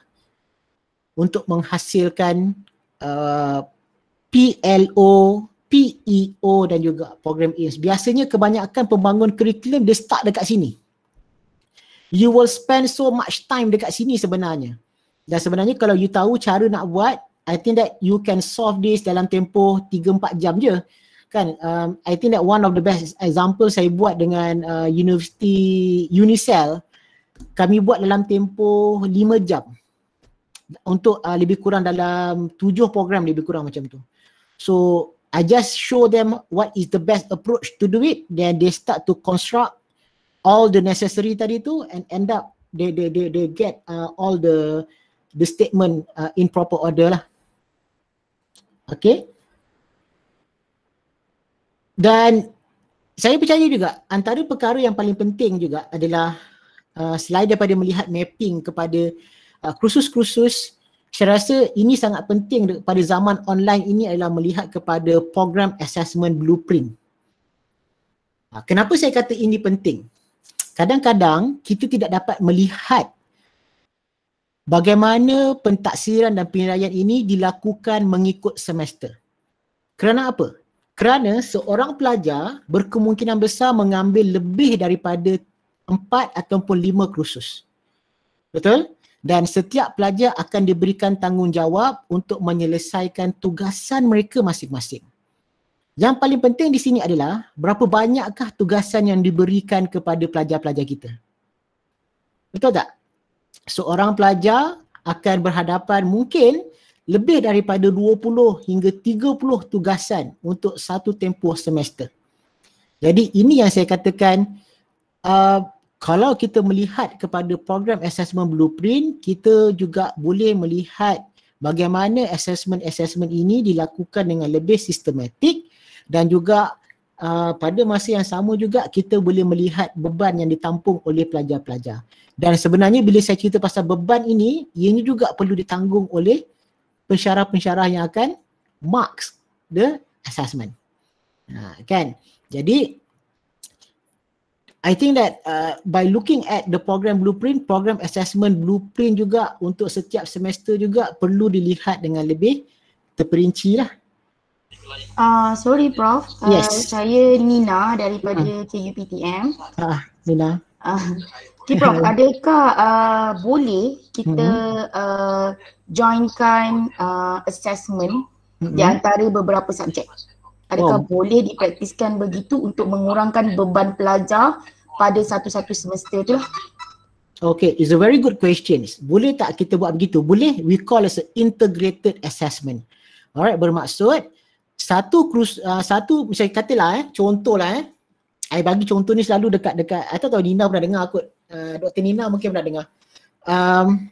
untuk menghasilkan uh, PLO, PEO dan juga program aims. Biasanya kebanyakan pembangun curriculum dia start dekat sini you will spend so much time dekat sini sebenarnya. Dan sebenarnya kalau you tahu cara nak buat, I think that you can solve this dalam tempoh 3-4 jam je. Kan, um, I think that one of the best example saya buat dengan uh, University Unicell, kami buat dalam tempoh 5 jam. Untuk uh, lebih kurang dalam 7 program lebih kurang macam tu. So, I just show them what is the best approach to do it, then they start to construct all the necessary tadi tu and end up they they they they get uh, all the the statement uh, in proper order lah. Okay. Dan saya percaya juga antara perkara yang paling penting juga adalah uh, selain daripada melihat mapping kepada uh, kursus-kursus, uh, saya rasa ini sangat penting pada zaman online ini adalah melihat kepada program assessment blueprint. Ha, kenapa saya kata ini penting? kadang-kadang kita tidak dapat melihat bagaimana pentaksiran dan penilaian ini dilakukan mengikut semester. Kerana apa? Kerana seorang pelajar berkemungkinan besar mengambil lebih daripada empat ataupun lima kursus. Betul? Dan setiap pelajar akan diberikan tanggungjawab untuk menyelesaikan tugasan mereka masing-masing. Yang paling penting di sini adalah berapa banyakkah tugasan yang diberikan kepada pelajar-pelajar kita. Betul tak? Seorang pelajar akan berhadapan mungkin lebih daripada 20 hingga 30 tugasan untuk satu tempoh semester. Jadi ini yang saya katakan uh, kalau kita melihat kepada program assessment blueprint, kita juga boleh melihat bagaimana assessment-assessment ini dilakukan dengan lebih sistematik dan juga uh, pada masa yang sama juga kita boleh melihat beban yang ditampung oleh pelajar-pelajar dan sebenarnya bila saya cerita pasal beban ini ianya juga perlu ditanggung oleh pensyarah-pensyarah yang akan mark the assessment uh, kan jadi I think that uh, by looking at the program blueprint, program assessment blueprint juga untuk setiap semester juga perlu dilihat dengan lebih terperinci lah Ah, uh, sorry Prof. Uh, yes. Saya Nina daripada uh. Hmm. KUPTM. Ah, uh, Nina. Ah. Uh. Okay, Prof, adakah uh, boleh kita mm-hmm. uh, joinkan uh, assessment mm-hmm. di hmm. antara beberapa subjek? Adakah oh. boleh dipraktiskan begitu untuk mengurangkan beban pelajar pada satu-satu semester tu lah? Okay, it's a very good question. Boleh tak kita buat begitu? Boleh. We call as an integrated assessment. Alright, bermaksud satu krus, uh, satu misalnya katalah eh, contohlah eh. Saya bagi contoh ni selalu dekat dekat I tak tahu Nina pernah dengar aku, Uh, ah, Dr. Nina mungkin pernah dengar. Um,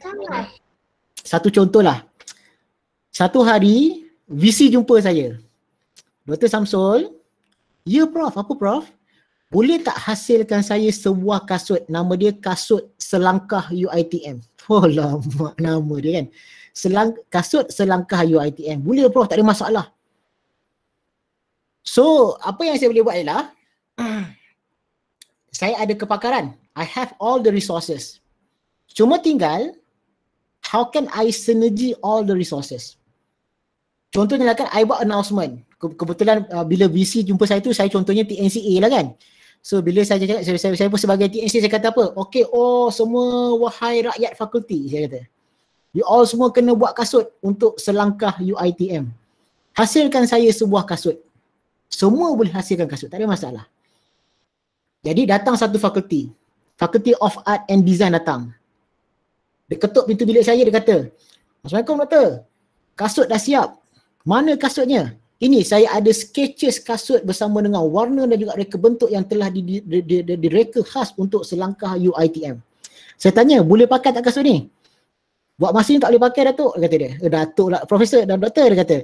satu contohlah. Satu hari VC jumpa saya. Dr. Samsul. Ya yeah, Prof, apa Prof? Boleh tak hasilkan saya sebuah kasut nama dia kasut selangkah UITM. Oh *laughs* lama nama dia kan. Selang, kasut selangkah UITM. Boleh Prof, tak ada masalah. So apa yang saya boleh buat ialah *clears throat* saya ada kepakaran. I have all the resources. Cuma tinggal how can I synergy all the resources? Contohnya lah kan I buat announcement. Kebetulan uh, bila VC jumpa saya tu saya contohnya TNCA lah kan. So bila saya cakap saya, saya, saya pun sebagai TNC saya kata apa? Okay oh semua wahai rakyat fakulti saya kata. You all semua kena buat kasut untuk selangkah UITM. Hasilkan saya sebuah kasut. Semua boleh hasilkan kasut, tak ada masalah. Jadi datang satu fakulti, fakulti of Art and Design datang. Dia ketuk pintu bilik saya, dia kata, Assalamualaikum Doktor, kasut dah siap. Mana kasutnya? Ini saya ada sketches kasut bersama dengan warna dan juga reka bentuk yang telah direka khas untuk selangkah UITM. Saya tanya, boleh pakai tak kasut ni? Buat masa ni tak boleh pakai Datuk, kata dia. Eh, Datuk lah, Profesor dan Doktor, dia kata.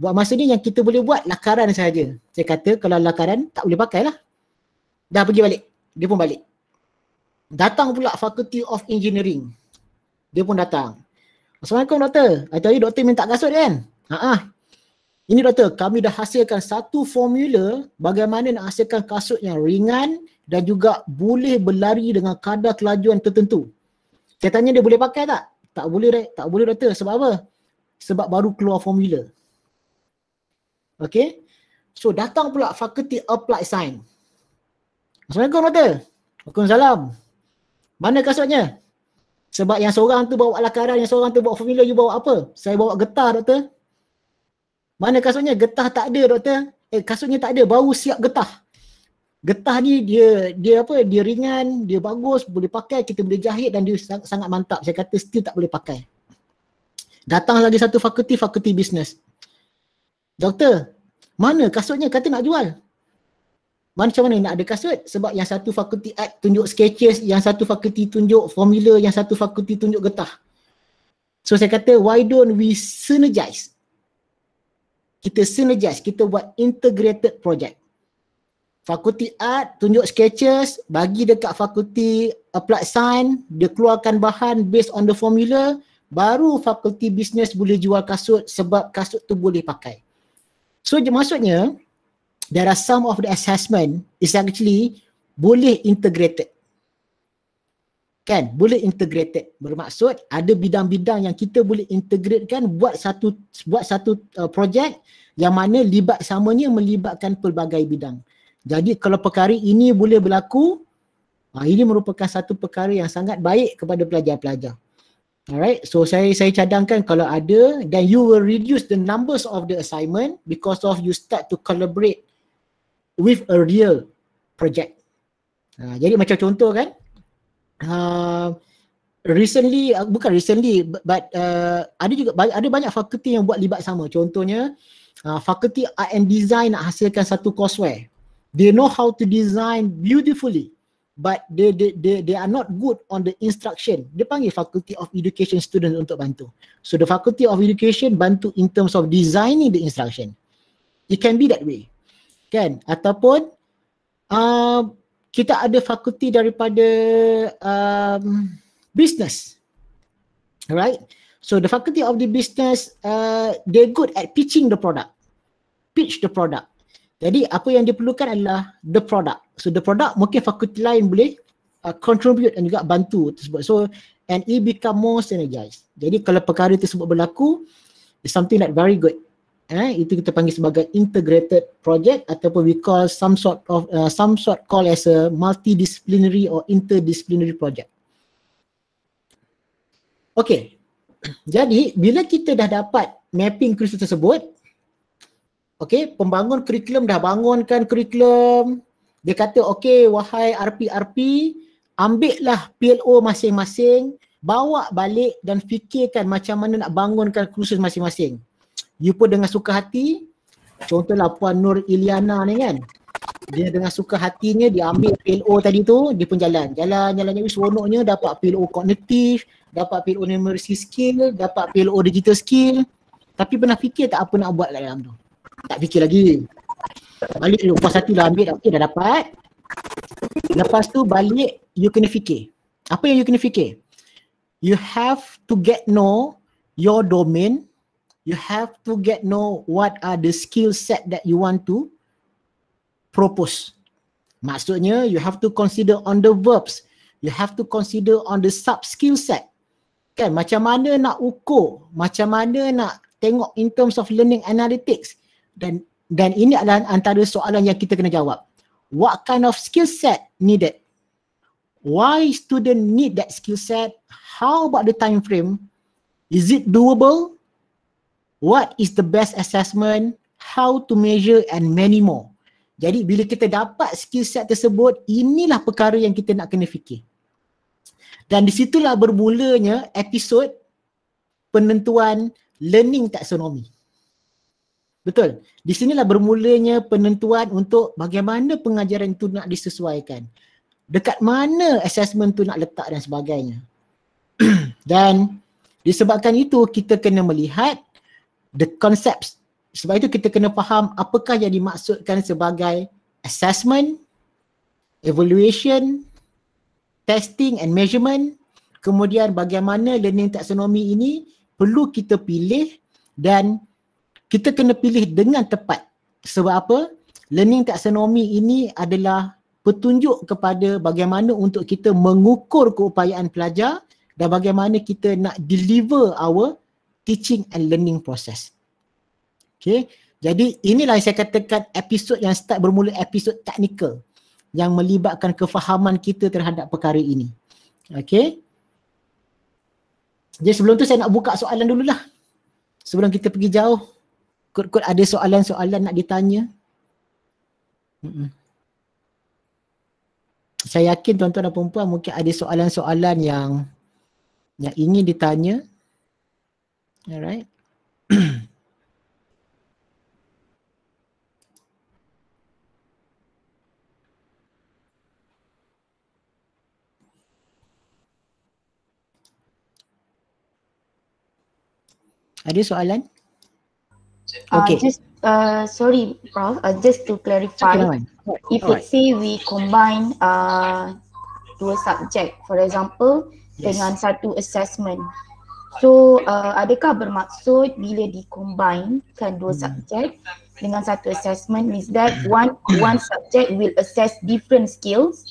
Buat masa ni yang kita boleh buat lakaran saja. Saya kata kalau lakaran tak boleh pakai lah. Dah pergi balik. Dia pun balik. Datang pula Faculty of Engineering. Dia pun datang. Assalamualaikum doktor. Tadi doktor minta kasut kan? Haa. Ini doktor, kami dah hasilkan satu formula bagaimana nak hasilkan kasut yang ringan dan juga boleh berlari dengan kadar kelajuan tertentu. Saya tanya dia boleh pakai tak? Tak boleh, tak boleh doktor. Sebab apa? Sebab baru keluar formula. Okay. So datang pula fakulti applied sign. Assalamualaikum kata. Waalaikumsalam. Mana kasutnya? Sebab yang seorang tu bawa lakaran, yang seorang tu bawa formula, you bawa apa? Saya bawa getah doktor. Mana kasutnya? Getah tak ada doktor. Eh kasutnya tak ada, baru siap getah. Getah ni dia dia apa? Dia ringan, dia bagus, boleh pakai, kita boleh jahit dan dia sangat, sangat mantap. Saya kata still tak boleh pakai. Datang lagi satu fakulti, fakulti bisnes. Doktor, mana kasutnya? Kata nak jual. Macam mana nak ada kasut? Sebab yang satu fakulti art tunjuk sketches, yang satu fakulti tunjuk formula, yang satu fakulti tunjuk getah. So saya kata, why don't we synergize? Kita synergize, kita buat integrated project. Fakulti art tunjuk sketches, bagi dekat fakulti applied science, dia keluarkan bahan based on the formula, baru fakulti bisnes boleh jual kasut sebab kasut tu boleh pakai. So maksudnya there are some of the assessment is actually boleh integrated. Kan? Boleh integrated. Bermaksud ada bidang-bidang yang kita boleh integratekan buat satu buat satu uh, projek yang mana libat samanya melibatkan pelbagai bidang. Jadi kalau perkara ini boleh berlaku, ah, ini merupakan satu perkara yang sangat baik kepada pelajar-pelajar. Alright, so saya saya cadangkan kalau ada, then you will reduce the numbers of the assignment because of you start to collaborate with a real project. Uh, jadi macam contoh kan, uh, recently uh, bukan recently, but uh, ada juga ada banyak fakulti yang buat libat sama. Contohnya, uh, fakulti art and design nak hasilkan satu courseware, they know how to design beautifully but they they they they are not good on the instruction. Dia panggil faculty of education student untuk bantu. So the faculty of education bantu in terms of designing the instruction. It can be that way. Kan? Ataupun uh, kita ada faculty daripada um, business. Right? So the faculty of the business, uh, they're good at pitching the product. Pitch the product. Jadi apa yang diperlukan adalah the product. So the product mungkin fakulti lain boleh uh, contribute dan juga bantu tersebut. So and it become more synergized. Jadi kalau perkara tersebut berlaku, it's something that very good. Eh, itu kita panggil sebagai integrated project ataupun we call some sort of uh, some sort call as a multidisciplinary or interdisciplinary project. Okay, *clears throat* jadi bila kita dah dapat mapping kursus tersebut, okay, pembangun kurikulum dah bangunkan kurikulum, dia kata, okey wahai RP-RP, ambillah PLO masing-masing, bawa balik dan fikirkan macam mana nak bangunkan kursus masing-masing. You pun dengan suka hati, contohlah Puan Nur Iliana ni kan, dia dengan suka hatinya dia ambil PLO tadi tu, dia pun jalan. Jalan, jalan, jalan, seronoknya dapat PLO kognitif, dapat PLO numeracy skill, dapat PLO digital skill. Tapi pernah fikir tak apa nak buat dalam tu? Tak fikir lagi balik dulu kuas satu dah ambil dah okey dah dapat lepas tu balik you kena fikir apa yang you kena fikir you have to get know your domain you have to get know what are the skill set that you want to propose maksudnya you have to consider on the verbs you have to consider on the sub skill set kan macam mana nak ukur macam mana nak tengok in terms of learning analytics dan dan ini adalah antara soalan yang kita kena jawab. What kind of skill set needed? Why student need that skill set? How about the time frame? Is it doable? What is the best assessment? How to measure and many more. Jadi bila kita dapat skill set tersebut, inilah perkara yang kita nak kena fikir. Dan disitulah bermulanya episod penentuan learning taxonomy. Betul. Di sinilah bermulanya penentuan untuk bagaimana pengajaran itu nak disesuaikan. Dekat mana assessment tu nak letak dan sebagainya. *clears throat* dan disebabkan itu kita kena melihat the concepts. Sebab itu kita kena faham apakah yang dimaksudkan sebagai assessment, evaluation, testing and measurement. Kemudian bagaimana learning taxonomy ini perlu kita pilih dan kita kena pilih dengan tepat. Sebab apa? Learning taxonomy ini adalah petunjuk kepada bagaimana untuk kita mengukur keupayaan pelajar dan bagaimana kita nak deliver our teaching and learning process. Okay, jadi inilah yang saya katakan episod yang start bermula episod teknikal yang melibatkan kefahaman kita terhadap perkara ini. Okay. Jadi sebelum tu saya nak buka soalan dululah. Sebelum kita pergi jauh. Kut-kut ada soalan-soalan nak ditanya? Mm-mm. Saya yakin tuan-tuan dan perempuan mungkin ada soalan-soalan yang yang ingin ditanya. Alright. Ada soalan? Uh, okay. Uh, just uh, sorry, Prof. Uh, just to clarify, okay, uh, if right. say we combine uh, dua subjek, for example, yes. dengan satu assessment, so uh, adakah bermaksud bila dikombine kan dua hmm. subjek dengan satu assessment is that one one subject will assess different skills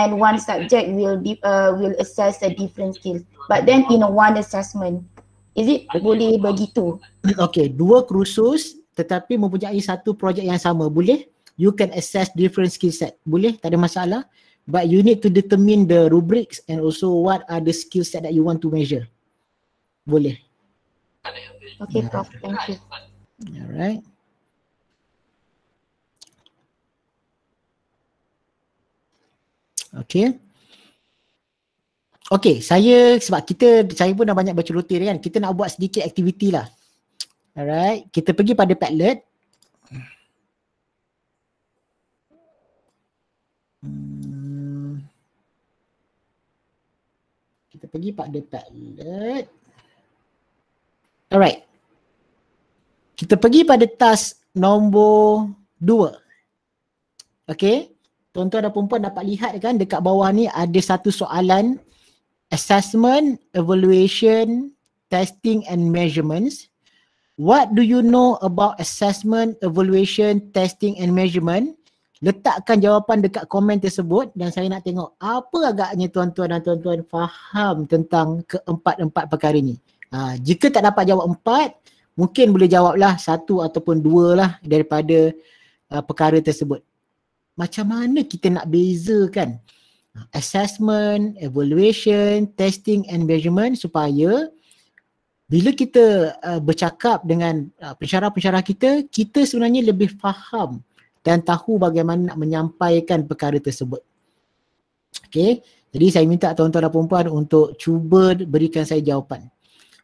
and one subject will be uh, will assess a different skill, but then in a one assessment. Is it Ayah boleh begitu? Eh, okay, dua kursus tetapi mempunyai satu projek yang sama. Boleh? You can assess different skill set. Boleh? Tak ada masalah. But you need to determine the rubrics and also what are the skill set that you want to measure. Boleh? Okay, ya. Prof. Thank you. Alright. Okay. Okay, saya sebab kita, saya pun dah banyak bercerita kan. Kita nak buat sedikit aktiviti lah. Alright, kita pergi pada Padlet. Hmm. Kita pergi pada Padlet. Alright. Kita pergi pada task nombor dua. Okay. Tuan-tuan dan perempuan dapat lihat kan dekat bawah ni ada satu soalan assessment, evaluation, testing and measurements. What do you know about assessment, evaluation, testing and measurement? Letakkan jawapan dekat komen tersebut dan saya nak tengok apa agaknya tuan-tuan dan tuan-tuan faham tentang keempat-empat perkara ini. Ha, jika tak dapat jawab empat, mungkin boleh jawablah satu ataupun dua lah daripada uh, perkara tersebut. Macam mana kita nak bezakan? kan? assessment, evaluation, testing and measurement supaya bila kita uh, bercakap dengan uh, pensyarah-pensyarah kita, kita sebenarnya lebih faham dan tahu bagaimana nak menyampaikan perkara tersebut. Okay, jadi saya minta tuan-tuan dan perempuan untuk cuba berikan saya jawapan.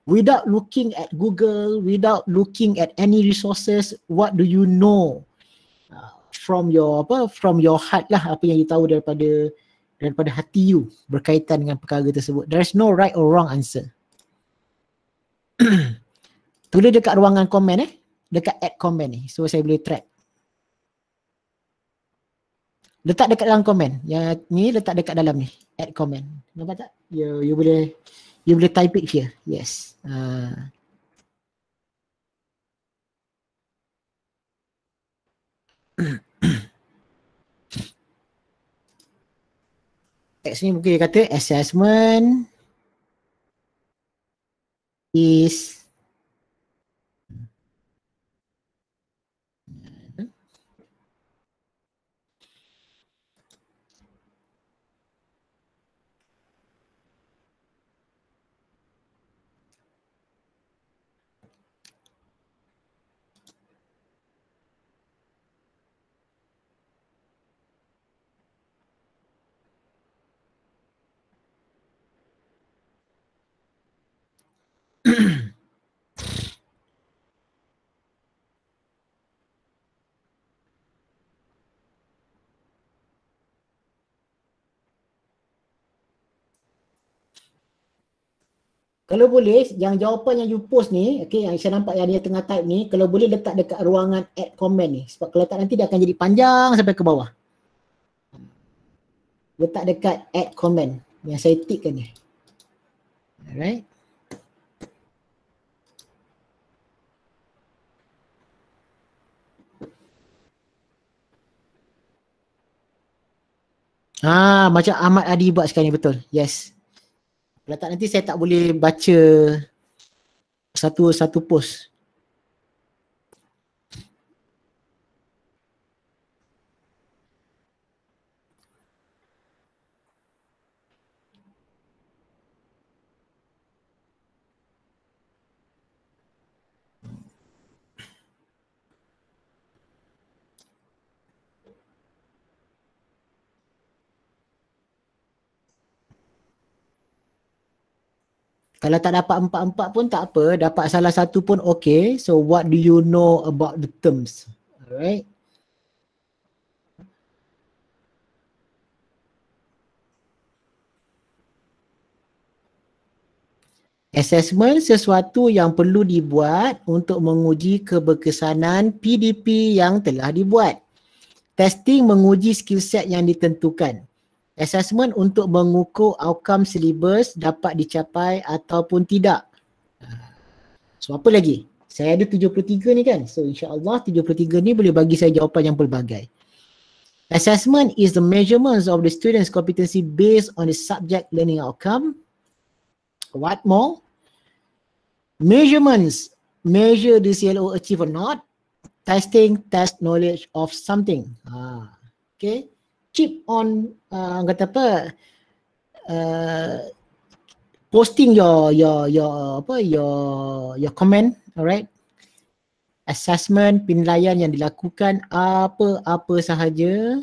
Without looking at Google, without looking at any resources, what do you know uh, from your apa from your heart lah apa yang you tahu daripada daripada hati you berkaitan dengan perkara tersebut. There is no right or wrong answer. *clears throat* Tulis dekat ruangan komen eh. Dekat add komen ni. So saya boleh track. Letak dekat dalam komen. Yang ni letak dekat dalam ni. Add komen. Nampak tak? You, you boleh you boleh type it here. Yes. Uh. hmm *clears throat* kat sini mungkin dia kata assessment is kalau boleh yang jawapan yang you post ni okay? yang saya nampak yang dia tengah type ni kalau boleh letak dekat ruangan add comment ni sebab kalau tak nanti dia akan jadi panjang sampai ke bawah letak dekat add comment yang saya tick kan ni alright Ah macam Ahmad Adi buat sekarang ni betul. Yes. Kalau tak nanti saya tak boleh baca satu-satu post. Kalau tak dapat empat-empat pun tak apa, dapat salah satu pun okay. So what do you know about the terms? Alright. Assessment sesuatu yang perlu dibuat untuk menguji keberkesanan PDP yang telah dibuat. Testing menguji skill set yang ditentukan. Assessment untuk mengukur outcome syllabus dapat dicapai ataupun tidak. So apa lagi? Saya ada 73 ni kan. So insyaAllah 73 ni boleh bagi saya jawapan yang pelbagai. Assessment is the measurements of the student's competency based on the subject learning outcome. What more? Measurements measure the CLO achieve or not. Testing test knowledge of something. Ah, okay keep on uh, kata apa uh, posting your your your apa your your comment alright assessment penilaian yang dilakukan apa-apa sahaja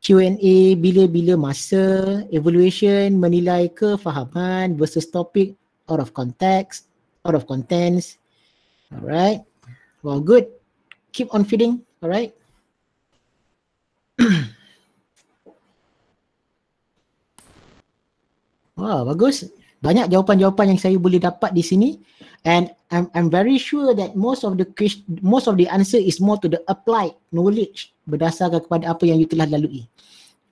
Q&A bila-bila masa evaluation menilai kefahaman versus topic out of context out of contents alright well good keep on feeding alright *clears throat* Wah, wow, bagus. Banyak jawapan-jawapan yang saya boleh dapat di sini and I'm I'm very sure that most of the question, most of the answer is more to the applied knowledge berdasarkan kepada apa yang you telah lalui.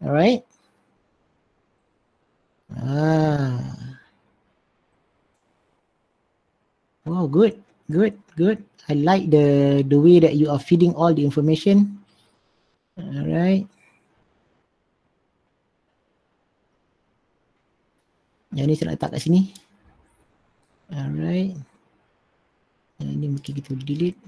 Alright. Ah. Wow, good. Good, good. I like the the way that you are feeding all the information. Alright. Yang ni saya nak letak kat sini. Alright. Yang ni mungkin kita boleh delete.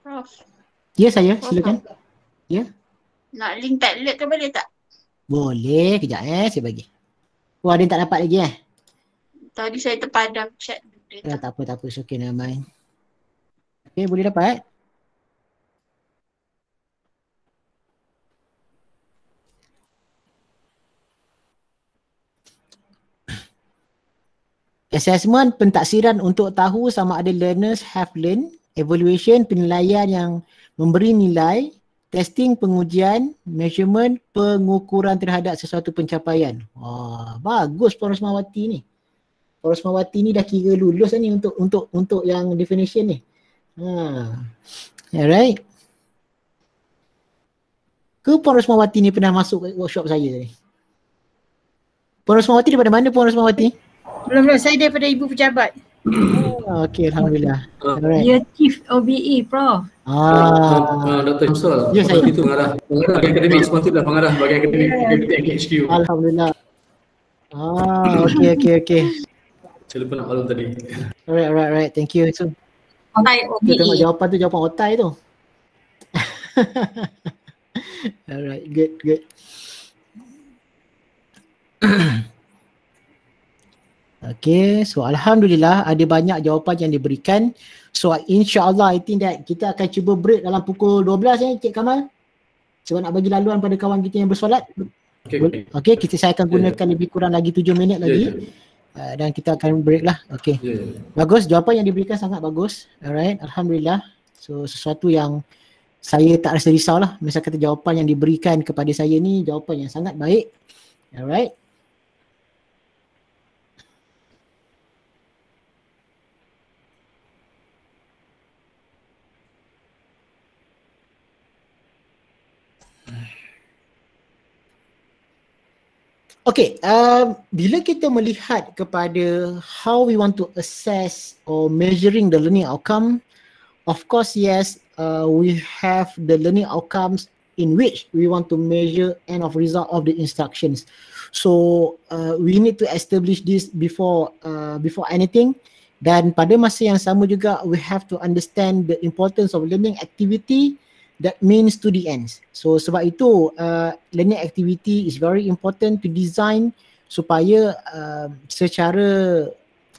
Prof. Ya yes, saya, silakan. Ya. Nak link tablet ke boleh tak? Boleh, kejap eh saya bagi. Wah, dia tak dapat lagi eh. Tadi saya terpadam chat. Dia eh, tak, apa, tak apa. It's okay, never Okay, boleh dapat? Eh? Assessment pentaksiran untuk tahu sama ada learners have learned. Evaluation penilaian yang memberi nilai. Testing pengujian. Measurement pengukuran terhadap sesuatu pencapaian. Wah, bagus Puan Rosmawati ni. Puan Rosmawati ni dah kira lulus ni untuk untuk untuk yang definition ni. Ha. Alright. Ke Puan Rosmawati ni pernah masuk workshop saya ni? Puan Rosmawati daripada mana Puan Rosmawati? Belum belum saya daripada ibu pejabat. Oh, okey alhamdulillah. Uh, ya chief OBE pro. Ah. Uh, Dr. Musul. Ya saya itu pengarah. Pengarah bagi akademik sponsor dah pengarah bagi akademik yeah, yeah. HQ. Alhamdulillah. Ah, okay, okay, okay. Saya lupa nak tadi. Alright alright right. Thank you. So, otai OBE. Tu, jawapan tu jawapan otai tu. *laughs* alright, good good. Okay, so Alhamdulillah ada banyak jawapan yang diberikan. So insyaAllah I think that kita akan cuba break dalam pukul 12 ya Encik Kamal. Sebab nak bagi laluan pada kawan kita yang bersolat. Okay, okay. kita saya akan gunakan yeah. Ya. lebih kurang lagi 7 minit lagi. Yeah. Ya. Uh, dan kita akan break lah. Okay. Yeah. Ya. Bagus, jawapan yang diberikan sangat bagus. Alright, Alhamdulillah. So sesuatu yang saya tak rasa risau lah. Misalkan kata jawapan yang diberikan kepada saya ni jawapan yang sangat baik. Alright. Okay, um, bila kita melihat kepada how we want to assess or measuring the learning outcome, of course, yes, uh, we have the learning outcomes in which we want to measure end of result of the instructions. So uh, we need to establish this before uh, before anything. Dan pada masa yang sama juga, we have to understand the importance of learning activity that means to the ends. So sebab itu uh, learning activity is very important to design supaya uh, secara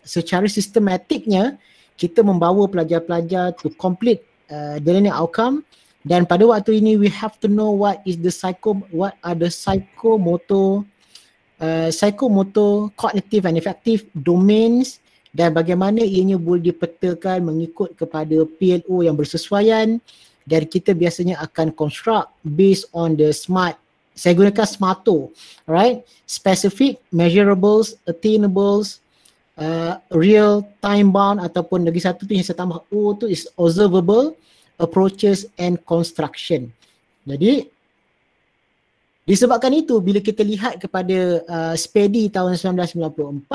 secara sistematiknya kita membawa pelajar-pelajar to complete uh, the learning outcome dan pada waktu ini we have to know what is the psycho what are the psychomotor uh, psychomotor cognitive and effective domains dan bagaimana ianya boleh dipetakan mengikut kepada PLO yang bersesuaian dan kita biasanya akan construct based on the smart saya gunakan SMARTO, right? Specific, measurables, attainables, uh, real, time bound ataupun lagi satu tu yang saya tambah O oh, tu is observable, approaches and construction. Jadi disebabkan itu bila kita lihat kepada uh, SPEDI tahun 1994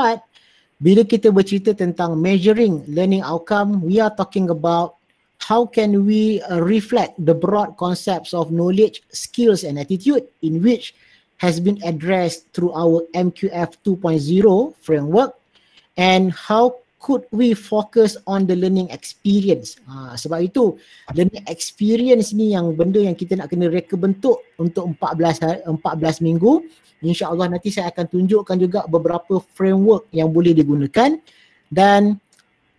bila kita bercerita tentang measuring learning outcome, we are talking about how can we uh, reflect the broad concepts of knowledge, skills, and attitude in which has been addressed through our MQF 2.0 framework? And how could we focus on the learning experience? Uh, sebab itu, learning experience ni yang benda yang kita nak kena reka bentuk untuk 14, hari, 14 minggu. InsyaAllah nanti saya akan tunjukkan juga beberapa framework yang boleh digunakan. Dan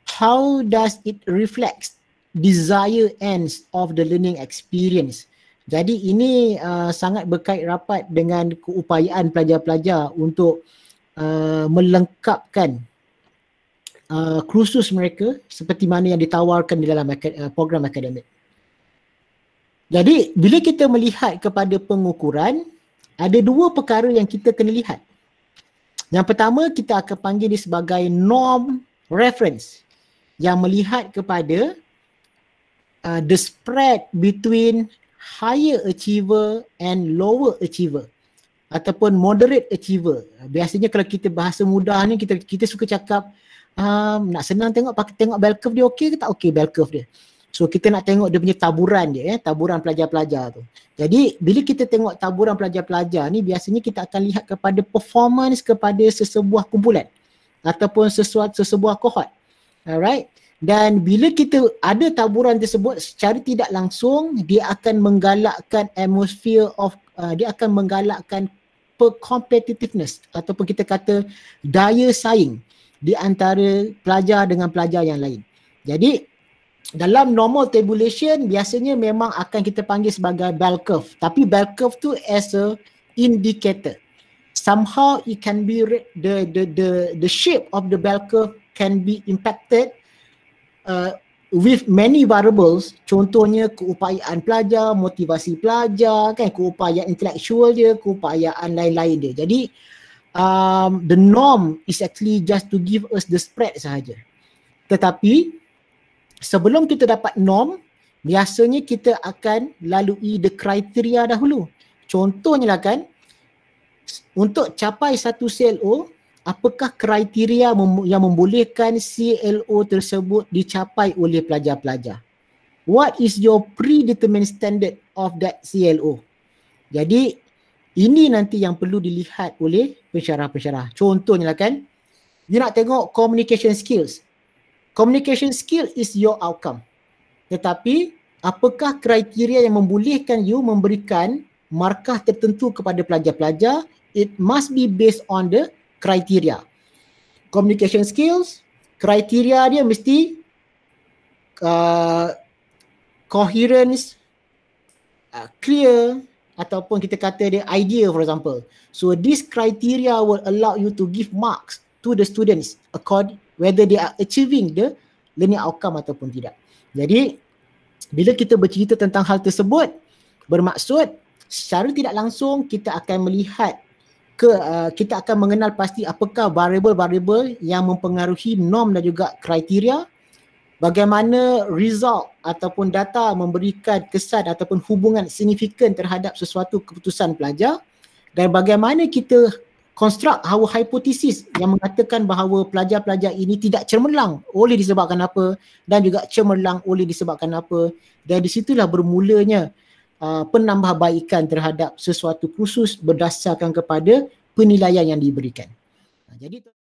how does it reflect desire ends of the learning experience. Jadi ini uh, sangat berkait rapat dengan keupayaan pelajar-pelajar untuk uh, melengkapkan uh, kursus mereka seperti mana yang ditawarkan di dalam akad- uh, program akademik. Jadi bila kita melihat kepada pengukuran, ada dua perkara yang kita kena lihat. Yang pertama kita akan panggil ini sebagai norm reference yang melihat kepada uh, the spread between higher achiever and lower achiever ataupun moderate achiever. Biasanya kalau kita bahasa mudah ni kita kita suka cakap um, nak senang tengok pakai tengok bell curve dia okey ke tak okey bell curve dia. So kita nak tengok dia punya taburan dia ya, taburan pelajar-pelajar tu. Jadi bila kita tengok taburan pelajar-pelajar ni biasanya kita akan lihat kepada performance kepada sesebuah kumpulan ataupun sesuatu sesebuah cohort. Alright dan bila kita ada taburan tersebut secara tidak langsung dia akan menggalakkan atmosphere of uh, dia akan menggalakkan competitiveness ataupun kita kata daya saing di antara pelajar dengan pelajar yang lain. Jadi dalam normal tabulation biasanya memang akan kita panggil sebagai bell curve tapi bell curve tu as a indicator. Somehow it can be the the the the shape of the bell curve can be impacted uh, with many variables contohnya keupayaan pelajar motivasi pelajar kan keupayaan intellectual dia keupayaan lain-lain dia jadi um, the norm is actually just to give us the spread sahaja tetapi sebelum kita dapat norm biasanya kita akan lalui the criteria dahulu contohnya lah kan untuk capai satu CLO apakah kriteria mem- yang membolehkan CLO tersebut dicapai oleh pelajar-pelajar? What is your predetermined standard of that CLO? Jadi ini nanti yang perlu dilihat oleh pensyarah-pensyarah. Contohnya lah kan, Dia nak tengok communication skills. Communication skill is your outcome. Tetapi apakah kriteria yang membolehkan you memberikan markah tertentu kepada pelajar-pelajar? It must be based on the kriteria. Communication skills, kriteria dia mesti uh, coherence, uh, clear ataupun kita kata dia idea for example. So this criteria will allow you to give marks to the students according whether they are achieving the learning outcome ataupun tidak. Jadi bila kita bercerita tentang hal tersebut bermaksud secara tidak langsung kita akan melihat ke uh, kita akan mengenal pasti apakah variable-variable yang mempengaruhi norm dan juga kriteria bagaimana result ataupun data memberikan kesan ataupun hubungan signifikan terhadap sesuatu keputusan pelajar dan bagaimana kita construct our hypothesis yang mengatakan bahawa pelajar-pelajar ini tidak cemerlang oleh disebabkan apa dan juga cemerlang oleh disebabkan apa dan disitulah bermulanya uh, penambahbaikan terhadap sesuatu khusus berdasarkan kepada penilaian yang diberikan. Jadi